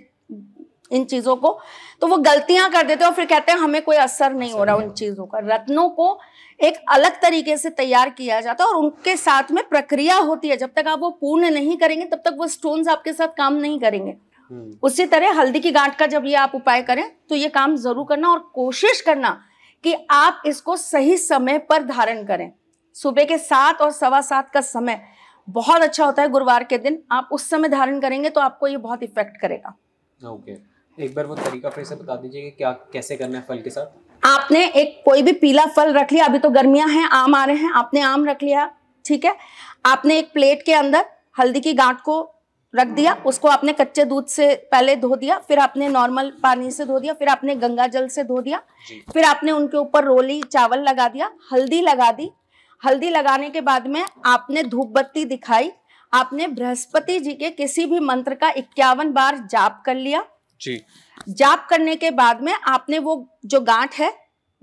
इन चीज़ों को तो वो गलतियां कर देते हैं और फिर कहते हैं हमें कोई असर नहीं हो रहा उन चीज़ों का रत्नों को एक अलग तरीके से तैयार किया जाता है और उनके साथ में प्रक्रिया होती है जब तक आप वो पूर्ण नहीं करेंगे तब तक वो स्टोन आपके साथ काम नहीं करेंगे हम्म। उसी तरह हल्दी की गांठ का जब ये आप उपाय करें तो ये काम जरूर करना और कोशिश करना कि आप इसको सही समय पर धारण करें सुबह के सात और सवा सात का समय बहुत अच्छा होता है गुरुवार के दिन आप उस समय धारण करेंगे तो आपको ये बहुत इफेक्ट करेगा ओके okay. एक बार वो तरीका फिर से बता दीजिए कि क्या कैसे करना है फल के साथ आपने एक कोई भी पीला फल रख लिया अभी तो गर्मियां हैं आम आ रहे हैं आपने आम रख लिया ठीक है आपने एक प्लेट के अंदर हल्दी की गांठ को रख दिया उसको आपने कच्चे दूध से पहले धो दिया फिर आपने नॉर्मल पानी से धो दिया फिर आपने गंगा जल से धो दिया फिर आपने उनके ऊपर रोली चावल लगा दिया हल्दी लगा दी हल्दी लगाने के बाद में आपने धूप बत्ती दिखाई आपने बृहस्पति जी के किसी भी मंत्र का इक्यावन बार जाप कर लिया जी जाप करने के बाद में आपने वो जो गांठ है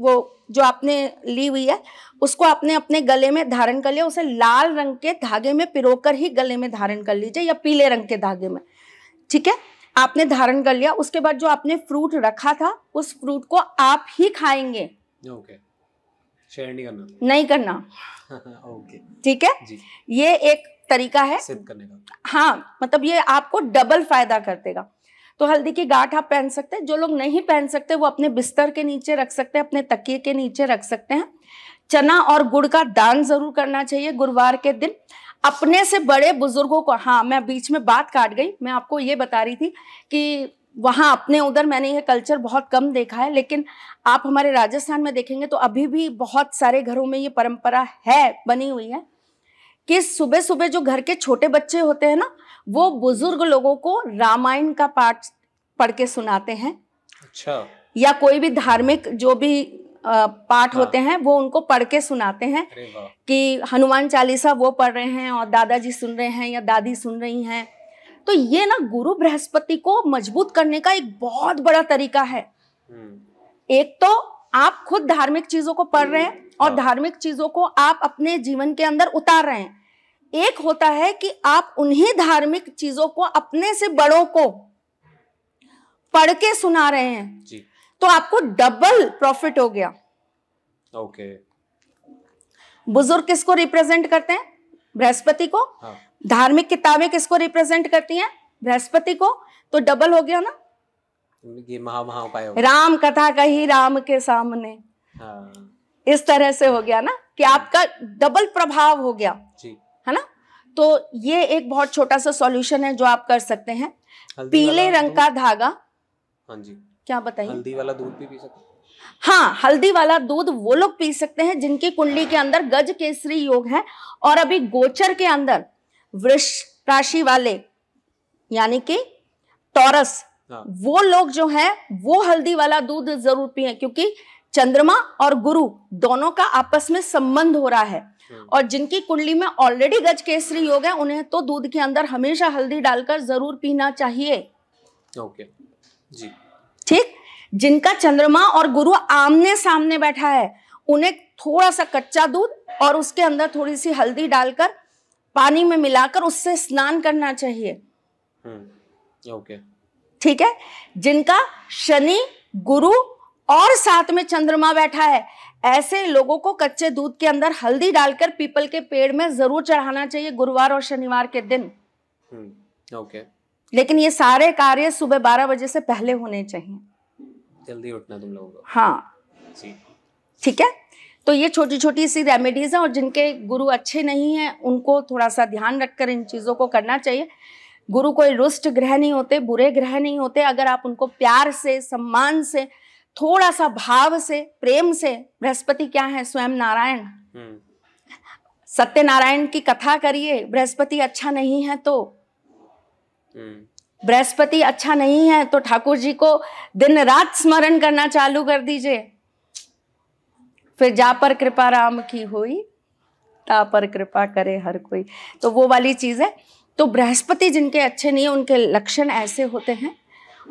वो जो आपने ली हुई है उसको आपने अपने गले में धारण कर लिया उसे लाल रंग के धागे में पिरोकर ही गले में धारण कर लीजिए या पीले रंग के धागे में ठीक है आपने धारण कर लिया उसके बाद जो आपने फ्रूट रखा था उस फ्रूट को आप ही खाएंगे ओके शेयर नहीं करना नहीं करना ओके ठीक है ये एक तरीका है सिद्ध करने का हाँ मतलब ये आपको डबल फायदा कर देगा तो हल्दी की गांठ आप पहन सकते हैं जो लोग नहीं पहन सकते वो अपने बिस्तर के नीचे रख सकते हैं अपने तकिए के नीचे रख सकते हैं चना और गुड़ का दान जरूर करना चाहिए गुरुवार के दिन अपने से बड़े बुजुर्गों को हाँ मैं बीच में बात काट गई मैं आपको ये बता रही थी कि वहाँ अपने उधर मैंने ये कल्चर बहुत कम देखा है लेकिन आप हमारे राजस्थान में देखेंगे तो अभी भी बहुत सारे घरों में ये परंपरा है बनी हुई है कि सुबह सुबह जो घर के छोटे बच्चे होते हैं ना वो बुजुर्ग लोगों को रामायण का पाठ पढ़ के सुनाते हैं अच्छा या कोई भी धार्मिक जो भी पाठ हाँ। होते हैं वो उनको पढ़ के सुनाते हैं कि हनुमान चालीसा वो पढ़ रहे हैं और दादाजी सुन रहे हैं या दादी सुन रही हैं तो ये ना गुरु बृहस्पति को मजबूत करने का एक बहुत बड़ा तरीका है हम्म। एक तो आप खुद धार्मिक चीजों को पढ़ रहे हैं और हाँ। धार्मिक चीजों को आप अपने जीवन के अंदर उतार रहे हैं एक होता है कि आप उन्हीं धार्मिक चीजों को अपने से बड़ों को पढ़ के सुना रहे हैं जी। तो आपको डबल प्रॉफिट हो गया ओके बुजुर्ग किसको रिप्रेजेंट करते हैं बृहस्पति को हाँ। धार्मिक किताबें किसको रिप्रेजेंट करती हैं बृहस्पति को तो डबल हो गया ना ये महा महा उपाय राम कथा कही राम के सामने हाँ। इस तरह से हो गया ना कि हाँ। आपका डबल प्रभाव हो गया जी है ना तो ये एक बहुत छोटा सा सॉल्यूशन है जो आप कर सकते हैं पीले रंग का धागा हाँ जी क्या बताइए हल्दी वाला दूध भी पी सकते हाँ हल्दी वाला दूध वो लोग पी सकते हैं जिनकी कुंडली के अंदर गज केसरी योग है और अभी गोचर के अंदर वृक्ष राशि वाले यानी कि टॉरस हाँ। वो लोग जो हैं वो हल्दी वाला दूध जरूर पिए क्योंकि चंद्रमा और गुरु दोनों का आपस में संबंध हो रहा है हाँ। और जिनकी कुंडली में ऑलरेडी गज केसरी योग है उन्हें तो दूध के अंदर हमेशा हल्दी डालकर जरूर पीना चाहिए ओके जी ठीक जिनका चंद्रमा और गुरु आमने सामने बैठा है उन्हें थोड़ा सा कच्चा दूध और उसके अंदर थोड़ी सी हल्दी डालकर पानी में मिलाकर उससे स्नान करना चाहिए हम्म। ओके ठीक है जिनका शनि गुरु और साथ में चंद्रमा बैठा है ऐसे लोगों को कच्चे दूध के अंदर हल्दी डालकर पीपल के पेड़ में जरूर चढ़ाना चाहिए गुरुवार और शनिवार के दिन ओके हम्म, लेकिन ये सारे कार्य सुबह बारह बजे से पहले होने चाहिए जल्दी उठना तुम लोगों को हाँ ठीक है तो ये छोटी छोटी सी रेमेडीज हैं और जिनके गुरु अच्छे नहीं हैं उनको थोड़ा सा ध्यान रखकर इन चीज़ों को करना चाहिए गुरु कोई रुष्ट ग्रह नहीं होते बुरे ग्रह नहीं होते अगर आप उनको प्यार से सम्मान से थोड़ा सा भाव से प्रेम से बृहस्पति क्या है स्वयं नारायण हम्म। सत्यनारायण की कथा करिए बृहस्पति अच्छा नहीं है तो हम्म। बृहस्पति अच्छा नहीं है तो ठाकुर जी को दिन रात स्मरण करना चालू कर दीजिए फिर जा पर कृपा राम की हुई ता पर कृपा करे हर कोई तो वो वाली चीज है तो बृहस्पति जिनके अच्छे नहीं है उनके लक्षण ऐसे होते हैं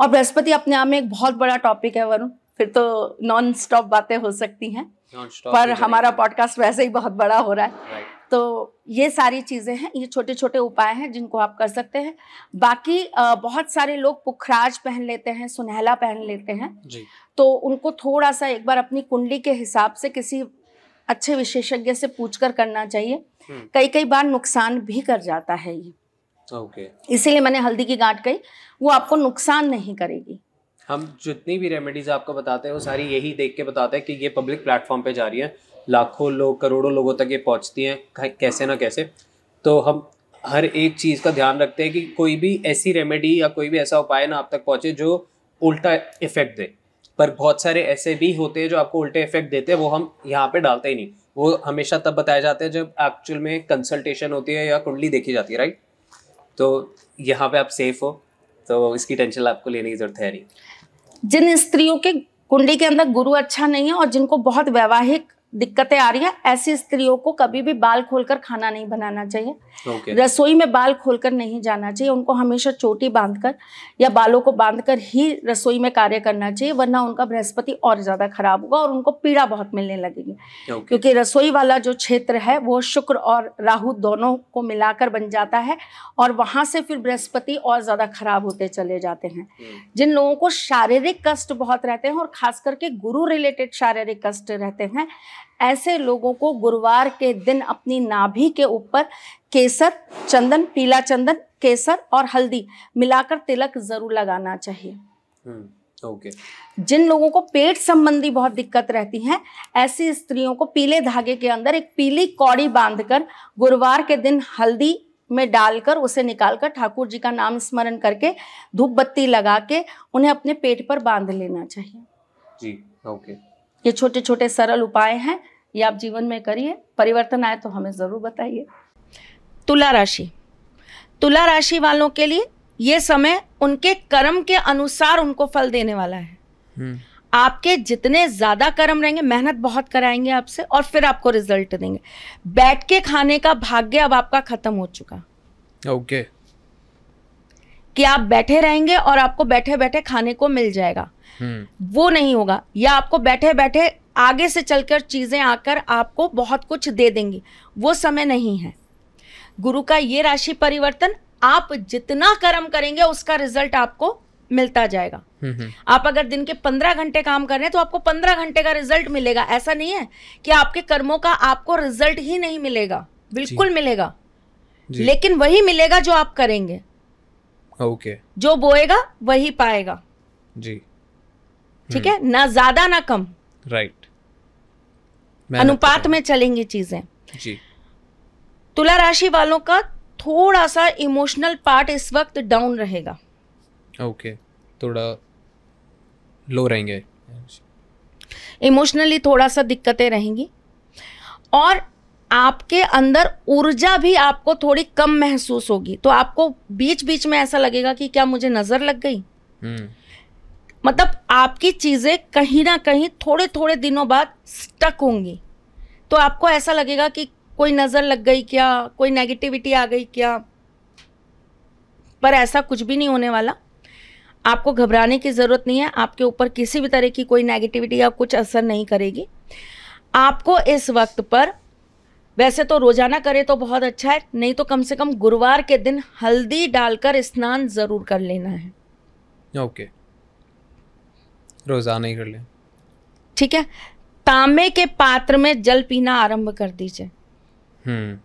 और बृहस्पति अपने आप में एक बहुत बड़ा टॉपिक है वरुण फिर तो नॉन स्टॉप बातें हो सकती हैं पर हमारा पॉडकास्ट वैसे ही बहुत बड़ा हो रहा है तो ये सारी चीज़ें हैं ये छोटे छोटे उपाय हैं जिनको आप कर सकते हैं बाकी बहुत सारे लोग पुखराज पहन लेते हैं सुनहला पहन लेते हैं जी। तो उनको थोड़ा सा एक बार अपनी कुंडली के हिसाब से किसी अच्छे विशेषज्ञ से पूछ कर करना चाहिए हम्म। कई कई बार नुकसान भी कर जाता है ये okay. इसीलिए मैंने हल्दी की गांठ कही वो आपको नुकसान नहीं करेगी हम जितनी भी रेमेडीज आपको बताते हैं वो सारी यही देख के बताते हैं कि ये पब्लिक प्लेटफॉर्म पे जा रही है लाखों लोग करोड़ों लोगों तक ये पहुंचती हैं कैसे ना कैसे तो हम हर एक चीज़ का ध्यान रखते हैं कि कोई भी ऐसी रेमेडी या कोई भी ऐसा उपाय ना आप तक पहुंचे जो उल्टा इफेक्ट दे पर बहुत सारे ऐसे भी होते हैं जो आपको उल्टे इफेक्ट देते हैं वो हम यहाँ पे डालते ही नहीं वो हमेशा तब बताए जाते हैं जब एक्चुअल में कंसल्टेशन होती है या कुंडली देखी जाती है राइट तो यहाँ पे आप सेफ हो तो इसकी टेंशन आपको लेने की जरूरत है नहीं जिन स्त्रियों के कुंडली के अंदर गुरु अच्छा नहीं है और जिनको बहुत वैवाहिक दिक्कतें आ रही है ऐसी स्त्रियों को कभी भी बाल खोलकर खाना नहीं बनाना चाहिए okay. रसोई में बाल खोलकर नहीं जाना चाहिए उनको हमेशा चोटी बांधकर या बालों को बांधकर ही रसोई में कार्य करना चाहिए वरना उनका बृहस्पति और ज़्यादा खराब होगा और उनको पीड़ा बहुत मिलने लगेगी okay. क्योंकि रसोई वाला जो क्षेत्र है वो शुक्र और राहु दोनों को मिलाकर बन जाता है और वहां से फिर बृहस्पति और ज़्यादा खराब होते चले जाते हैं हम्म। जिन लोगों को शारीरिक कष्ट बहुत रहते हैं और खास करके गुरु रिलेटेड शारीरिक कष्ट रहते हैं ऐसे लोगों को गुरुवार के दिन अपनी नाभि के ऊपर केसर चंदन पीला चंदन केसर और हल्दी मिलाकर तिलक जरूर लगाना चाहिए हम्म, ओके जिन लोगों को पेट संबंधी बहुत दिक्कत रहती है ऐसी स्त्रियों को पीले धागे के अंदर एक पीली कौड़ी बांधकर गुरुवार के दिन हल्दी में डालकर उसे निकालकर ठाकुर जी का नाम स्मरण करके धूप बत्ती लगा के उन्हें अपने पेट पर बांध लेना चाहिए जी ओके okay. ये छोटे छोटे सरल उपाय हैं ये आप जीवन में करिए परिवर्तन आए तो हमें ज़रूर बताइए तुला राशि तुला राशि वालों के लिए ये समय उनके कर्म के अनुसार उनको फल देने वाला है हम्म। आपके जितने ज़्यादा कर्म रहेंगे मेहनत बहुत कराएंगे आपसे और फिर आपको रिजल्ट देंगे बैठ के खाने का भाग्य अब आपका ख़त्म हो चुका ओके okay. कि आप बैठे रहेंगे और आपको बैठे बैठे खाने को मिल जाएगा हम्म। वो नहीं होगा या आपको बैठे बैठे आगे से चलकर चीज़ें आकर आपको बहुत कुछ दे देंगी वो समय नहीं है गुरु का ये राशि परिवर्तन आप जितना कर्म करेंगे उसका रिजल्ट आपको मिलता जाएगा हम्म, हम्म। आप अगर दिन के पंद्रह घंटे काम कर रहे हैं तो आपको पंद्रह घंटे का रिजल्ट मिलेगा ऐसा नहीं है कि आपके कर्मों का आपको रिजल्ट ही नहीं मिलेगा बिल्कुल मिलेगा लेकिन वही मिलेगा जो आप करेंगे ओके जो बोएगा वही पाएगा जी ठीक हम्म। है ना ज्यादा ना कम राइट अनुपात में चलेंगी चीजें जी तुला राशि वालों का थोड़ा सा इमोशनल पार्ट इस वक्त डाउन रहेगा ओके थोड़ा लो रहेंगे इमोशनली थोड़ा सा दिक्कतें रहेंगी और आपके अंदर ऊर्जा भी आपको थोड़ी कम महसूस होगी तो आपको बीच बीच में ऐसा लगेगा कि क्या मुझे नजर लग गई हम्म। मतलब आपकी चीजें कहीं ना कहीं थोड़े थोड़े दिनों बाद स्टक होंगी तो आपको ऐसा लगेगा कि कोई नजर लग गई क्या कोई नेगेटिविटी आ गई क्या पर ऐसा कुछ भी नहीं होने वाला आपको घबराने की ज़रूरत नहीं है आपके ऊपर किसी भी तरह की कोई नेगेटिविटी या कुछ असर नहीं करेगी आपको इस वक्त पर वैसे तो रोजाना करें तो बहुत अच्छा है नहीं तो कम से कम गुरुवार के दिन हल्दी डालकर स्नान जरूर कर लेना है ओके रोजाना ही कर ले ठीक है तांबे के पात्र में जल पीना आरंभ कर दीजिए हम्म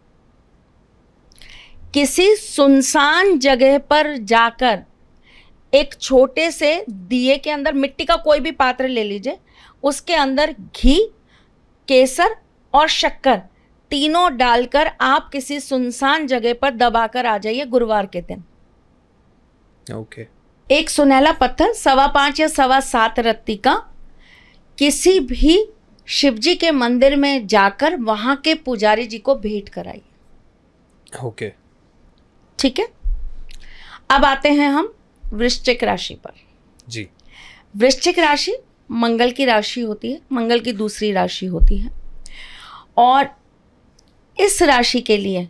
किसी सुनसान जगह पर जाकर एक छोटे से दिए के अंदर मिट्टी का कोई भी पात्र ले लीजिए उसके अंदर घी केसर और शक्कर तीनों डालकर आप किसी सुनसान जगह पर दबाकर आ जाइए गुरुवार के दिन ओके okay. एक सुनहला पत्थर सवा पांच या सवा सात रत्ती का किसी भी शिवजी के मंदिर में जाकर वहां के पुजारी जी को भेंट कराइए ओके okay. ठीक है अब आते हैं हम वृश्चिक राशि पर जी वृश्चिक राशि मंगल की राशि होती है मंगल की दूसरी राशि होती है और इस राशि के लिए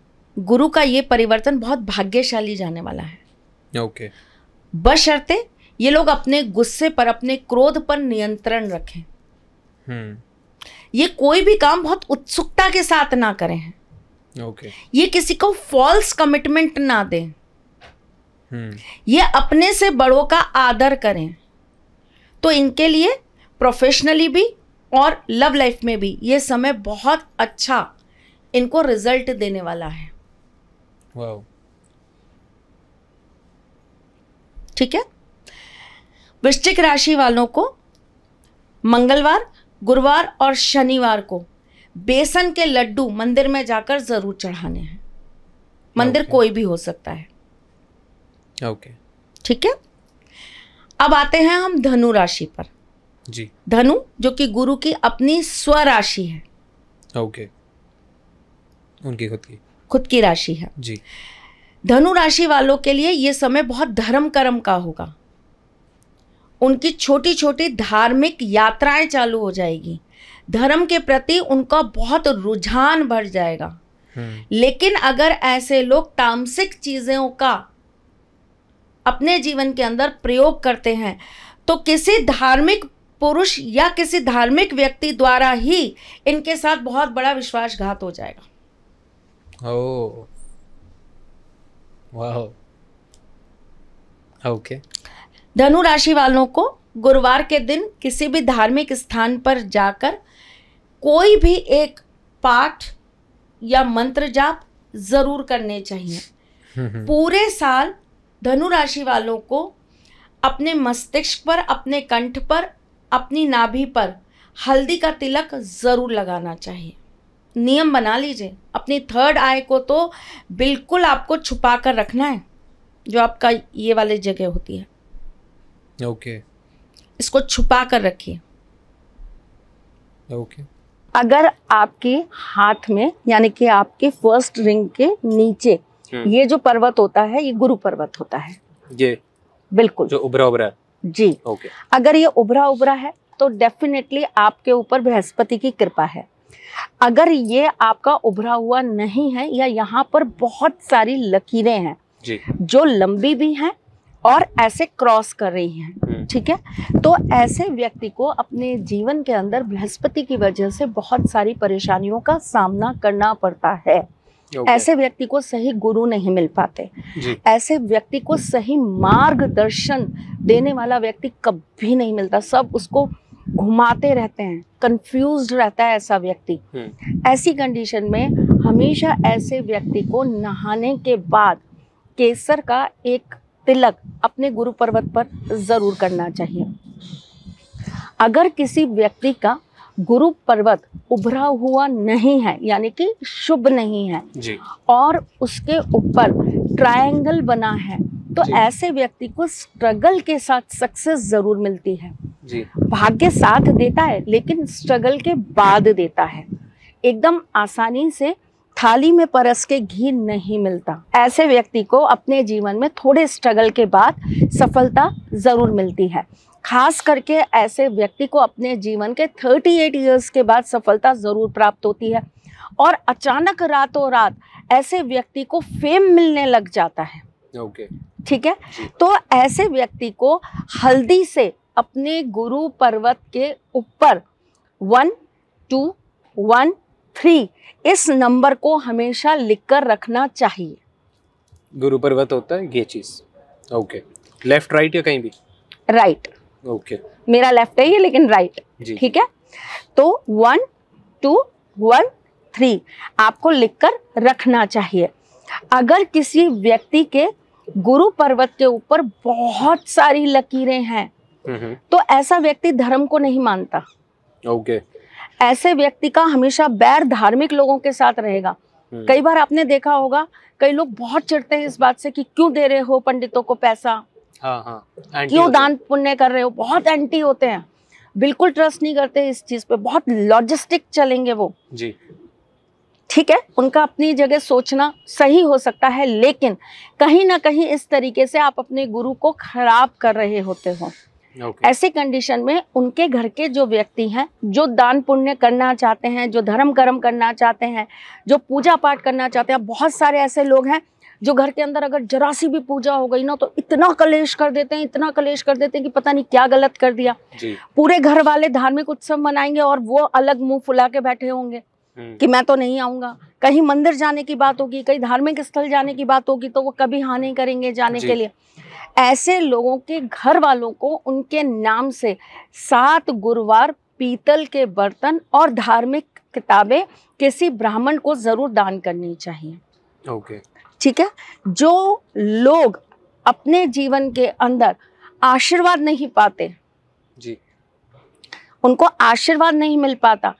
गुरु का ये परिवर्तन बहुत भाग्यशाली जाने वाला है ओके okay. बशर्ते ये लोग अपने गुस्से पर अपने क्रोध पर नियंत्रण रखें hmm. ये कोई भी काम बहुत उत्सुकता के साथ ना करें okay. ये किसी को फॉल्स कमिटमेंट ना दें hmm. ये अपने से बड़ों का आदर करें तो इनके लिए प्रोफेशनली भी और लव लाइफ में भी ये समय बहुत अच्छा इनको रिजल्ट देने वाला है ठीक है वृश्चिक राशि वालों को मंगलवार गुरुवार और शनिवार को बेसन के लड्डू मंदिर में जाकर जरूर चढ़ाने हैं मंदिर okay. कोई भी हो सकता है ओके ठीक है अब आते हैं हम धनु राशि पर जी धनु जो कि गुरु की अपनी स्वराशि है ओके okay. उनकी खुद की खुद की राशि है जी धनु राशि वालों के लिए ये समय बहुत धर्म कर्म का होगा उनकी छोटी छोटी धार्मिक यात्राएं चालू हो जाएगी धर्म के प्रति उनका बहुत रुझान बढ़ जाएगा हम्म। लेकिन अगर ऐसे लोग तामसिक चीज़ों का अपने जीवन के अंदर प्रयोग करते हैं तो किसी धार्मिक पुरुष या किसी धार्मिक व्यक्ति द्वारा ही इनके साथ बहुत बड़ा विश्वासघात हो जाएगा Oh. Wow. Okay. धनु राशि वालों को गुरुवार के दिन किसी भी धार्मिक स्थान पर जाकर कोई भी एक पाठ या मंत्र जाप जरूर करने चाहिए पूरे साल धनु राशि वालों को अपने मस्तिष्क पर अपने कंठ पर अपनी नाभि पर हल्दी का तिलक जरूर लगाना चाहिए नियम बना लीजिए अपनी थर्ड आय को तो बिल्कुल आपको छुपा कर रखना है जो आपका ये वाली जगह होती है ओके okay. इसको छुपा कर रखिए ओके okay. अगर आपके हाथ में यानी कि आपके फर्स्ट रिंग के नीचे हम्म। ये जो पर्वत होता है ये गुरु पर्वत होता है ये बिल्कुल जो उभरा उभरा जी ओके okay. अगर ये उभरा उभरा है तो डेफिनेटली आपके ऊपर बृहस्पति की कृपा है अगर ये आपका उभरा हुआ नहीं है या यहाँ पर बहुत सारी लकीरें हैं जो लंबी भी हैं और ऐसे क्रॉस कर रही हैं हम्म। ठीक है तो ऐसे व्यक्ति को अपने जीवन के अंदर बृहस्पति की वजह से बहुत सारी परेशानियों का सामना करना पड़ता है Okay. ऐसे व्यक्ति को सही गुरु नहीं मिल पाते ऐसे व्यक्ति को सही मार्गदर्शन देने वाला व्यक्ति कभी नहीं मिलता सब उसको घुमाते रहते हैं कंफ्यूज रहता है ऐसा व्यक्ति हम्म। ऐसी कंडीशन में हमेशा ऐसे व्यक्ति को नहाने के बाद केसर का एक तिलक अपने गुरु पर्वत पर ज़रूर करना चाहिए अगर किसी व्यक्ति का गुरु पर्वत उभरा हुआ नहीं है यानी कि शुभ नहीं है जी। और उसके ऊपर ट्रायंगल बना है तो ऐसे व्यक्ति को स्ट्रगल के साथ सक्सेस जरूर मिलती है भाग्य साथ देता है लेकिन स्ट्रगल के बाद देता है एकदम आसानी से थाली में परस के घी नहीं मिलता ऐसे व्यक्ति को अपने जीवन में थोड़े स्ट्रगल के बाद सफलता ज़रूर मिलती है खास करके ऐसे व्यक्ति को अपने जीवन के 38 इयर्स के बाद सफलता ज़रूर प्राप्त होती है और अचानक रातों रात ऐसे व्यक्ति को फेम मिलने लग जाता है ओके ठीक है तो ऐसे व्यक्ति को हल्दी से अपने गुरु पर्वत के ऊपर वन टू वन थ्री इस नंबर को हमेशा लिख कर रखना चाहिए गुरु पर्वत होता है ये चीज ओके लेफ्ट राइट या कहीं भी राइट ओके मेरा लेफ्ट है ये लेकिन राइट ठीक है तो वन टू वन थ्री आपको लिख कर रखना चाहिए अगर किसी व्यक्ति के गुरु पर्वत के ऊपर बहुत सारी लकीरें हैं तो ऐसा व्यक्ति धर्म को नहीं मानता ओके okay. ऐसे व्यक्ति का हमेशा बैर धार्मिक लोगों के साथ रहेगा हम्म। कई बार आपने देखा होगा कई लोग बहुत चिड़ते हैं इस बात से कि क्यों दे रहे हो पंडितों को पैसा हाँ, हाँ, क्यों दान पुण्य कर रहे हो बहुत एंटी होते हैं बिल्कुल ट्रस्ट नहीं करते इस चीज पे बहुत लॉजिस्टिक चलेंगे वो जी ठीक है उनका अपनी जगह सोचना सही हो सकता है लेकिन कहीं ना कहीं इस तरीके से आप अपने गुरु को खराब कर रहे होते हो okay. ऐसे कंडीशन में उनके घर के जो व्यक्ति हैं जो दान पुण्य करना चाहते हैं जो धर्म कर्म करना चाहते हैं जो पूजा पाठ करना चाहते हैं बहुत सारे ऐसे लोग हैं जो घर के अंदर अगर जरा सी भी पूजा हो गई ना तो इतना कलेश कर देते हैं इतना कलेश कर देते हैं कि पता नहीं क्या गलत कर दिया पूरे घर वाले धार्मिक उत्सव मनाएंगे और वो अलग मुंह फुला के बैठे होंगे हम्म। कि मैं तो नहीं आऊंगा कहीं मंदिर जाने की बात होगी कहीं धार्मिक स्थल जाने की बात होगी तो वो कभी हाँ नहीं करेंगे जाने के लिए ऐसे लोगों के घर वालों को उनके नाम से सात गुरुवार पीतल के बर्तन और धार्मिक किताबें किसी ब्राह्मण को जरूर दान करनी चाहिए ओके ठीक है जो लोग अपने जीवन के अंदर आशीर्वाद नहीं पाते जी उनको आशीर्वाद नहीं मिल पाता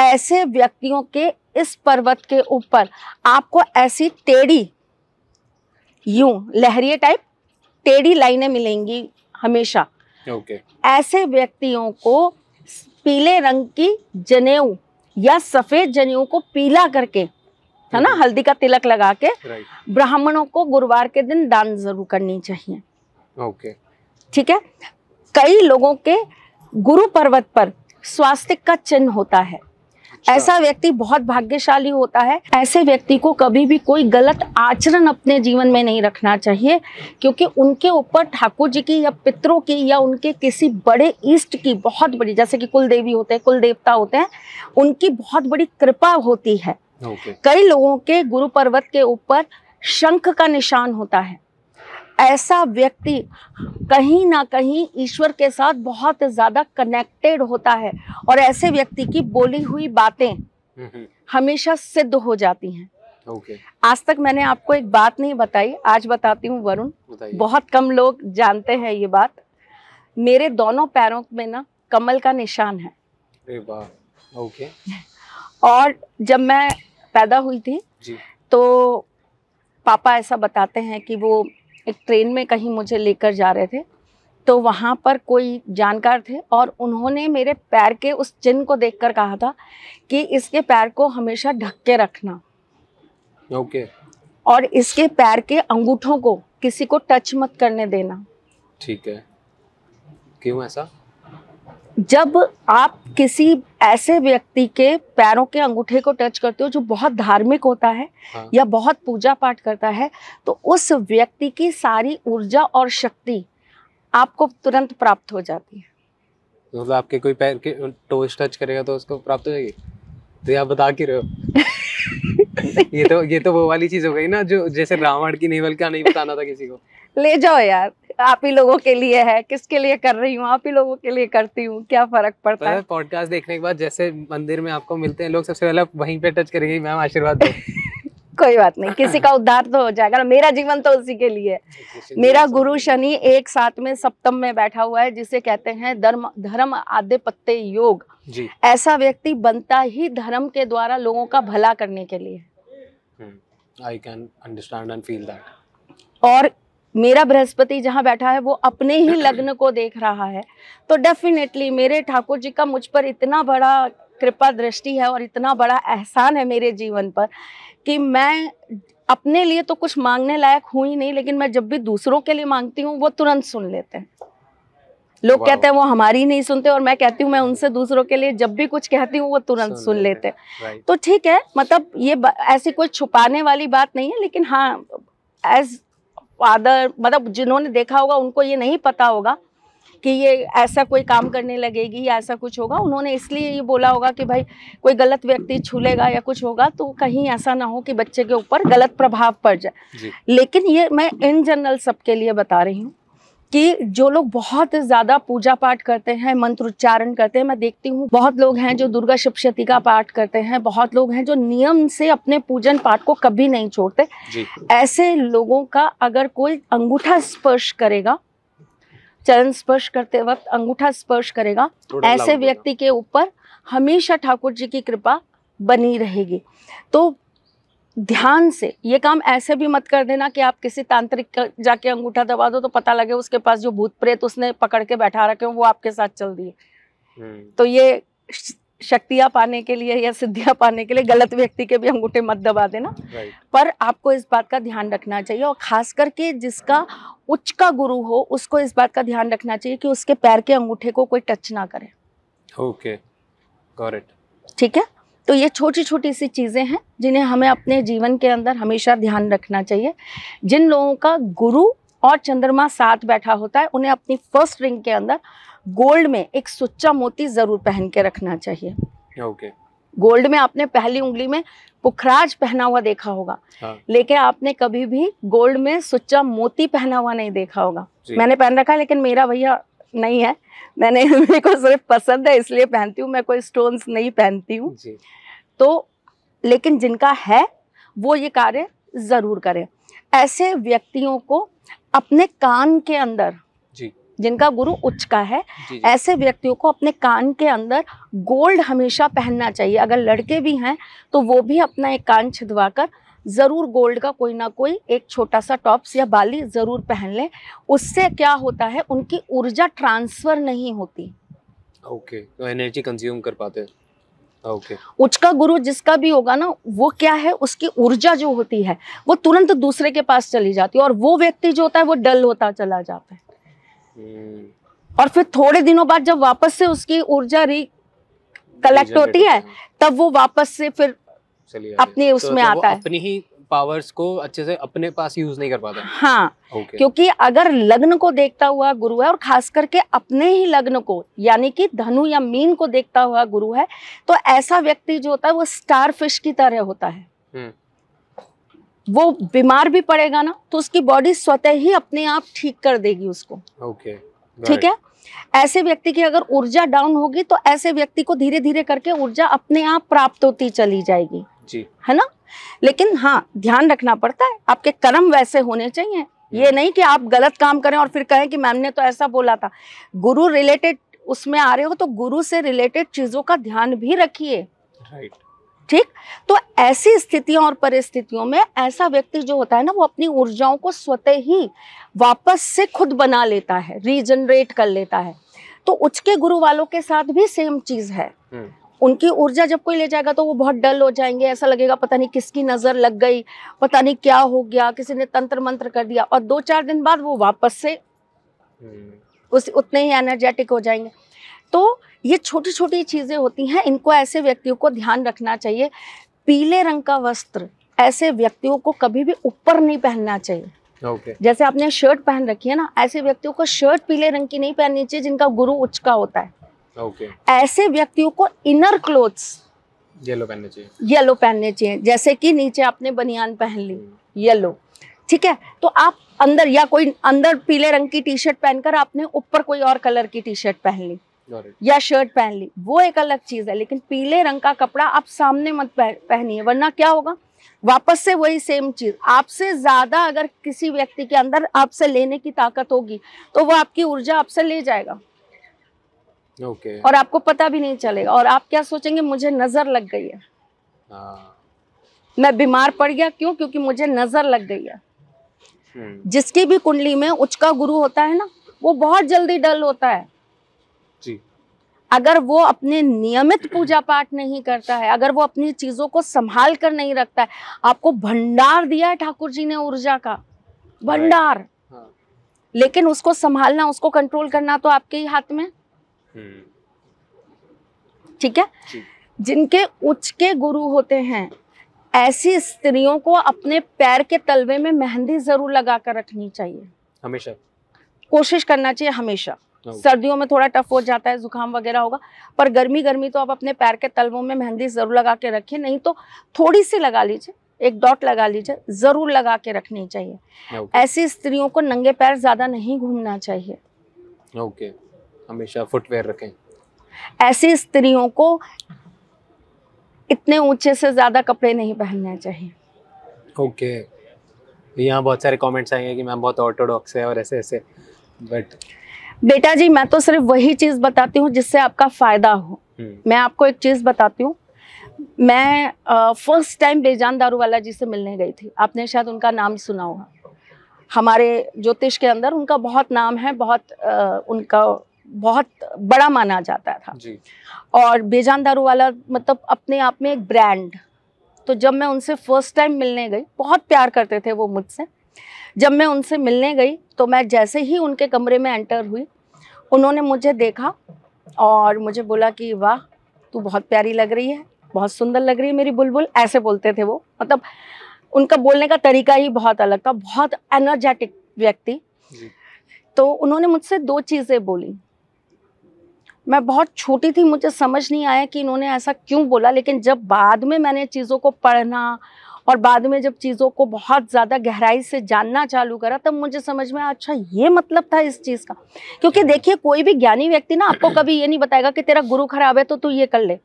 ऐसे व्यक्तियों के इस पर्वत के ऊपर आपको ऐसी टेढ़ी यूं लहरिए टाइप टेढ़ी लाइनें मिलेंगी हमेशा okay. ऐसे व्यक्तियों को पीले रंग की जनेऊ या सफेद जनेऊ को पीला करके है ना hmm. हल्दी का तिलक लगा के ब्राह्मणों को गुरुवार के दिन दान जरूर करनी चाहिए ओके ठीक है कई लोगों के गुरु पर्वत पर स्वास्तिक का चिन्ह होता है अच्छा। ऐसा व्यक्ति बहुत भाग्यशाली होता है ऐसे व्यक्ति को कभी भी कोई गलत आचरण अपने जीवन में नहीं रखना चाहिए क्योंकि उनके ऊपर ठाकुर जी की या पितरों की या उनके किसी बड़े इष्ट की बहुत बड़ी जैसे कि कुल देवी होते हैं कुल देवता होते हैं उनकी बहुत बड़ी कृपा होती है okay. कई लोगों के गुरु पर्वत के ऊपर शंख का निशान होता है ऐसा व्यक्ति कहीं ना कहीं ईश्वर के साथ बहुत ज़्यादा कनेक्टेड होता है और ऐसे व्यक्ति की बोली हुई बातें हम्म। हमेशा सिद्ध हो जाती हैं okay. आज तक मैंने आपको एक बात नहीं बताई आज बताती हूँ वरुण बहुत कम लोग जानते हैं ये बात मेरे दोनों पैरों में ना कमल का निशान है ओके और जब मैं पैदा हुई थी जी। तो पापा ऐसा बताते हैं कि वो एक ट्रेन में कहीं मुझे लेकर जा रहे थे तो वहाँ पर कोई जानकार थे और उन्होंने मेरे पैर के उस चिन्ह को देखकर कहा था कि इसके पैर को हमेशा ढक के रखना ओके और इसके पैर के अंगूठों को किसी को टच मत करने देना ठीक है क्यों ऐसा जब आप किसी ऐसे व्यक्ति के पैरों के अंगूठे को टच करते हो जो बहुत धार्मिक होता है हाँ। या बहुत पूजा पाठ करता है तो उस व्यक्ति की सारी ऊर्जा और शक्ति आपको तुरंत प्राप्त हो जाती है मतलब आपके कोई पैर के टोच टच करेगा तो उसको प्राप्त हो जाएगी तो आप बता के रहे हो ये तो ये तो वो वाली चीज हो गई ना जो जैसे रावण की नहीं बल्कि नहीं बताना था किसी को ले जाओ यार आप ही लोगों के लिए है किसके लिए कर रही हूँ आप ही लोगों के लिए करती हूँ क्या फर्क पड़ता है पॉडकास्ट देखने के बाद जैसे मंदिर में आपको मिलते हैं लोग सबसे पहले वहीं पे टच करेंगे मैम आशीर्वाद कोई बात नहीं किसी का उद्धार तो हो जाएगा मेरा जीवन तो उसी के लिए मेरा गुरु शनि एक साथ में सप्तम में बैठा हुआ है जिसे कहते हैं धर्म धर्म आदि पत्ते योग जी। ऐसा व्यक्ति बनता ही धर्म के द्वारा लोगों का भला करने के लिए I can understand and feel that और मेरा बृहस्पति जहाँ बैठा है वो अपने ही लग्न को देख रहा है तो डेफिनेटली मेरे ठाकुर जी का मुझ पर इतना बड़ा कृपा दृष्टि है और इतना बड़ा एहसान है मेरे जीवन पर कि मैं अपने लिए तो कुछ मांगने लायक हूँ ही नहीं लेकिन मैं जब भी दूसरों के लिए मांगती हूँ वो तुरंत सुन लेते हैं लोग कहते हैं वो हमारी नहीं सुनते और मैं कहती हूँ मैं उनसे दूसरों के लिए जब भी कुछ कहती हूँ वो तुरंत सुन, सुन लेते हैं तो ठीक है मतलब ये ऐसी कोई छुपाने वाली बात नहीं है लेकिन हाँ एज आदर मतलब जिन्होंने देखा होगा उनको ये नहीं पता होगा कि ये ऐसा कोई काम करने लगेगी या ऐसा कुछ होगा उन्होंने इसलिए ये बोला होगा कि भाई कोई गलत व्यक्ति छूलेगा या कुछ होगा तो कहीं ऐसा ना हो कि बच्चे के ऊपर गलत प्रभाव पड़ जाए लेकिन ये मैं इन जनरल सबके लिए बता रही हूँ कि जो लोग बहुत ज़्यादा पूजा पाठ करते हैं मंत्र उच्चारण करते हैं मैं देखती हूँ बहुत लोग हैं जो दुर्गा सप्शती का पाठ करते हैं बहुत लोग हैं जो नियम से अपने पूजन पाठ को कभी नहीं छोड़ते ऐसे लोगों का अगर कोई अंगूठा स्पर्श करेगा चरण स्पर्श करते वक्त अंगूठा स्पर्श करेगा ऐसे व्यक्ति के ऊपर हमेशा ठाकुर जी की कृपा बनी रहेगी तो ध्यान से ये काम ऐसे भी मत कर देना कि आप किसी तांत्रिक जाके अंगूठा दबा दो तो पता लगे उसके पास जो भूत प्रेत उसने पकड़ के बैठा रखे हो वो आपके साथ चल दिए हम्म। तो ये शक्तियां पाने के लिए या सिद्धियां पाने के लिए गलत व्यक्ति के भी अंगूठे मत दबा देना पर आपको इस बात का ध्यान रखना चाहिए और खास करके जिसका उच्च का गुरु हो उसको इस बात का ध्यान रखना चाहिए कि उसके पैर के अंगूठे को कोई टच ना करे ओके okay. ठीक है तो ये छोटी छोटी सी चीज़ें हैं जिन्हें हमें अपने जीवन के अंदर हमेशा ध्यान रखना चाहिए जिन लोगों का गुरु और चंद्रमा साथ बैठा होता है उन्हें अपनी फर्स्ट रिंग के अंदर गोल्ड में एक सुच्चा मोती ज़रूर पहन के रखना चाहिए ओके गोल्ड में आपने पहली उंगली में पुखराज पहना हुआ देखा होगा हाँ। लेकिन आपने कभी भी गोल्ड में सुच्चा मोती पहना हुआ नहीं देखा होगा मैंने पहन रखा लेकिन मेरा भैया नहीं है मैंने मेरे को सिर्फ पसंद है इसलिए पहनती हूँ मैं कोई स्टोन्स नहीं पहनती हूँ तो लेकिन जिनका है वो ये कार्य ज़रूर करें ऐसे व्यक्तियों को अपने कान के अंदर जी जिनका गुरु उच्च का है जी जी। ऐसे व्यक्तियों को अपने कान के अंदर गोल्ड हमेशा पहनना चाहिए अगर लड़के भी हैं तो वो भी अपना एक कान छिदवा कर ज़रूर गोल्ड का कोई ना कोई एक छोटा सा टॉप्स या बाली ज़रूर पहन लें उससे क्या होता है उनकी ऊर्जा ट्रांसफ़र नहीं होती ओके तो एनर्जी कंज्यूम कर पाते हैं ओके okay. गुरु जिसका भी होगा ना वो क्या है उसकी ऊर्जा जो होती है वो तुरंत दूसरे के पास चली जाती है और वो व्यक्ति जो होता है वो डल होता चला जाता है hmm. और फिर थोड़े दिनों बाद जब वापस से उसकी ऊर्जा री कलेक्ट होती है तब वो वापस से फिर अपने तो उसमें तो आता है अपनी ही पावर्स को अच्छे से अपने पास यूज नहीं कर पाता हाँ okay. क्योंकि अगर लग्न को देखता हुआ गुरु है और खास करके अपने ही लग्न को यानी कि धनु या मीन को देखता हुआ गुरु है तो ऐसा व्यक्ति जो होता है वो स्टार फिश की तरह होता है हम्म। वो बीमार भी पड़ेगा ना तो उसकी बॉडी स्वतः ही अपने आप ठीक कर देगी उसको ओके okay. ठीक है ऐसे व्यक्ति की अगर ऊर्जा डाउन होगी तो ऐसे व्यक्ति को धीरे धीरे करके ऊर्जा अपने आप प्राप्त होती चली जाएगी है ना लेकिन हाँ ध्यान रखना पड़ता है आपके कर्म वैसे होने चाहिए ये हम्म। नहीं कि आप गलत काम करें और फिर कहें कि मैम ने तो ऐसा बोला था गुरु रिलेटेड उसमें आ रहे हो तो गुरु से रिलेटेड चीजों का ध्यान भी रखिए ठीक तो ऐसी स्थितियों और परिस्थितियों में ऐसा व्यक्ति जो होता है ना वो अपनी ऊर्जाओं को स्वतः ही वापस से खुद बना लेता है रीजनरेट कर लेता है तो उचके गुरु वालों के साथ भी सेम चीज है हम्म। उनकी ऊर्जा जब कोई ले जाएगा तो वो बहुत डल हो जाएंगे ऐसा लगेगा पता नहीं किसकी नज़र लग गई पता नहीं क्या हो गया किसी ने तंत्र मंत्र कर दिया और दो चार दिन बाद वो वापस से हम्म। उस उतने ही एनर्जेटिक हो जाएंगे तो ये छोटी छोटी चीज़ें होती हैं इनको ऐसे व्यक्तियों को ध्यान रखना चाहिए पीले रंग का वस्त्र ऐसे व्यक्तियों को कभी भी ऊपर नहीं पहनना चाहिए okay. जैसे आपने शर्ट पहन रखी है ना ऐसे व्यक्तियों को शर्ट पीले रंग की नहीं पहननी चाहिए जिनका गुरु उच्च का होता है ऐसे व्यक्तियों को इनर क्लोथ्स येलो पहनने चाहिए येलो पहनने चाहिए जैसे कि नीचे आपने बनियान पहन ली येलो hmm. ठीक है तो आप अंदर या कोई अंदर पीले रंग की टी शर्ट पहनकर आपने ऊपर कोई और कलर की टी शर्ट पहन ली या शर्ट पहन ली वो एक अलग चीज है लेकिन पीले रंग का कपड़ा आप सामने मत पहनिए वरना क्या होगा वापस से वही सेम चीज आपसे ज्यादा अगर किसी व्यक्ति के अंदर आपसे लेने की ताकत होगी तो वो आपकी ऊर्जा आपसे ले जाएगा okay. और आपको पता भी नहीं चलेगा और आप क्या सोचेंगे मुझे नजर लग गई है हाँ। मैं बीमार पड़ गया क्यों क्योंकि मुझे नजर लग गई है हम्म। जिसकी भी कुंडली में उचका गुरु होता है ना वो बहुत जल्दी डल होता है जी अगर वो अपने नियमित पूजा पाठ नहीं करता है अगर वो अपनी चीजों को संभाल कर नहीं रखता है आपको भंडार दिया है ठाकुर जी ने ऊर्जा का भंडार हाँ। लेकिन उसको संभालना उसको कंट्रोल करना तो आपके ही हाथ में हम्म। ठीक है जिनके उच्च के गुरु होते हैं ऐसी स्त्रियों को अपने पैर के तलवे में मेहंदी जरूर लगा कर रखनी चाहिए हमेशा कोशिश करना चाहिए हमेशा हाँ। सर्दियों में थोड़ा टफ हो जाता है जुकाम वगैरह होगा पर गर्मी गर्मी तो आप अपने पैर के तलवों में मेहंदी जरूर लगा के रखिए नहीं तो थोड़ी सी लगा लीजिए एक डॉट लगा लीजिए जरूर लगा के रखनी चाहिए ऐसी स्त्रियों को नंगे पैर ज्यादा नहीं घूमना चाहिए ओके हमेशा फुटवेयर रखें ऐसी स्त्रियों को इतने ऊंचे से ज़्यादा कपड़े नहीं पहनने चाहिए ओके okay. यहाँ बहुत सारे कमेंट्स आएंगे कि मैम बहुत ऑर्थोडॉक्स है और ऐसे ऐसे बट बेटा जी मैं तो सिर्फ वही चीज़ बताती हूँ जिससे आपका फ़ायदा हो हम्म। मैं आपको एक चीज़ बताती हूँ मैं फर्स्ट टाइम बेजान दारू वाला जी से मिलने गई थी आपने शायद उनका नाम सुना होगा हमारे ज्योतिष के अंदर उनका बहुत नाम है बहुत आ, उनका बहुत बड़ा माना जाता था जी। और बेजान दारू वाला मतलब अपने आप में एक ब्रांड तो जब मैं उनसे फर्स्ट टाइम मिलने गई बहुत प्यार करते थे वो मुझसे जब मैं उनसे मिलने गई तो मैं जैसे ही उनके कमरे में एंटर हुई उन्होंने मुझे देखा और मुझे बोला कि वाह तू बहुत प्यारी लग रही है बहुत सुंदर लग रही है मेरी बुलबुल ऐसे बोलते थे वो मतलब उनका बोलने का तरीका ही बहुत अलग था बहुत एनर्जेटिक व्यक्ति तो उन्होंने मुझसे दो चीज़ें बोली मैं बहुत छोटी थी मुझे समझ नहीं आया कि इन्होंने ऐसा क्यों बोला लेकिन जब बाद में मैंने चीज़ों को पढ़ना और बाद में जब चीज़ों को बहुत ज़्यादा गहराई से जानना चालू करा तब मुझे समझ में अच्छा ये मतलब था इस चीज़ का क्योंकि देखिए कोई भी ज्ञानी व्यक्ति ना आपको कभी ये नहीं बताएगा कि तेरा गुरु खराब है तो तू ये कर ले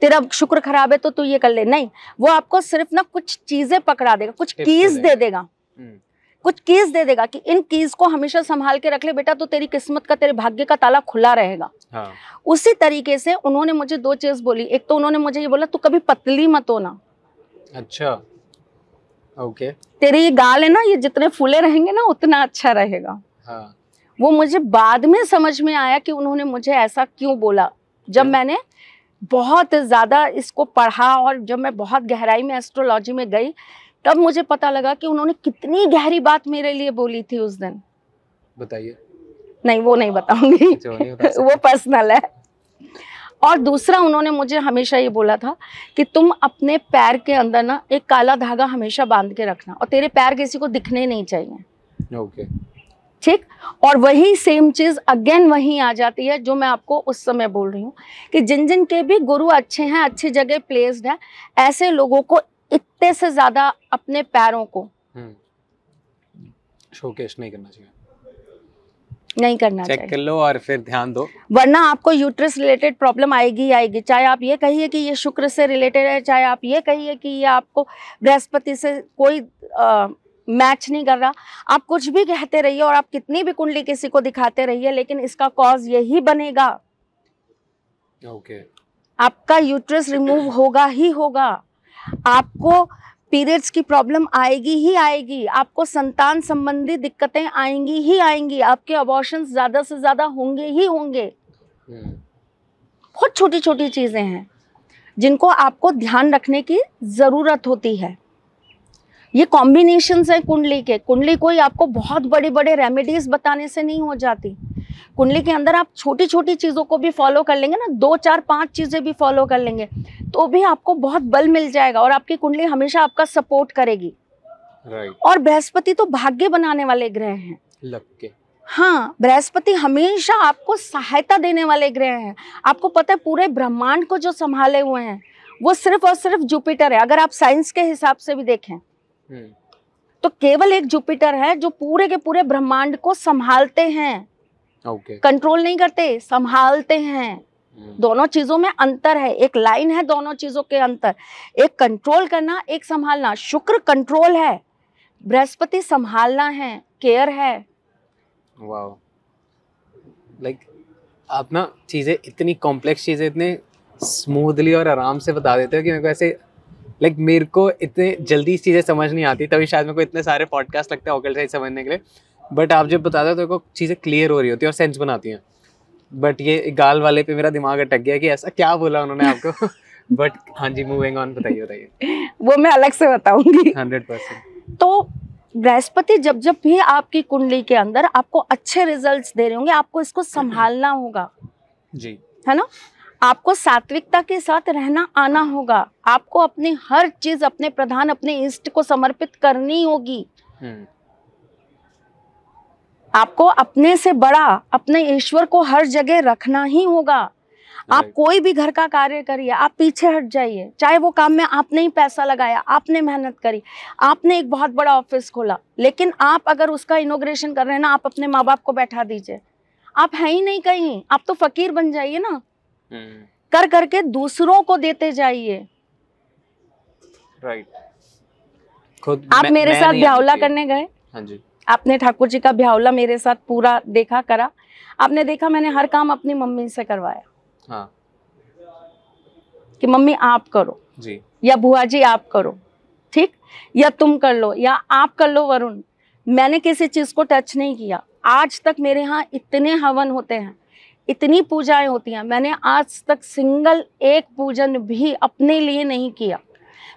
तेरा शुक्र खराब है तो तू ये कर ले नहीं वो आपको सिर्फ ना कुछ चीज़ें पकड़ा देगा कुछ कीज दे देगा हम्म। कुछ कीज दे देगा कि इन कीज को हमेशा संभाल के रख ले बेटा तो तेरी किस्मत का तेरे भाग्य का ताला खुला रहेगा हाँ। उसी तरीके से उन्होंने मुझे दो चीज बोली एक तो उन्होंने मुझे ये बोला तू कभी पतली मत होना अच्छा ओके तेरी ये गाल है ना ये जितने फूले रहेंगे ना उतना अच्छा रहेगा हाँ। वो मुझे बाद में समझ में आया कि उन्होंने मुझे ऐसा क्यों बोला जब मैंने बहुत ज़्यादा इसको पढ़ा और जब मैं बहुत गहराई में एस्ट्रोलॉजी में गई तब मुझे पता लगा कि उन्होंने कितनी गहरी बात मेरे लिए बोली थी उस दिन बताइए नहीं वो नहीं बताऊंगी अच्छा, बता वो पर्सनल है और दूसरा उन्होंने मुझे हमेशा ये बोला था कि तुम अपने पैर के अंदर ना एक काला धागा हमेशा बांध के रखना और तेरे पैर किसी को दिखने नहीं चाहिए ओके ठीक और वही सेम चीज़ अगेन वही आ जाती है जो मैं आपको उस समय बोल रही हूँ कि जिन जिन के भी गुरु अच्छे हैं अच्छी जगह प्लेस्ड है ऐसे लोगों को इतने से ज्यादा अपने पैरों को शोकेश हम्म। नहीं करना चाहिए नहीं करना चेक कर लो और फिर ध्यान दो वरना आपको यूट्रस रिलेटेड प्रॉब्लम आएगी आएगी चाहे आप ये कहिए कि ये शुक्र से रिलेटेड है चाहे आप ये कहिए कि ये आपको बृहस्पति से कोई आ, मैच नहीं कर रहा आप कुछ भी कहते रहिए और आप कितनी भी कुंडली किसी को दिखाते रहिए लेकिन इसका कॉज यही बनेगा ओके okay. आपका यूट्रस रिमूव होगा ही होगा आपको पीरियड्स की प्रॉब्लम आएगी ही आएगी आपको संतान संबंधी दिक्कतें आएंगी ही आएंगी आपके अबॉर्शन ज़्यादा से ज़्यादा होंगे ही होंगे हम्म। बहुत छोटी छोटी चीज़ें हैं जिनको आपको ध्यान रखने की ज़रूरत होती है ये कॉम्बिनेशन है कुंडली के कुंडली कोई आपको बहुत बड़े बड़े रेमेडीज बताने से नहीं हो जाती कुंडली के अंदर आप छोटी छोटी चीज़ों को भी फॉलो कर लेंगे ना दो चार पांच चीज़ें भी फॉलो कर लेंगे तो भी आपको बहुत बल मिल जाएगा और आपकी कुंडली हमेशा आपका सपोर्ट करेगी right. और बृहस्पति तो भाग्य बनाने वाले ग्रह हैं लग के हाँ बृहस्पति हमेशा आपको सहायता देने वाले ग्रह हैं आपको पता है पूरे ब्रह्मांड को जो संभाले हुए हैं वो सिर्फ और सिर्फ जुपिटर है अगर आप साइंस के हिसाब से भी देखें हम्म। तो केवल एक जुपिटर है जो पूरे के पूरे ब्रह्मांड को संभालते हैं कंट्रोल okay. नहीं करते संभालते हैं hmm. दोनों चीजों में अंतर है एक लाइन है दोनों चीजों के अंतर एक कंट्रोल करना एक संभालना शुक्र कंट्रोल है बृहस्पति संभालना है केयर है वाओ लाइक like, आप ना चीज़ें इतनी कॉम्प्लेक्स चीज़ें इतने स्मूथली और आराम से बता देते हो कि मेरे को ऐसे लाइक like, मेरे को इतने जल्दी चीज़ें समझ नहीं आती तभी शायद मेरे को इतने सारे पॉडकास्ट लगते हैं समझने के लिए बट आप जब बताते हो तो चीज़ें क्लियर हो रही होती है और सेंस बनाती हैं बट ये गाल वाले पे मेरा दिमाग अटक गया कि ऐसा क्या बोला उन्होंने आपको बट हाँ जी मूविंग ऑन बताइए बताइए वो मैं अलग से बताऊंगी हंड्रेड परसेंट तो बृहस्पति जब जब भी आपकी कुंडली के अंदर आपको अच्छे रिजल्ट्स दे रहे होंगे आपको इसको संभालना होगा जी है ना आपको सात्विकता के साथ रहना आना होगा आपको अपनी हर चीज अपने प्रधान अपने इष्ट को समर्पित करनी होगी हम्म। आपको अपने से बड़ा अपने ईश्वर को हर जगह रखना ही होगा आप कोई भी घर का कार्य करिए आप पीछे हट जाइए चाहे वो काम में आपने ही पैसा लगाया आपने मेहनत करी आपने एक बहुत बड़ा ऑफिस खोला लेकिन आप अगर उसका इनोग्रेशन कर रहे हैं ना आप अपने माँ बाप को बैठा दीजिए आप है ही नहीं कहीं आप तो फकीर बन जाइए ना hmm. कर करके दूसरों को देते जाइए राइट खुद आप मेरे साथ ब्यावला करने गए हाँ जी आपने ठाकुर जी का ब्यावला मेरे साथ पूरा देखा करा आपने देखा मैंने हर काम अपनी मम्मी से करवाया हाँ। कि मम्मी आप करो जी या बुआ जी आप करो ठीक या तुम कर लो या आप कर लो वरुण मैंने किसी चीज को टच नहीं किया आज तक मेरे यहाँ इतने हवन होते हैं इतनी पूजाएं होती हैं मैंने आज तक सिंगल एक पूजन भी अपने लिए नहीं किया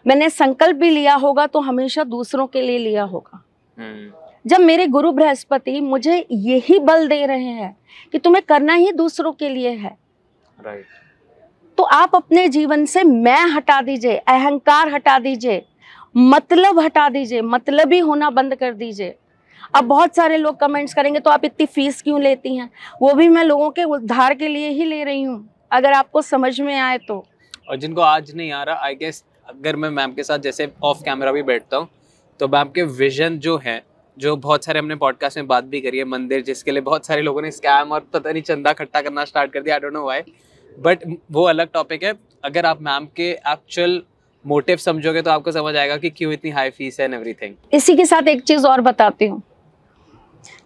मैंने संकल्प भी लिया होगा तो हमेशा दूसरों के लिए लिया होगा हम्म। जब मेरे गुरु बृहस्पति मुझे यही बल दे रहे हैं कि तुम्हें करना ही दूसरों के लिए है तो आप अपने जीवन से मैं हटा दीजिए अहंकार हटा दीजिए मतलब हटा दीजिए मतलब ही होना बंद कर दीजिए अब बहुत सारे लोग कमेंट्स करेंगे तो आप इतनी फीस क्यों लेती हैं वो भी मैं लोगों के उद्धार के लिए ही ले रही हूँ अगर आपको समझ में आए तो और जिनको आज नहीं आ रहा आई गेस अगर मैं मैम के साथ जैसे ऑफ कैमरा भी बैठता हूँ तो मैम के विजन जो है जो बहुत सारे हमने पॉडकास्ट में बात भी करी है मंदिर जिसके लिए बहुत सारे लोगों ने स्कैम और पता नहीं चंदा इकट्ठा करना स्टार्ट कर दिया I don't know why but वो अलग टॉपिक है अगर आप मैम के एक्चुअल मोटिव समझोगे तो आपको समझ आएगा कि क्यों इतनी हाई फीस है एवरीथिंग इसी के साथ एक चीज और बताती हूँ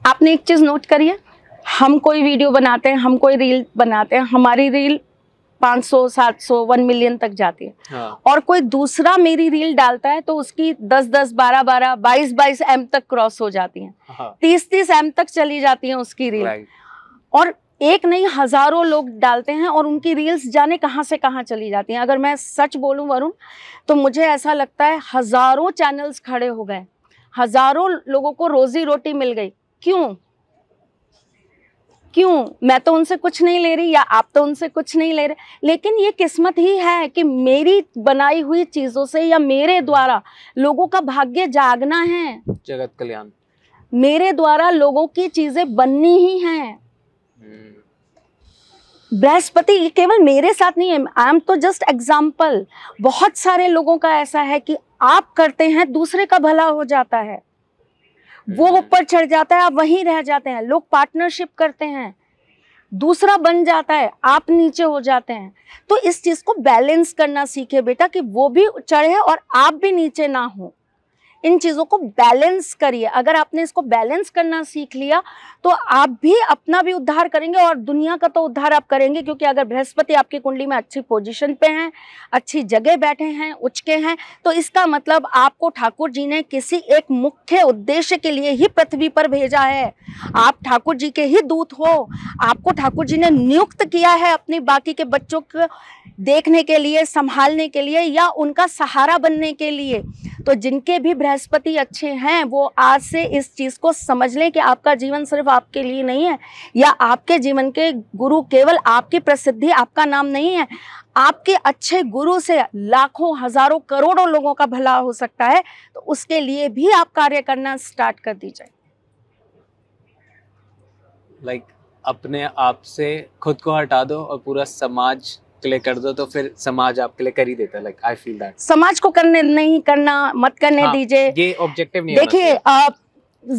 आपने एक चीज नोट करी है हम कोई वीडियो बनाते हैं हम कोई रील बनाते हैं हमारी रील पाँच सौ सात सौ वन मिलियन तक जाती है हाँ। और कोई दूसरा मेरी रील डालता है तो उसकी दस दस बारह बारह बाईस बाईस एम तक क्रॉस हो जाती है हाँ। तीस तीस एम तक चली जाती है उसकी रील और एक नहीं हजारों लोग डालते हैं और उनकी रील्स जाने कहाँ से कहाँ चली जाती हैं अगर मैं सच बोलूं वरुण तो मुझे ऐसा लगता है हजारों चैनल्स खड़े हो गए हजारों लोगों को रोजी रोटी मिल गई क्यों क्यों मैं तो उनसे कुछ नहीं ले रही या आप तो उनसे कुछ नहीं ले रहे लेकिन ये किस्मत ही है कि मेरी बनाई हुई चीज़ों से या मेरे द्वारा लोगों का भाग्य जागना है जगत कल्याण मेरे द्वारा लोगों की चीज़ें बननी ही हैं हम्म। बृहस्पति ये केवल मेरे साथ नहीं है आई एम तो जस्ट एग्जाम्पल बहुत सारे लोगों का ऐसा है कि आप करते हैं दूसरे का भला हो जाता है वो ऊपर चढ़ जाता है आप वहीं रह जाते हैं लोग पार्टनरशिप करते हैं दूसरा बन जाता है आप नीचे हो जाते हैं तो इस चीज को बैलेंस करना सीखे बेटा कि वो भी चढ़े और आप भी नीचे ना हो इन चीज़ों को बैलेंस करिए अगर आपने इसको बैलेंस करना सीख लिया तो आप भी अपना भी उद्धार करेंगे और दुनिया का तो उद्धार आप करेंगे क्योंकि अगर बृहस्पति आपकी कुंडली में अच्छी पोजीशन पे हैं अच्छी जगह बैठे हैं उचके हैं तो इसका मतलब आपको ठाकुर जी ने किसी एक मुख्य उद्देश्य के लिए ही पृथ्वी पर भेजा है आप ठाकुर जी के ही दूत हो आपको ठाकुर जी ने नियुक्त किया है अपने बाकी के बच्चों को देखने के लिए संभालने के लिए या उनका सहारा बनने के लिए तो जिनके भी बृहस्पति अच्छे हैं वो आज से इस चीज़ को समझ लें कि आपका जीवन सिर्फ आपके लिए नहीं है या आपके जीवन के गुरु केवल आपकी प्रसिद्धि आपका नाम नहीं है आपके अच्छे गुरु से लाखों हजारों करोड़ों लोगों का भला हो सकता है तो उसके लिए भी आप कार्य करना स्टार्ट कर दीजिए लाइक like, अपने आप से खुद को हटा दो और पूरा समाज के लिए कर दो तो फिर समाज आपके लिए कर ही देता लाइक आई फील दैट समाज को करने नहीं करना मत करने हाँ, दीजिए ये ऑब्जेक्टिव नहीं देखिए आप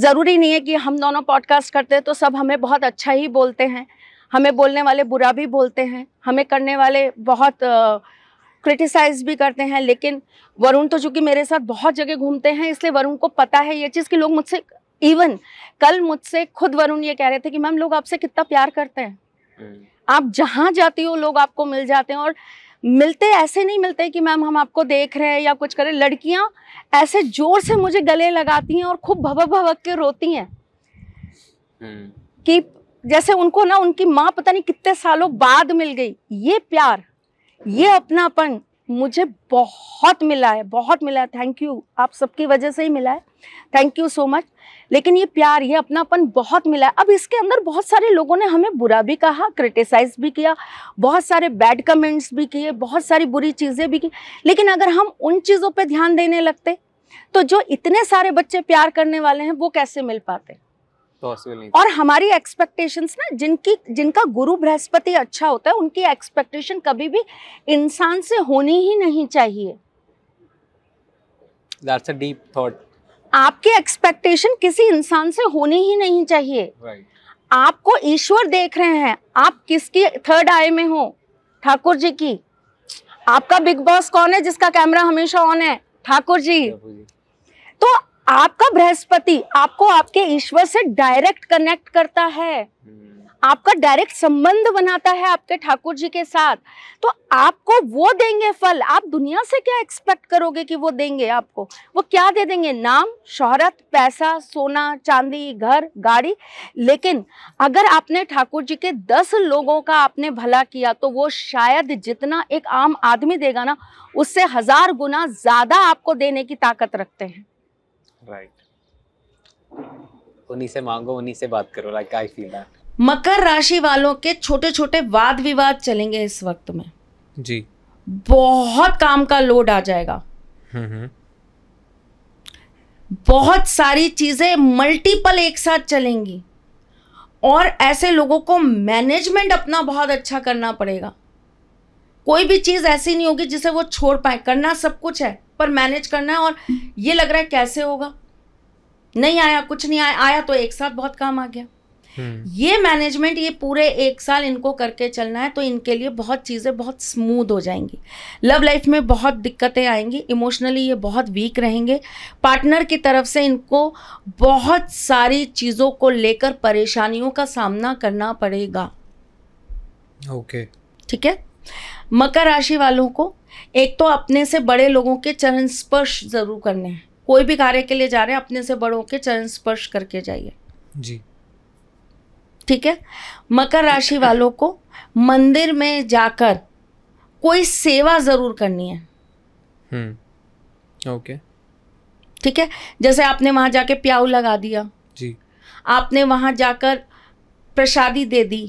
ज़रूरी नहीं है कि हम दोनों पॉडकास्ट करते हैं तो सब हमें बहुत अच्छा ही बोलते हैं हमें बोलने वाले बुरा भी बोलते हैं हमें करने वाले बहुत क्रिटिसाइज भी करते हैं लेकिन वरुण तो चूंकि मेरे साथ बहुत जगह घूमते हैं इसलिए वरुण को पता है ये चीज़ कि लोग मुझसे इवन कल मुझसे खुद वरुण ये कह रहे थे कि मैम लोग आपसे कितना प्यार करते हैं हम्म। आप जहाँ जाती हो लोग आपको मिल जाते हैं और मिलते ऐसे नहीं मिलते कि मैम हम आपको देख रहे हैं या कुछ करें लड़कियाँ ऐसे जोर से मुझे गले लगाती हैं और खूब भवक भवक के रोती हैं हम्म। कि जैसे उनको ना उनकी माँ पता नहीं कितने सालों बाद मिल गई ये प्यार ये अपनापन मुझे बहुत मिला है बहुत मिला है थैंक यू आप सबकी वजह से ही मिला है थैंक यू सो मच लेकिन ये प्यार ये अपनापन बहुत मिला अब इसके अंदर बहुत सारे लोगों ने हमें बुरा भी कहा क्रिटिसाइज भी किया बहुत सारे बैड कमेंट्स भी किए बहुत सारी बुरी चीज़ें भी की लेकिन अगर हम उन चीज़ों पर ध्यान देने लगते तो जो इतने सारे बच्चे प्यार करने वाले हैं वो कैसे मिल पाते तो नहीं और हमारी एक्सपेक्टेशंस ना जिनकी जिनका गुरु बृहस्पति अच्छा होता है उनकी एक्सपेक्टेशन कभी भी इंसान से होनी ही नहीं चाहिए डीप थॉट आपके एक्सपेक्टेशन किसी इंसान से होनी ही नहीं चाहिए right. आपको ईश्वर देख रहे हैं आप किसकी थर्ड आई में हो ठाकुर जी की आपका बिग बॉस कौन है जिसका कैमरा हमेशा ऑन है ठाकुर जी तो आपका बृहस्पति आपको आपके ईश्वर से डायरेक्ट कनेक्ट करता है hmm. आपका डायरेक्ट संबंध बनाता है आपके ठाकुर जी के साथ तो आपको वो देंगे फल आप दुनिया से क्या एक्सपेक्ट करोगे कि वो देंगे आपको वो क्या दे देंगे नाम शोहरत पैसा सोना चांदी घर गाड़ी लेकिन अगर आपने ठाकुर जी के दस लोगों का आपने भला किया तो वो शायद जितना एक आम आदमी देगा ना उससे हजार गुना ज़्यादा आपको देने की ताकत रखते हैं राइट right. उन्हीं से मांगो उन्हीं से बात करो लाइक आई फील दैट मकर राशि वालों के छोटे छोटे वाद विवाद चलेंगे इस वक्त में जी बहुत काम का लोड आ जाएगा हम्म, हम्म। बहुत सारी चीजें मल्टीपल एक साथ चलेंगी और ऐसे लोगों को मैनेजमेंट अपना बहुत अच्छा करना पड़ेगा कोई भी चीज़ ऐसी नहीं होगी जिसे वो छोड़ पाए करना सब कुछ है पर मैनेज करना है और ये लग रहा है कैसे होगा नहीं आया कुछ नहीं आया आया तो एक साथ बहुत काम आ गया हम्म। ये मैनेजमेंट ये पूरे एक साल इनको करके चलना है तो इनके लिए बहुत चीज़ें बहुत स्मूथ हो जाएंगी लव लाइफ में बहुत दिक्कतें आएंगी इमोशनली ये बहुत वीक रहेंगे पार्टनर की तरफ से इनको बहुत सारी चीज़ों को लेकर परेशानियों का सामना करना पड़ेगा ओके ठीक है मकर राशि वालों को एक तो अपने से बड़े लोगों के चरण स्पर्श जरूर करने हैं कोई भी कार्य के लिए जा रहे हैं अपने से बड़ों के चरण स्पर्श करके जाइए जी ठीक है मकर राशि वालों को मंदिर में जाकर कोई सेवा ज़रूर करनी है ओके हम्म, ठीक है जैसे आपने वहां जाके प्याऊ लगा दिया जी आपने वहां जाकर प्रसादी दे दी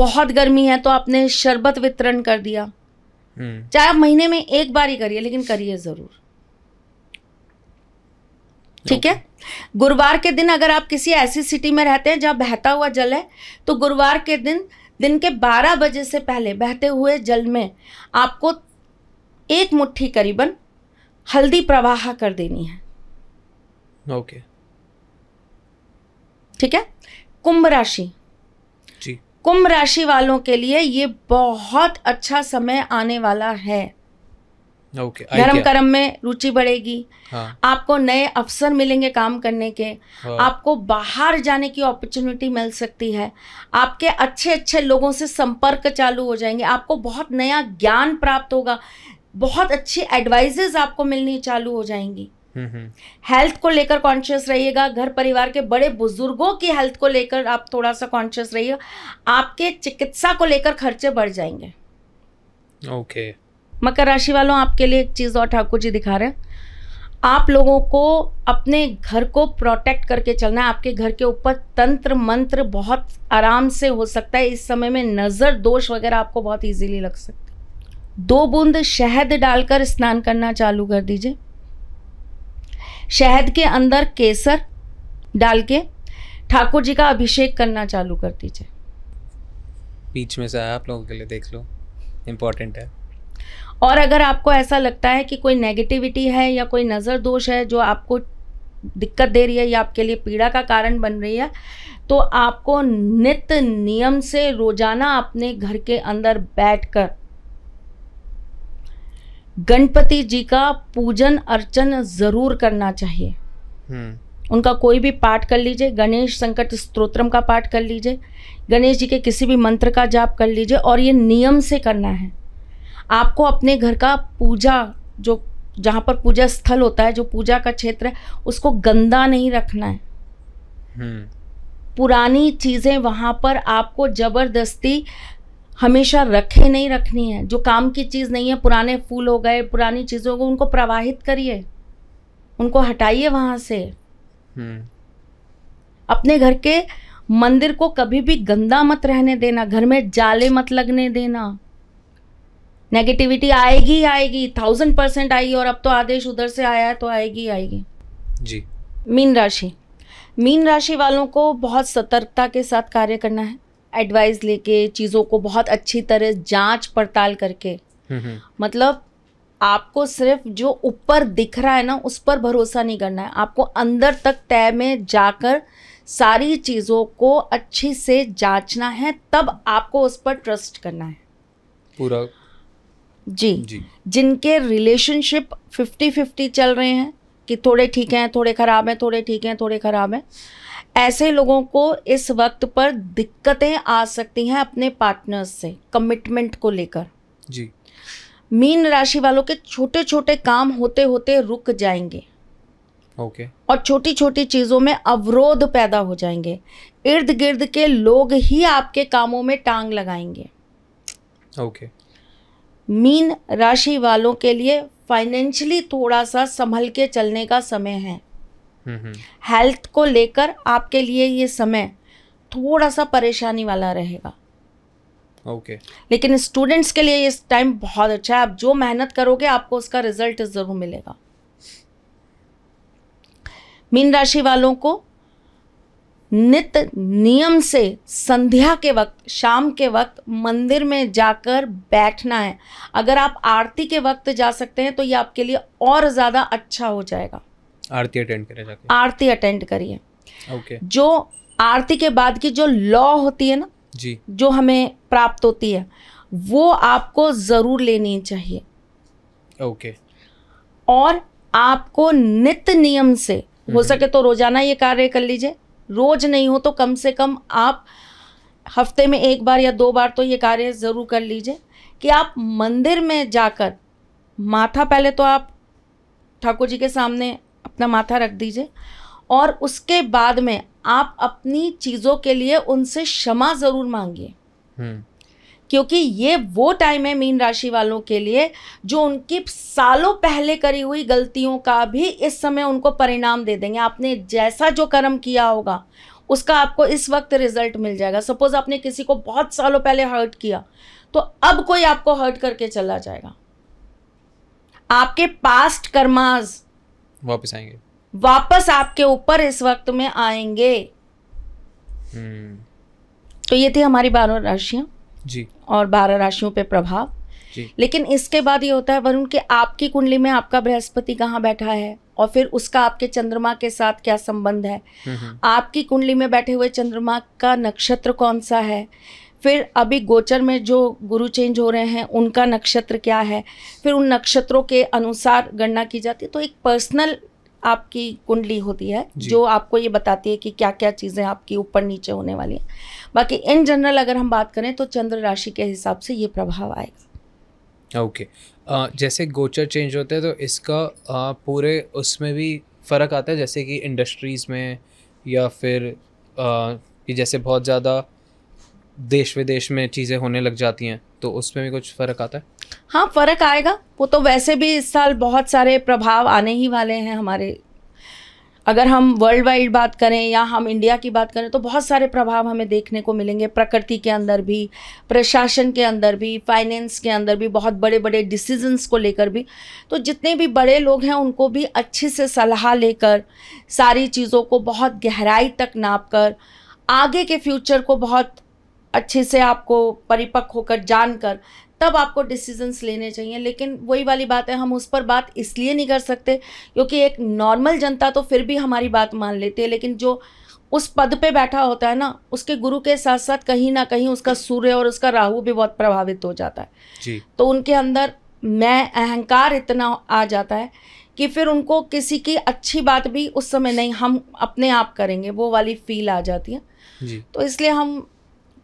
बहुत गर्मी है तो आपने शरबत वितरण कर दिया हम्म। चाहे आप महीने में एक बार ही करिए लेकिन करिए ज़रूर ठीक है गुरुवार के दिन अगर आप किसी ऐसी सिटी में रहते हैं जहाँ बहता हुआ जल है तो गुरुवार के दिन दिन के 12 बजे से पहले बहते हुए जल में आपको एक मुट्ठी करीबन हल्दी प्रवाह कर देनी है ओके okay. ठीक है कुंभ राशि कुंभ राशि वालों के लिए ये बहुत अच्छा समय आने वाला है okay, धर्म कर्म में रुचि बढ़ेगी हाँ. आपको नए अवसर मिलेंगे काम करने के हाँ. आपको बाहर जाने की अपॉर्चुनिटी मिल सकती है आपके अच्छे अच्छे लोगों से संपर्क चालू हो जाएंगे आपको बहुत नया ज्ञान प्राप्त होगा बहुत अच्छी एडवाइजेज आपको मिलनी चालू हो जाएंगी हेल्थ को लेकर कॉन्शियस रहिएगा घर परिवार के बड़े बुजुर्गों की हेल्थ को लेकर आप थोड़ा सा कॉन्शियस रहिएगा आपके चिकित्सा को लेकर खर्चे बढ़ जाएंगे ओके okay. मकर राशि वालों आपके लिए एक चीज़ और ठाकुर जी दिखा रहे हैं आप लोगों को अपने घर को प्रोटेक्ट करके चलना है आपके घर के ऊपर तंत्र मंत्र बहुत आराम से हो सकता है इस समय में नज़र दोष वगैरह आपको बहुत इजीली लग सकता है दो बूंद शहद डालकर स्नान करना चालू कर दीजिए शहद के अंदर केसर डाल के ठाकुर जी का अभिषेक करना चालू कर दीजिए बीच में से आप लोगों के लिए देख लो इम्पोर्टेंट है और अगर आपको ऐसा लगता है कि कोई नेगेटिविटी है या कोई नज़र दोष है जो आपको दिक्कत दे रही है या आपके लिए पीड़ा का कारण बन रही है तो आपको नित्य नियम से रोजाना अपने घर के अंदर बैठकर गणपति जी का पूजन अर्चन जरूर करना चाहिए हम्म। उनका कोई भी पाठ कर लीजिए गणेश संकट स्त्रोत्रम का पाठ कर लीजिए गणेश जी के किसी भी मंत्र का जाप कर लीजिए और ये नियम से करना है आपको अपने घर का पूजा जो जहाँ पर पूजा स्थल होता है जो पूजा का क्षेत्र है उसको गंदा नहीं रखना है हम्म। पुरानी चीज़ें वहाँ पर आपको ज़बरदस्ती हमेशा रखे नहीं रखनी है जो काम की चीज़ नहीं है पुराने फूल हो गए पुरानी चीज़ों को उनको प्रवाहित करिए उनको हटाइए वहाँ से हम्म। अपने घर के मंदिर को कभी भी गंदा मत रहने देना घर में जाले मत लगने देना नेगेटिविटी आएगी आएगी थाउजेंड परसेंट आएगी और अब तो आदेश उधर से आया है तो आएगी आएगी जी मीन राशि मीन राशि वालों को बहुत सतर्कता के साथ कार्य करना है एडवाइस लेके चीज़ों को बहुत अच्छी तरह जांच पड़ताल करके हम्म, हम्म। मतलब आपको सिर्फ जो ऊपर दिख रहा है ना उस पर भरोसा नहीं करना है आपको अंदर तक तय में जाकर सारी चीज़ों को अच्छे से जांचना है तब आपको उस पर ट्रस्ट करना है पूरा जी, जी जिनके रिलेशनशिप फिफ्टी फिफ्टी चल रहे हैं कि थोड़े ठीक हैं थोड़े ख़राब हैं थोड़े ठीक हैं थोड़े ख़राब हैं ऐसे लोगों को इस वक्त पर दिक्कतें आ सकती हैं अपने पार्टनर्स से कमिटमेंट को लेकर जी मीन राशि वालों के छोटे छोटे काम होते होते रुक जाएंगे ओके और छोटी छोटी चीज़ों में अवरोध पैदा हो जाएंगे इर्द गिर्द के लोग ही आपके कामों में टांग लगाएंगे ओके okay. मीन राशि वालों के लिए फाइनेंशियली थोड़ा सा संभल के चलने का समय है हेल्थ को लेकर आपके लिए ये समय थोड़ा सा परेशानी वाला रहेगा ओके okay. लेकिन स्टूडेंट्स के लिए इस टाइम बहुत अच्छा है आप जो मेहनत करोगे आपको उसका रिजल्ट ज़रूर मिलेगा मीन राशि वालों को नित नियम से संध्या के वक्त शाम के वक्त मंदिर में जाकर बैठना है अगर आप आरती के वक्त जा सकते हैं तो ये आपके लिए और ज़्यादा अच्छा हो जाएगा आरती अटेंड करें आरती अटेंड करिए ओके जो आरती के बाद की जो लॉ होती है ना जी जो हमें प्राप्त होती है वो आपको ज़रूर लेनी चाहिए ओके और आपको नित्य नियम से हो हम्म। सके तो रोजाना ये कार्य कर लीजिए रोज नहीं हो तो कम से कम आप हफ्ते में एक बार या दो बार तो ये कार्य ज़रूर कर लीजिए कि आप मंदिर में जाकर माथा पहले तो आप ठाकुर जी के सामने अपना माथा रख दीजिए और उसके बाद में आप अपनी चीज़ों के लिए उनसे क्षमा ज़रूर मांगिए हम्म। क्योंकि ये वो टाइम है मीन राशि वालों के लिए जो उनकी सालों पहले करी हुई गलतियों का भी इस समय उनको परिणाम दे देंगे आपने जैसा जो कर्म किया होगा उसका आपको इस वक्त रिजल्ट मिल जाएगा सपोज आपने किसी को बहुत सालों पहले हर्ट किया तो अब कोई आपको हर्ट करके चला जाएगा आपके पास्ट कर्माज वापस आएंगे वापस आपके ऊपर इस वक्त में आएंगे हम्म। तो ये थी हमारी बारह राशियां जी और बारह राशियों पे प्रभाव लेकिन इसके बाद ये होता है वरुण कि आपकी कुंडली में आपका बृहस्पति कहाँ बैठा है और फिर उसका आपके चंद्रमा के साथ क्या संबंध है हम्म, हम्म। आपकी कुंडली में बैठे हुए चंद्रमा का नक्षत्र कौन सा है फिर अभी गोचर में जो गुरु चेंज हो रहे हैं उनका नक्षत्र क्या है फिर उन नक्षत्रों के अनुसार गणना की जाती है तो एक पर्सनल आपकी कुंडली होती है जो आपको ये बताती है कि क्या क्या चीज़ें आपकी ऊपर नीचे होने वाली हैं बाकी इन जनरल अगर हम बात करें तो चंद्र राशि के हिसाब से ये प्रभाव आएगा ओके okay. जैसे गोचर चेंज होता है तो इसका uh, पूरे उसमें भी फ़र्क आता है जैसे कि इंडस्ट्रीज़ में या फिर uh, कि जैसे बहुत ज़्यादा देश विदेश में चीज़ें होने लग जाती हैं तो उसमें भी कुछ फ़र्क आता है हाँ फ़र्क आएगा वो तो वैसे भी इस साल बहुत सारे प्रभाव आने ही वाले हैं हमारे अगर हम वर्ल्ड वाइड बात करें या हम इंडिया की बात करें तो बहुत सारे प्रभाव हमें देखने को मिलेंगे प्रकृति के अंदर भी प्रशासन के अंदर भी फाइनेंस के अंदर भी बहुत बड़े बड़े डिसीजंस को लेकर भी तो जितने भी बड़े लोग हैं उनको भी अच्छे से सलाह लेकर सारी चीज़ों को बहुत गहराई तक नाप कर आगे के फ्यूचर को बहुत अच्छे से आपको परिपक्व होकर जानकर तब आपको डिसीजंस लेने चाहिए लेकिन वही वाली बात है हम उस पर बात इसलिए नहीं कर सकते क्योंकि एक नॉर्मल जनता तो फिर भी हमारी बात मान लेती है लेकिन जो उस पद पे बैठा होता है ना उसके गुरु के साथ साथ कहीं ना कहीं उसका सूर्य और उसका राहु भी बहुत प्रभावित हो जाता है जी। तो उनके अंदर मैं अहंकार इतना आ जाता है कि फिर उनको किसी की अच्छी बात भी उस समय नहीं हम अपने आप करेंगे वो वाली फील आ जाती है जी। तो इसलिए हम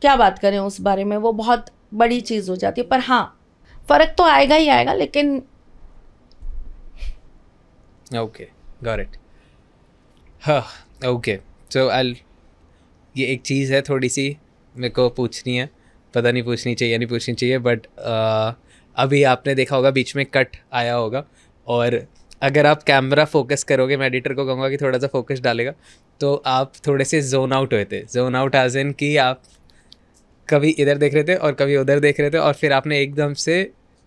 क्या बात करें उस बारे में वो बहुत बड़ी चीज़ हो जाती है पर हाँ फ़र्क तो आएगा ही आएगा लेकिन ओके गॉट इट हाँ ओके सो आई ये एक चीज़ है थोड़ी सी मेरे को पूछनी है पता नहीं पूछनी चाहिए नहीं पूछनी चाहिए बट uh, अभी आपने देखा होगा बीच में कट आया होगा और अगर आप कैमरा फोकस करोगे मैं एडिटर को कहूँगा कि थोड़ा सा फोकस डालेगा तो आप थोड़े से जोन आउट हुए थे जोन आउट एज इन कि आप कभी इधर देख रहे थे और कभी उधर देख रहे थे और फिर आपने एकदम से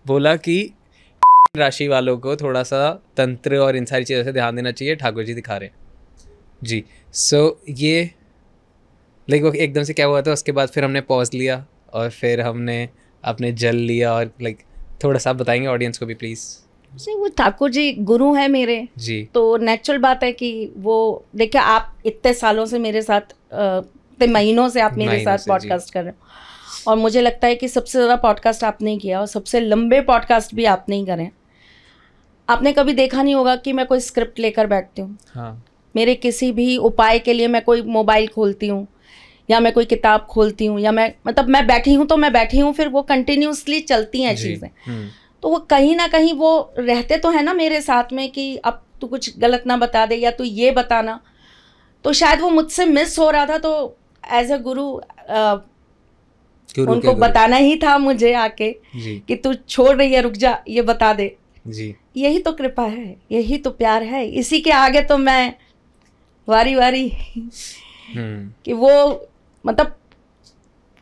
बोला कि राशि वालों को थोड़ा सा तंत्र और इन सारी चीज़ों से ध्यान देना चाहिए ठाकुर जी दिखा रहे जी सो so, ये लाइक वो एकदम से क्या हुआ था उसके बाद फिर हमने पॉज लिया और फिर हमने अपने जल लिया और लाइक थोड़ा सा बताएंगे ऑडियंस को भी प्लीज़ वो ठाकुर जी गुरु हैं मेरे जी तो नेचुरल बात है कि वो देखिए आप इतने सालों से मेरे साथ इतने महीनों से आप मेरे साथ पॉडकास्ट कर रहे हो और मुझे लगता है कि सबसे ज़्यादा पॉडकास्ट आपने किया और सबसे लंबे पॉडकास्ट भी आपने ही करें आपने कभी देखा नहीं होगा कि मैं कोई स्क्रिप्ट लेकर बैठती हूँ हाँ. मेरे किसी भी उपाय के लिए मैं कोई मोबाइल खोलती हूँ या मैं कोई किताब खोलती हूँ या मैं मतलब मैं बैठी हूँ तो मैं बैठी हूँ फिर वो कंटिन्यूसली चलती हैं चीज़ें हम्म। तो वो कहीं ना कहीं वो रहते तो है ना मेरे साथ में कि अब तू कुछ गलत ना बता दे या तू ये बताना तो शायद वो मुझसे मिस हो रहा था तो एज अ गुरु उनको बताना ही था मुझे आके कि तू छोड़ रही है रुक जा ये बता दे जी यही तो कृपा है यही तो प्यार है इसी के आगे तो मैं वारी वारी हम्म। कि वो मतलब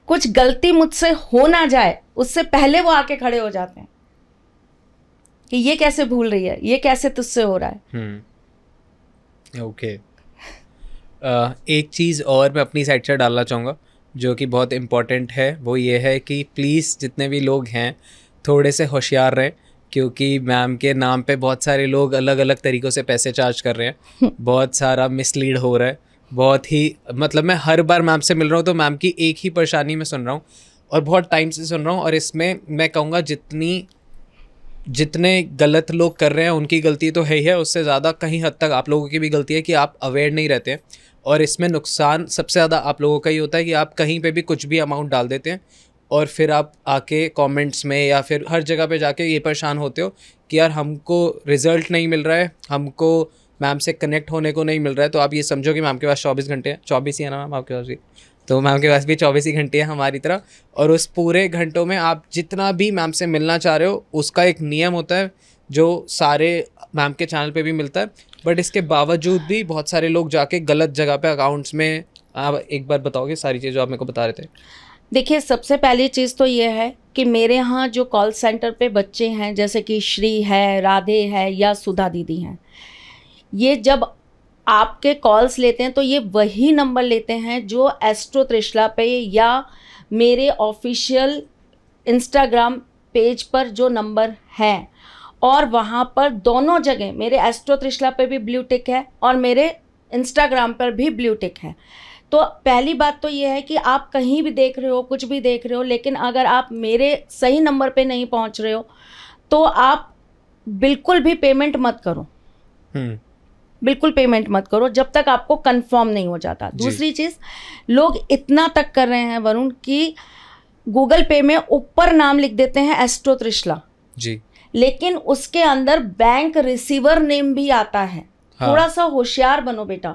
कुछ गलती मुझसे हो ना जाए उससे पहले वो आके खड़े हो जाते हैं कि ये कैसे भूल रही है ये कैसे तुझसे हो रहा है हम्म। Okay okay. एक चीज़ और मैं अपनी साइड से डालना चाहूँगा जो कि बहुत इम्पॉर्टेंट है वो ये है कि प्लीज़ जितने भी लोग हैं थोड़े से होशियार रहें क्योंकि मैम के नाम पे बहुत सारे लोग अलग अलग तरीक़ों से पैसे चार्ज कर रहे हैं हम्म। बहुत सारा मिसलीड हो रहा है बहुत ही मतलब मैं हर बार मैम से मिल रहा हूँ तो मैम की एक ही परेशानी में सुन रहा हूँ और बहुत टाइम से सुन रहा हूँ और इसमें मैं कहूँगा जितनी जितने गलत लोग कर रहे हैं उनकी गलती तो है ही है उससे ज़्यादा कहीं हद तक आप लोगों की भी गलती है कि आप अवेयर नहीं रहते और इसमें नुकसान सबसे ज़्यादा आप लोगों का ही होता है कि आप कहीं पे भी कुछ भी अमाउंट डाल देते हैं और फिर आप आके कमेंट्स में या फिर हर जगह पे जाके ये परेशान होते हो कि यार हमको रिज़ल्ट नहीं मिल रहा है हमको मैम से कनेक्ट होने को नहीं मिल रहा है तो आप ये समझो कि मैम के पास चौबीस घंटे हैं चौबीस ही है ना मैम आपके पास भी तो मैम के पास भी चौबीस ही घंटे हैं हमारी तरह और उस पूरे घंटों में आप जितना भी मैम से मिलना चाह रहे हो उसका एक नियम होता है जो सारे मैम के चैनल पे भी मिलता है बट इसके बावजूद भी बहुत सारे लोग जाके गलत जगह पे अकाउंट्स में आप एक बार बताओगे सारी चीज़ जो आप मेरे को बता रहे थे देखिए सबसे पहली चीज़ तो ये है कि मेरे यहाँ जो कॉल सेंटर पे बच्चे हैं जैसे कि श्री है राधे है या सुधा दीदी हैं ये जब आपके कॉल्स लेते हैं तो ये वही नंबर लेते हैं जो एस्ट्रो त्रिशला पे या मेरे ऑफिशियल इंस्टाग्राम पेज पर जो नंबर है और वहाँ पर दोनों जगह मेरे एस्ट्रो त्रिशला पे भी ब्लू टिक है और मेरे इंस्टाग्राम पर भी ब्लू टिक है तो पहली बात तो ये है कि आप कहीं भी देख रहे हो कुछ भी देख रहे हो लेकिन अगर आप मेरे सही नंबर पे नहीं पहुँच रहे हो तो आप बिल्कुल भी पेमेंट मत करो हम्म। बिल्कुल पेमेंट मत करो जब तक आपको कंफर्म नहीं हो जाता दूसरी चीज़ लोग इतना तक कर रहे हैं वरुण कि गूगल पे में ऊपर नाम लिख देते हैं एस्ट्रो त्रिशला जी लेकिन उसके अंदर बैंक रिसीवर नेम भी आता है हाँ। थोड़ा सा होशियार बनो बेटा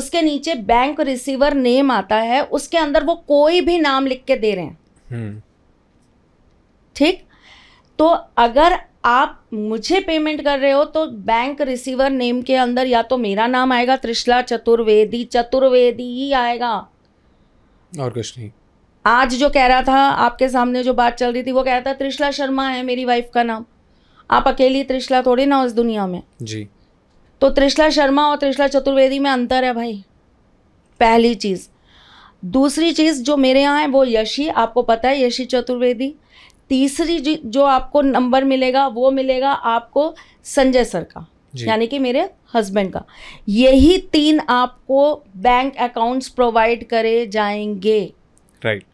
उसके नीचे बैंक रिसीवर नेम आता है उसके अंदर वो कोई भी नाम लिख के दे रहे हैं हम्म। ठीक तो अगर आप मुझे पेमेंट कर रहे हो तो बैंक रिसीवर नेम के अंदर या तो मेरा नाम आएगा त्रिशला चतुर्वेदी चतुर्वेदी ही आएगा और कुछ नहीं आज जो कह रहा था आपके सामने जो बात चल रही थी वो कह रहा था त्रिशला शर्मा है मेरी वाइफ का नाम आप अकेली त्रिशला थोड़ी ना उस दुनिया में जी तो त्रिशला शर्मा और त्रिशला चतुर्वेदी में अंतर है भाई पहली चीज़ दूसरी चीज़ जो मेरे यहाँ है वो यशी आपको पता है यशी चतुर्वेदी तीसरी जो आपको नंबर मिलेगा वो मिलेगा आपको संजय सर का यानी कि मेरे हस्बैंड का यही तीन आपको बैंक अकाउंट्स प्रोवाइड करे जाएंगे राइट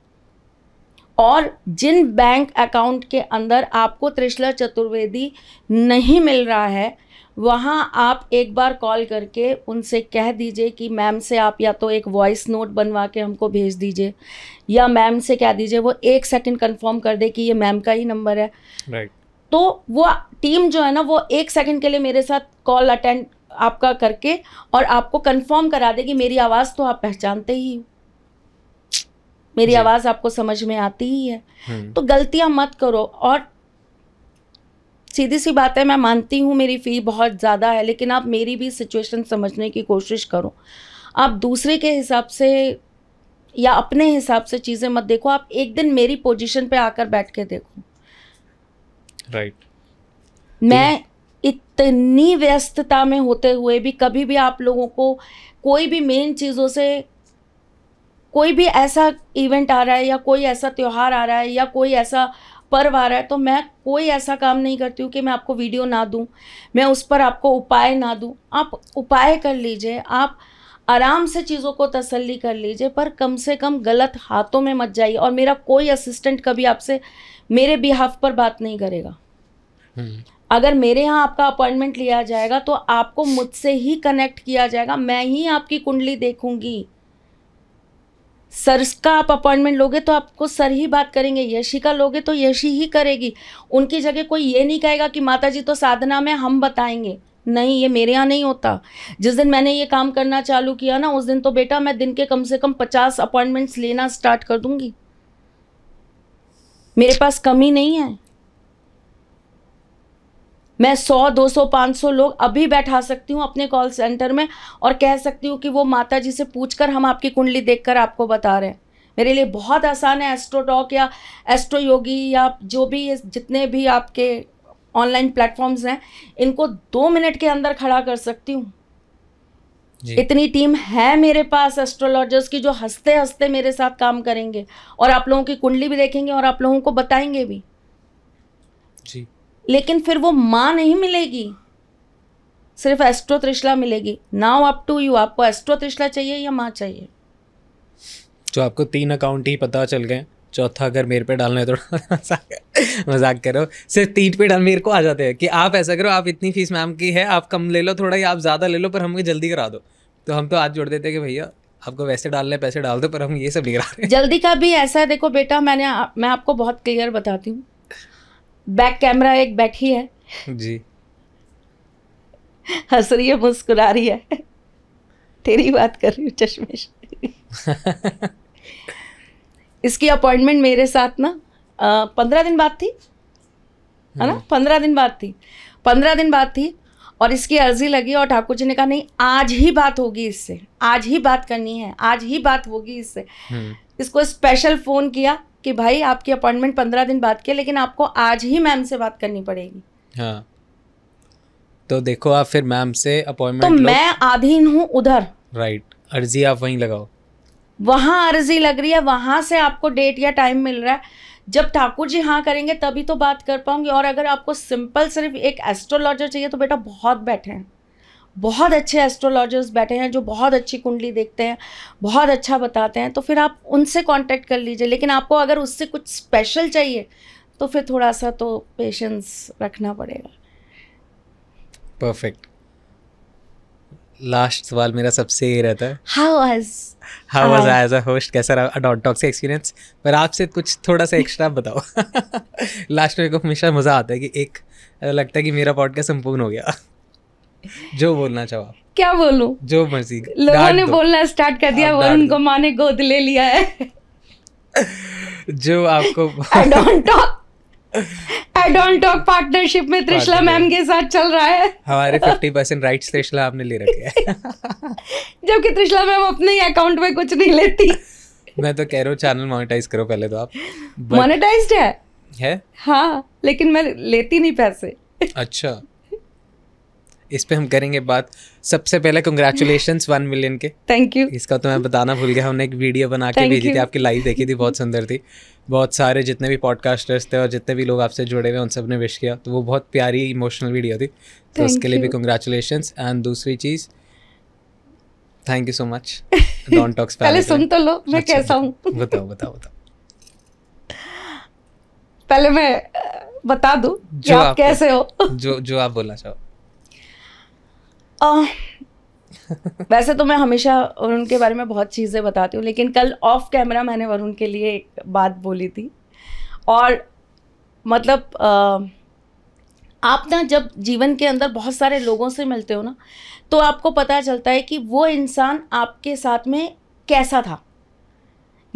और जिन बैंक अकाउंट के अंदर आपको त्रिशला चतुर्वेदी नहीं मिल रहा है वहाँ आप एक बार कॉल करके उनसे कह दीजिए कि मैम से आप या तो एक वॉइस नोट बनवा के हमको भेज दीजिए या मैम से कह दीजिए वो एक सेकंड कंफर्म कर दे कि ये मैम का ही नंबर है right. तो वो टीम जो है ना वो एक सेकंड के लिए मेरे साथ कॉल अटेंड आपका करके और आपको कंफर्म करा दे कि मेरी आवाज़ तो आप पहचानते ही हो मेरी आवाज़ आपको समझ में आती ही है हम्म। तो गलतियाँ मत करो और सीधी सी बात है मैं मानती हूँ मेरी फ़ी बहुत ज़्यादा है लेकिन आप मेरी भी सिचुएशन समझने की कोशिश करो आप दूसरे के हिसाब से या अपने हिसाब से चीज़ें मत देखो आप एक दिन मेरी पोजीशन पे आकर बैठ के देखो राइट right. मैं इतनी व्यस्तता में होते हुए भी कभी भी आप लोगों को कोई भी मेन चीज़ों से कोई भी ऐसा इवेंट आ रहा है या कोई ऐसा त्यौहार आ रहा है या कोई ऐसा रहा है तो मैं कोई ऐसा काम नहीं करती हूँ कि मैं आपको वीडियो ना दूँ मैं उस पर आपको उपाय ना दूँ आप उपाय कर लीजिए आप आराम से चीज़ों को तसल्ली कर लीजिए पर कम से कम गलत हाथों में मत जाइए और मेरा कोई असिस्टेंट कभी आपसे मेरे बिहाफ पर बात नहीं करेगा हम्म। अगर मेरे यहाँ आपका अपॉइंटमेंट लिया जाएगा तो आपको मुझसे ही कनेक्ट किया जाएगा मैं ही आपकी कुंडली देखूंगी सर का आप अपॉइंटमेंट लोगे तो आपको सर ही बात करेंगे यशी का लोगे तो यशी ही करेगी उनकी जगह कोई ये नहीं कहेगा कि माता जी तो साधना में हम बताएंगे नहीं ये मेरे यहाँ नहीं होता जिस दिन मैंने ये काम करना चालू किया ना उस दिन तो बेटा मैं दिन के कम से कम पचास अपॉइंटमेंट्स लेना स्टार्ट कर दूंगी मेरे पास कमी नहीं है मैं सौ दो सौ पाँच सौ लोग अभी बैठा सकती हूँ अपने कॉल सेंटर में और कह सकती हूँ कि वो माता जी से पूछ कर हम आपकी कुंडली देख कर आपको बता रहे हैं मेरे लिए बहुत आसान है एस्ट्रो टॉक या एस्ट्रो योगी या जो भी जितने भी आपके ऑनलाइन प्लेटफॉर्म्स हैं इनको दो मिनट के अंदर खड़ा कर सकती हूँ इतनी टीम है मेरे पास एस्ट्रोलॉजर्स की जो हंसते हंसते मेरे साथ काम करेंगे और आप लोगों की कुंडली भी देखेंगे और आप लोगों को बताएंगे भी जी लेकिन फिर वो माँ नहीं मिलेगी सिर्फ एस्ट्रो त्रिशला मिलेगी नाउ अप टू यू आपको एस्ट्रो त्रिशला चाहिए या माँ चाहिए जो आपको तीन अकाउंट ही पता चल गए चौथा अगर मेरे पे डालना है तो मजाक करो सिर्फ तीन पे डाल मेरे को आ जाते हैं कि आप ऐसा करो आप इतनी फीस मैम की है आप कम ले लो थोड़ा या आप ज़्यादा ले लो पर हमें जल्दी करा दो तो हम तो आज जोड़ देते कि भैया आपको वैसे डालने पैसे डाल दो पर हम ये सब नहीं करा रहे जल्दी का भी ऐसा है देखो बेटा मैंने मैं आपको बहुत क्लियर बताती हूँ बैक कैमरा एक बैठी है जी हंस रही है मुस्कुरा रही है तेरी बात कर रही हूँ चश्मे इसकी अपॉइंटमेंट मेरे साथ ना पंद्रह दिन बाद थी है ना हम्म। पंद्रह दिन बाद थी पंद्रह दिन बाद थी और इसकी अर्जी लगी और ठाकुर जी ने कहा नहीं आज ही बात होगी इससे आज ही बात करनी है आज ही बात होगी इससे हम्म। इसको स्पेशल फ़ोन किया कि भाई आपकी अपॉइंटमेंट पंद्रह दिन बाद की लेकिन आपको आज ही मैम से बात करनी पड़ेगी हाँ तो देखो आप फिर मैम से अपॉइंटमेंट तो मैं आधीन हूँ उधर राइट अर्जी आप वहीं लगाओ वहाँ अर्जी लग रही है वहाँ से आपको डेट या टाइम मिल रहा है जब ठाकुर जी हाँ करेंगे तभी तो बात कर पाऊंगी और अगर आपको सिंपल सिर्फ एक एस्ट्रोलॉजर चाहिए तो बेटा बहुत बैठे हैं बहुत अच्छे एस्ट्रोलॉजर्स बैठे हैं जो बहुत अच्छी कुंडली देखते हैं बहुत अच्छा बताते हैं तो फिर आप उनसे कांटेक्ट कर लीजिए लेकिन आपको अगर उससे कुछ स्पेशल चाहिए तो फिर थोड़ा सा तो पेशेंस रखना पड़ेगा परफेक्ट लास्ट सवाल मेरा सबसे ये रहता है how how was as a host कैसा रहा डॉट एक्सपीरियंस पर आपसे कुछ थोड़ा सा एक्स्ट्रा बताओ लास्ट में को हमेशा मज़ा आता है कि एक लगता है कि मेरा पॉडकास्ट संपूर्ण हो गया जो बोलना चाहो क्या बोलूं जो मर्जी लोगों ने बोलना स्टार्ट कर दिया वरुण को माँ ने गोद ले लिया है जो आपको I don't talk I don't talk partnership में त्रिशला मैम के साथ चल रहा है हमारे 50 परसेंट राइट त्रिशला आपने ले रखे हैं जबकि त्रिशला मैम अपने ही अकाउंट में कुछ नहीं लेती मैं तो कह रहा हूँ चैनल मोनेटाइज करो पहले तो आप मोनेटाइज्ड है है हाँ लेकिन मैं लेती नहीं पैसे अच्छा इस पे हम करेंगे बात सबसे पहले कंग्रेचुलेशन वन मिलियन के थैंक यू इसका तो मैं बताना भूल गया हमने एक वीडियो बना के भेजी थी आपकी लाइव देखी थी बहुत सुंदर थी बहुत सारे जितने भी पॉडकास्टर्स थे और जितने भी लोग आपसे जुड़े हुए उन सब ने विश किया तो वो बहुत प्यारी इमोशनल वीडियो थी तो उसके लिए भी कंग्रेचुलेशन एंड दूसरी चीज़ thank you so much Don Talks पहले सुन तो लो मैं अच्छा, कैसा हूँ बताओ बताओ बताओ पहले मैं बता दूं जो आप कैसे हो जो जो आप बोलना चाहो वैसे तो मैं हमेशा वरुण के बारे में बहुत चीज़ें बताती हूँ लेकिन कल ऑफ कैमरा मैंने वरुण के लिए एक बात बोली थी और मतलब आ, आप ना जब जीवन के अंदर बहुत सारे लोगों से मिलते हो ना तो आपको पता चलता है कि वो इंसान आपके साथ में कैसा था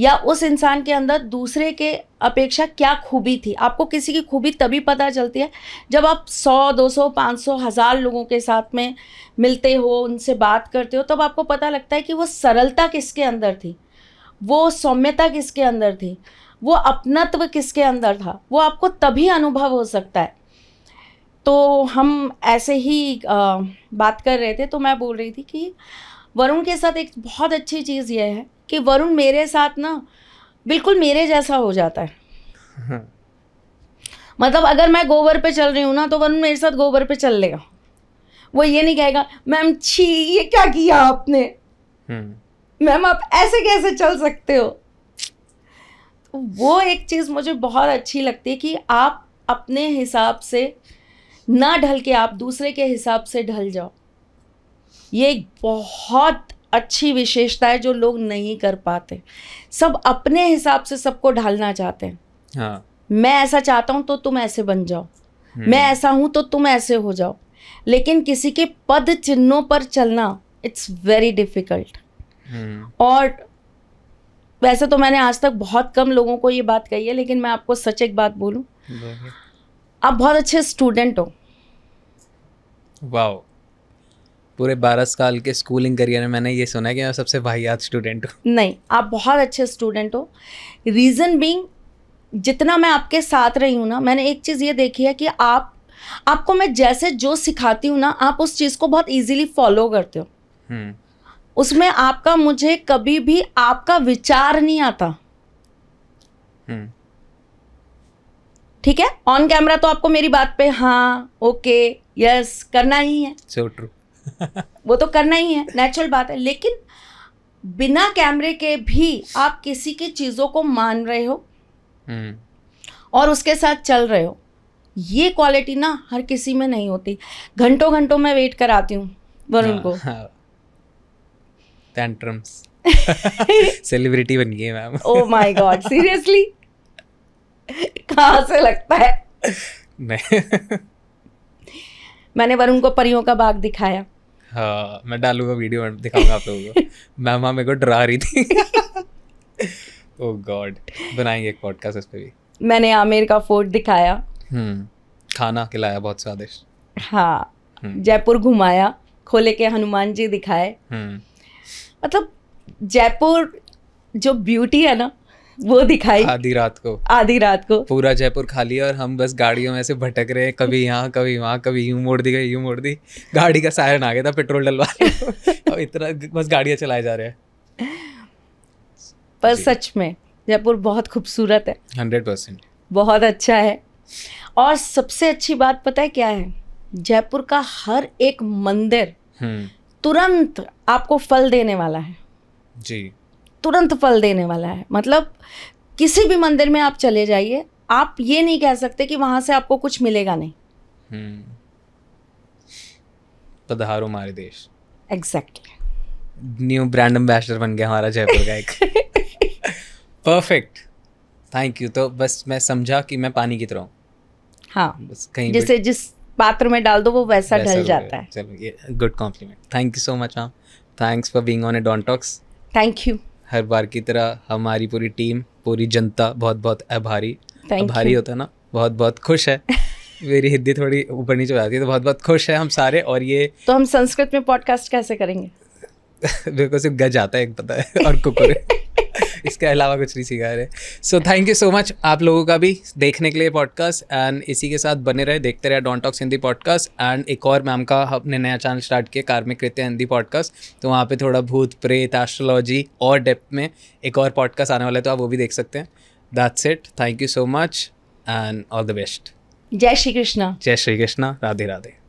या उस इंसान के अंदर दूसरे के अपेक्षा क्या खूबी थी आपको किसी की खूबी तभी पता चलती है जब आप 100, 200, 500, हज़ार लोगों के साथ में मिलते हो उनसे बात करते हो तब आपको पता लगता है कि वो सरलता किसके अंदर थी वो सौम्यता किसके अंदर थी वो अपनत्व किसके अंदर था वो आपको तभी अनुभव हो सकता है तो हम ऐसे ही आ, बात कर रहे थे तो मैं बोल रही थी कि वरुण के साथ एक बहुत अच्छी चीज़ यह है कि वरुण मेरे साथ ना बिल्कुल मेरे जैसा हो जाता है मतलब अगर मैं गोबर पे चल रही हूँ ना तो वरुण मेरे साथ गोबर पे चल लेगा वो ये नहीं कहेगा मैम छी ये क्या किया आपने हम्म। मैम आप ऐसे कैसे चल सकते हो तो वो एक चीज़ मुझे बहुत अच्छी लगती है कि आप अपने हिसाब से ना ढल के आप दूसरे के हिसाब से ढल जाओ ये एक बहुत अच्छी विशेषताएं जो लोग नहीं कर पाते सब अपने हिसाब से सबको ढालना चाहते हैं हाँ. मैं ऐसा चाहता हूं तो तुम ऐसे बन जाओ hmm. मैं ऐसा हूं तो तुम ऐसे हो जाओ लेकिन किसी के पद चिन्हों पर चलना इट्स वेरी डिफिकल्ट और वैसे तो मैंने आज तक बहुत कम लोगों को ये बात कही है लेकिन मैं आपको सच एक बात बोलूँ आप बहुत अच्छे स्टूडेंट हो वाओ पूरे बारह साल के स्कूलिंग करियर में मैंने ये सुना है कि मैं सबसे भाईयात स्टूडेंट हूँ नहीं आप बहुत अच्छे स्टूडेंट हो रीज़न बींग जितना मैं आपके साथ रही हूँ ना मैंने एक चीज़ ये देखी है कि आप आपको मैं जैसे जो सिखाती हूँ ना आप उस चीज़ को बहुत इजीली फॉलो करते हो हम्म। उसमें आपका मुझे कभी भी आपका विचार नहीं आता हम्म। ठीक है ऑन कैमरा तो आपको मेरी बात पे हाँ ओके यस करना ही है सो so ट्रू वो तो करना ही है नेचुरल बात है लेकिन बिना कैमरे के भी आप किसी की चीज़ों को मान रहे हो हम्म। और उसके साथ चल रहे हो ये क्वालिटी ना हर किसी में नहीं होती घंटों घंटों में वेट कराती हूँ वरुण को टैंट्रम्स हाँ, सेलिब्रिटी हाँ। बन गई ma'am oh my god seriously कहाँ से लगता है मैंने वरुण को परियों का बाग दिखाया हाँ मैं डालूंगा वीडियो दिखाऊंगा आप लोगों को मैम मेरे को डरा रही थी ओ गॉड oh बनाएंगे एक पॉडकास्ट इस पर भी मैंने आमिर का फोर्ट दिखाया हम्म, खाना खिलाया बहुत स्वादिष्ट हाँ हम्म। जयपुर घुमाया खोले के हनुमान जी दिखाए हम्म। मतलब जयपुर जो ब्यूटी है ना वो दिखाई आधी रात को आधी रात को पूरा जयपुर खाली है और हम बस गाड़ियों में से भटक रहे हैं कभी यहाँ कभी वहाँ कभी यूं मोड़ दी गई यूं मोड़ दी गाड़ी का सायरन आ गया था पेट्रोल डलवा और इतना बस गाड़ियाँ चलाए जा रहे हैं पर सच में जयपुर बहुत खूबसूरत है हंड्रेड परसेंट बहुत अच्छा है और सबसे अच्छी बात पता है क्या है जयपुर का हर एक मंदिर हम्म। तुरंत आपको फल देने वाला है जी तुरंत फल देने वाला है मतलब किसी भी मंदिर में आप चले जाइए आप ये नहीं कह सकते कि वहां से आपको कुछ मिलेगा नहीं हम्म। पधारो हमारे देश एग्जैक्टली न्यू ब्रांड एम्बेसडर बन गया हमारा जयपुर का एक परफेक्ट थैंक यू तो बस मैं समझा कि मैं पानी की तरह हूँ हाँ बस कहीं जैसे जिस पात्र में डाल दो वो वैसा ढल जाता है चलो ये good compliment thank you so much ma'am thanks for being on a Don Talks thank you हर बार की तरह हमारी पूरी टीम पूरी जनता बहुत बहुत आभारी आभारी होता ना बहुत बहुत खुश है मेरी हिंदी थोड़ी ऊपर नीचे जाती है तो बहुत बहुत खुश है हम सारे और ये तो हम संस्कृत में पॉडकास्ट कैसे करेंगे मेरे को सिर्फ गज आता है एक पता है और कुकुर इसके अलावा कुछ नहीं सिखा रहे so thank you so much आप लोगों का भी देखने के लिए पॉडकास्ट एंड इसी के साथ बने रहे देखते रहे Don Talks Hindi podcast and एक और मैम का अपने नया चैनल स्टार्ट किया कार्मिक कृत्य हिंदी पॉडकास्ट तो वहाँ पर थोड़ा भूत प्रेत एस्ट्रोलॉजी और डेप्थ में एक और पॉडकास्ट आने वाला है तो आप वो भी देख सकते हैं that's it thank you so much and all the best जय श्री कृष्णा जय श्री कृष्णा राधे राधे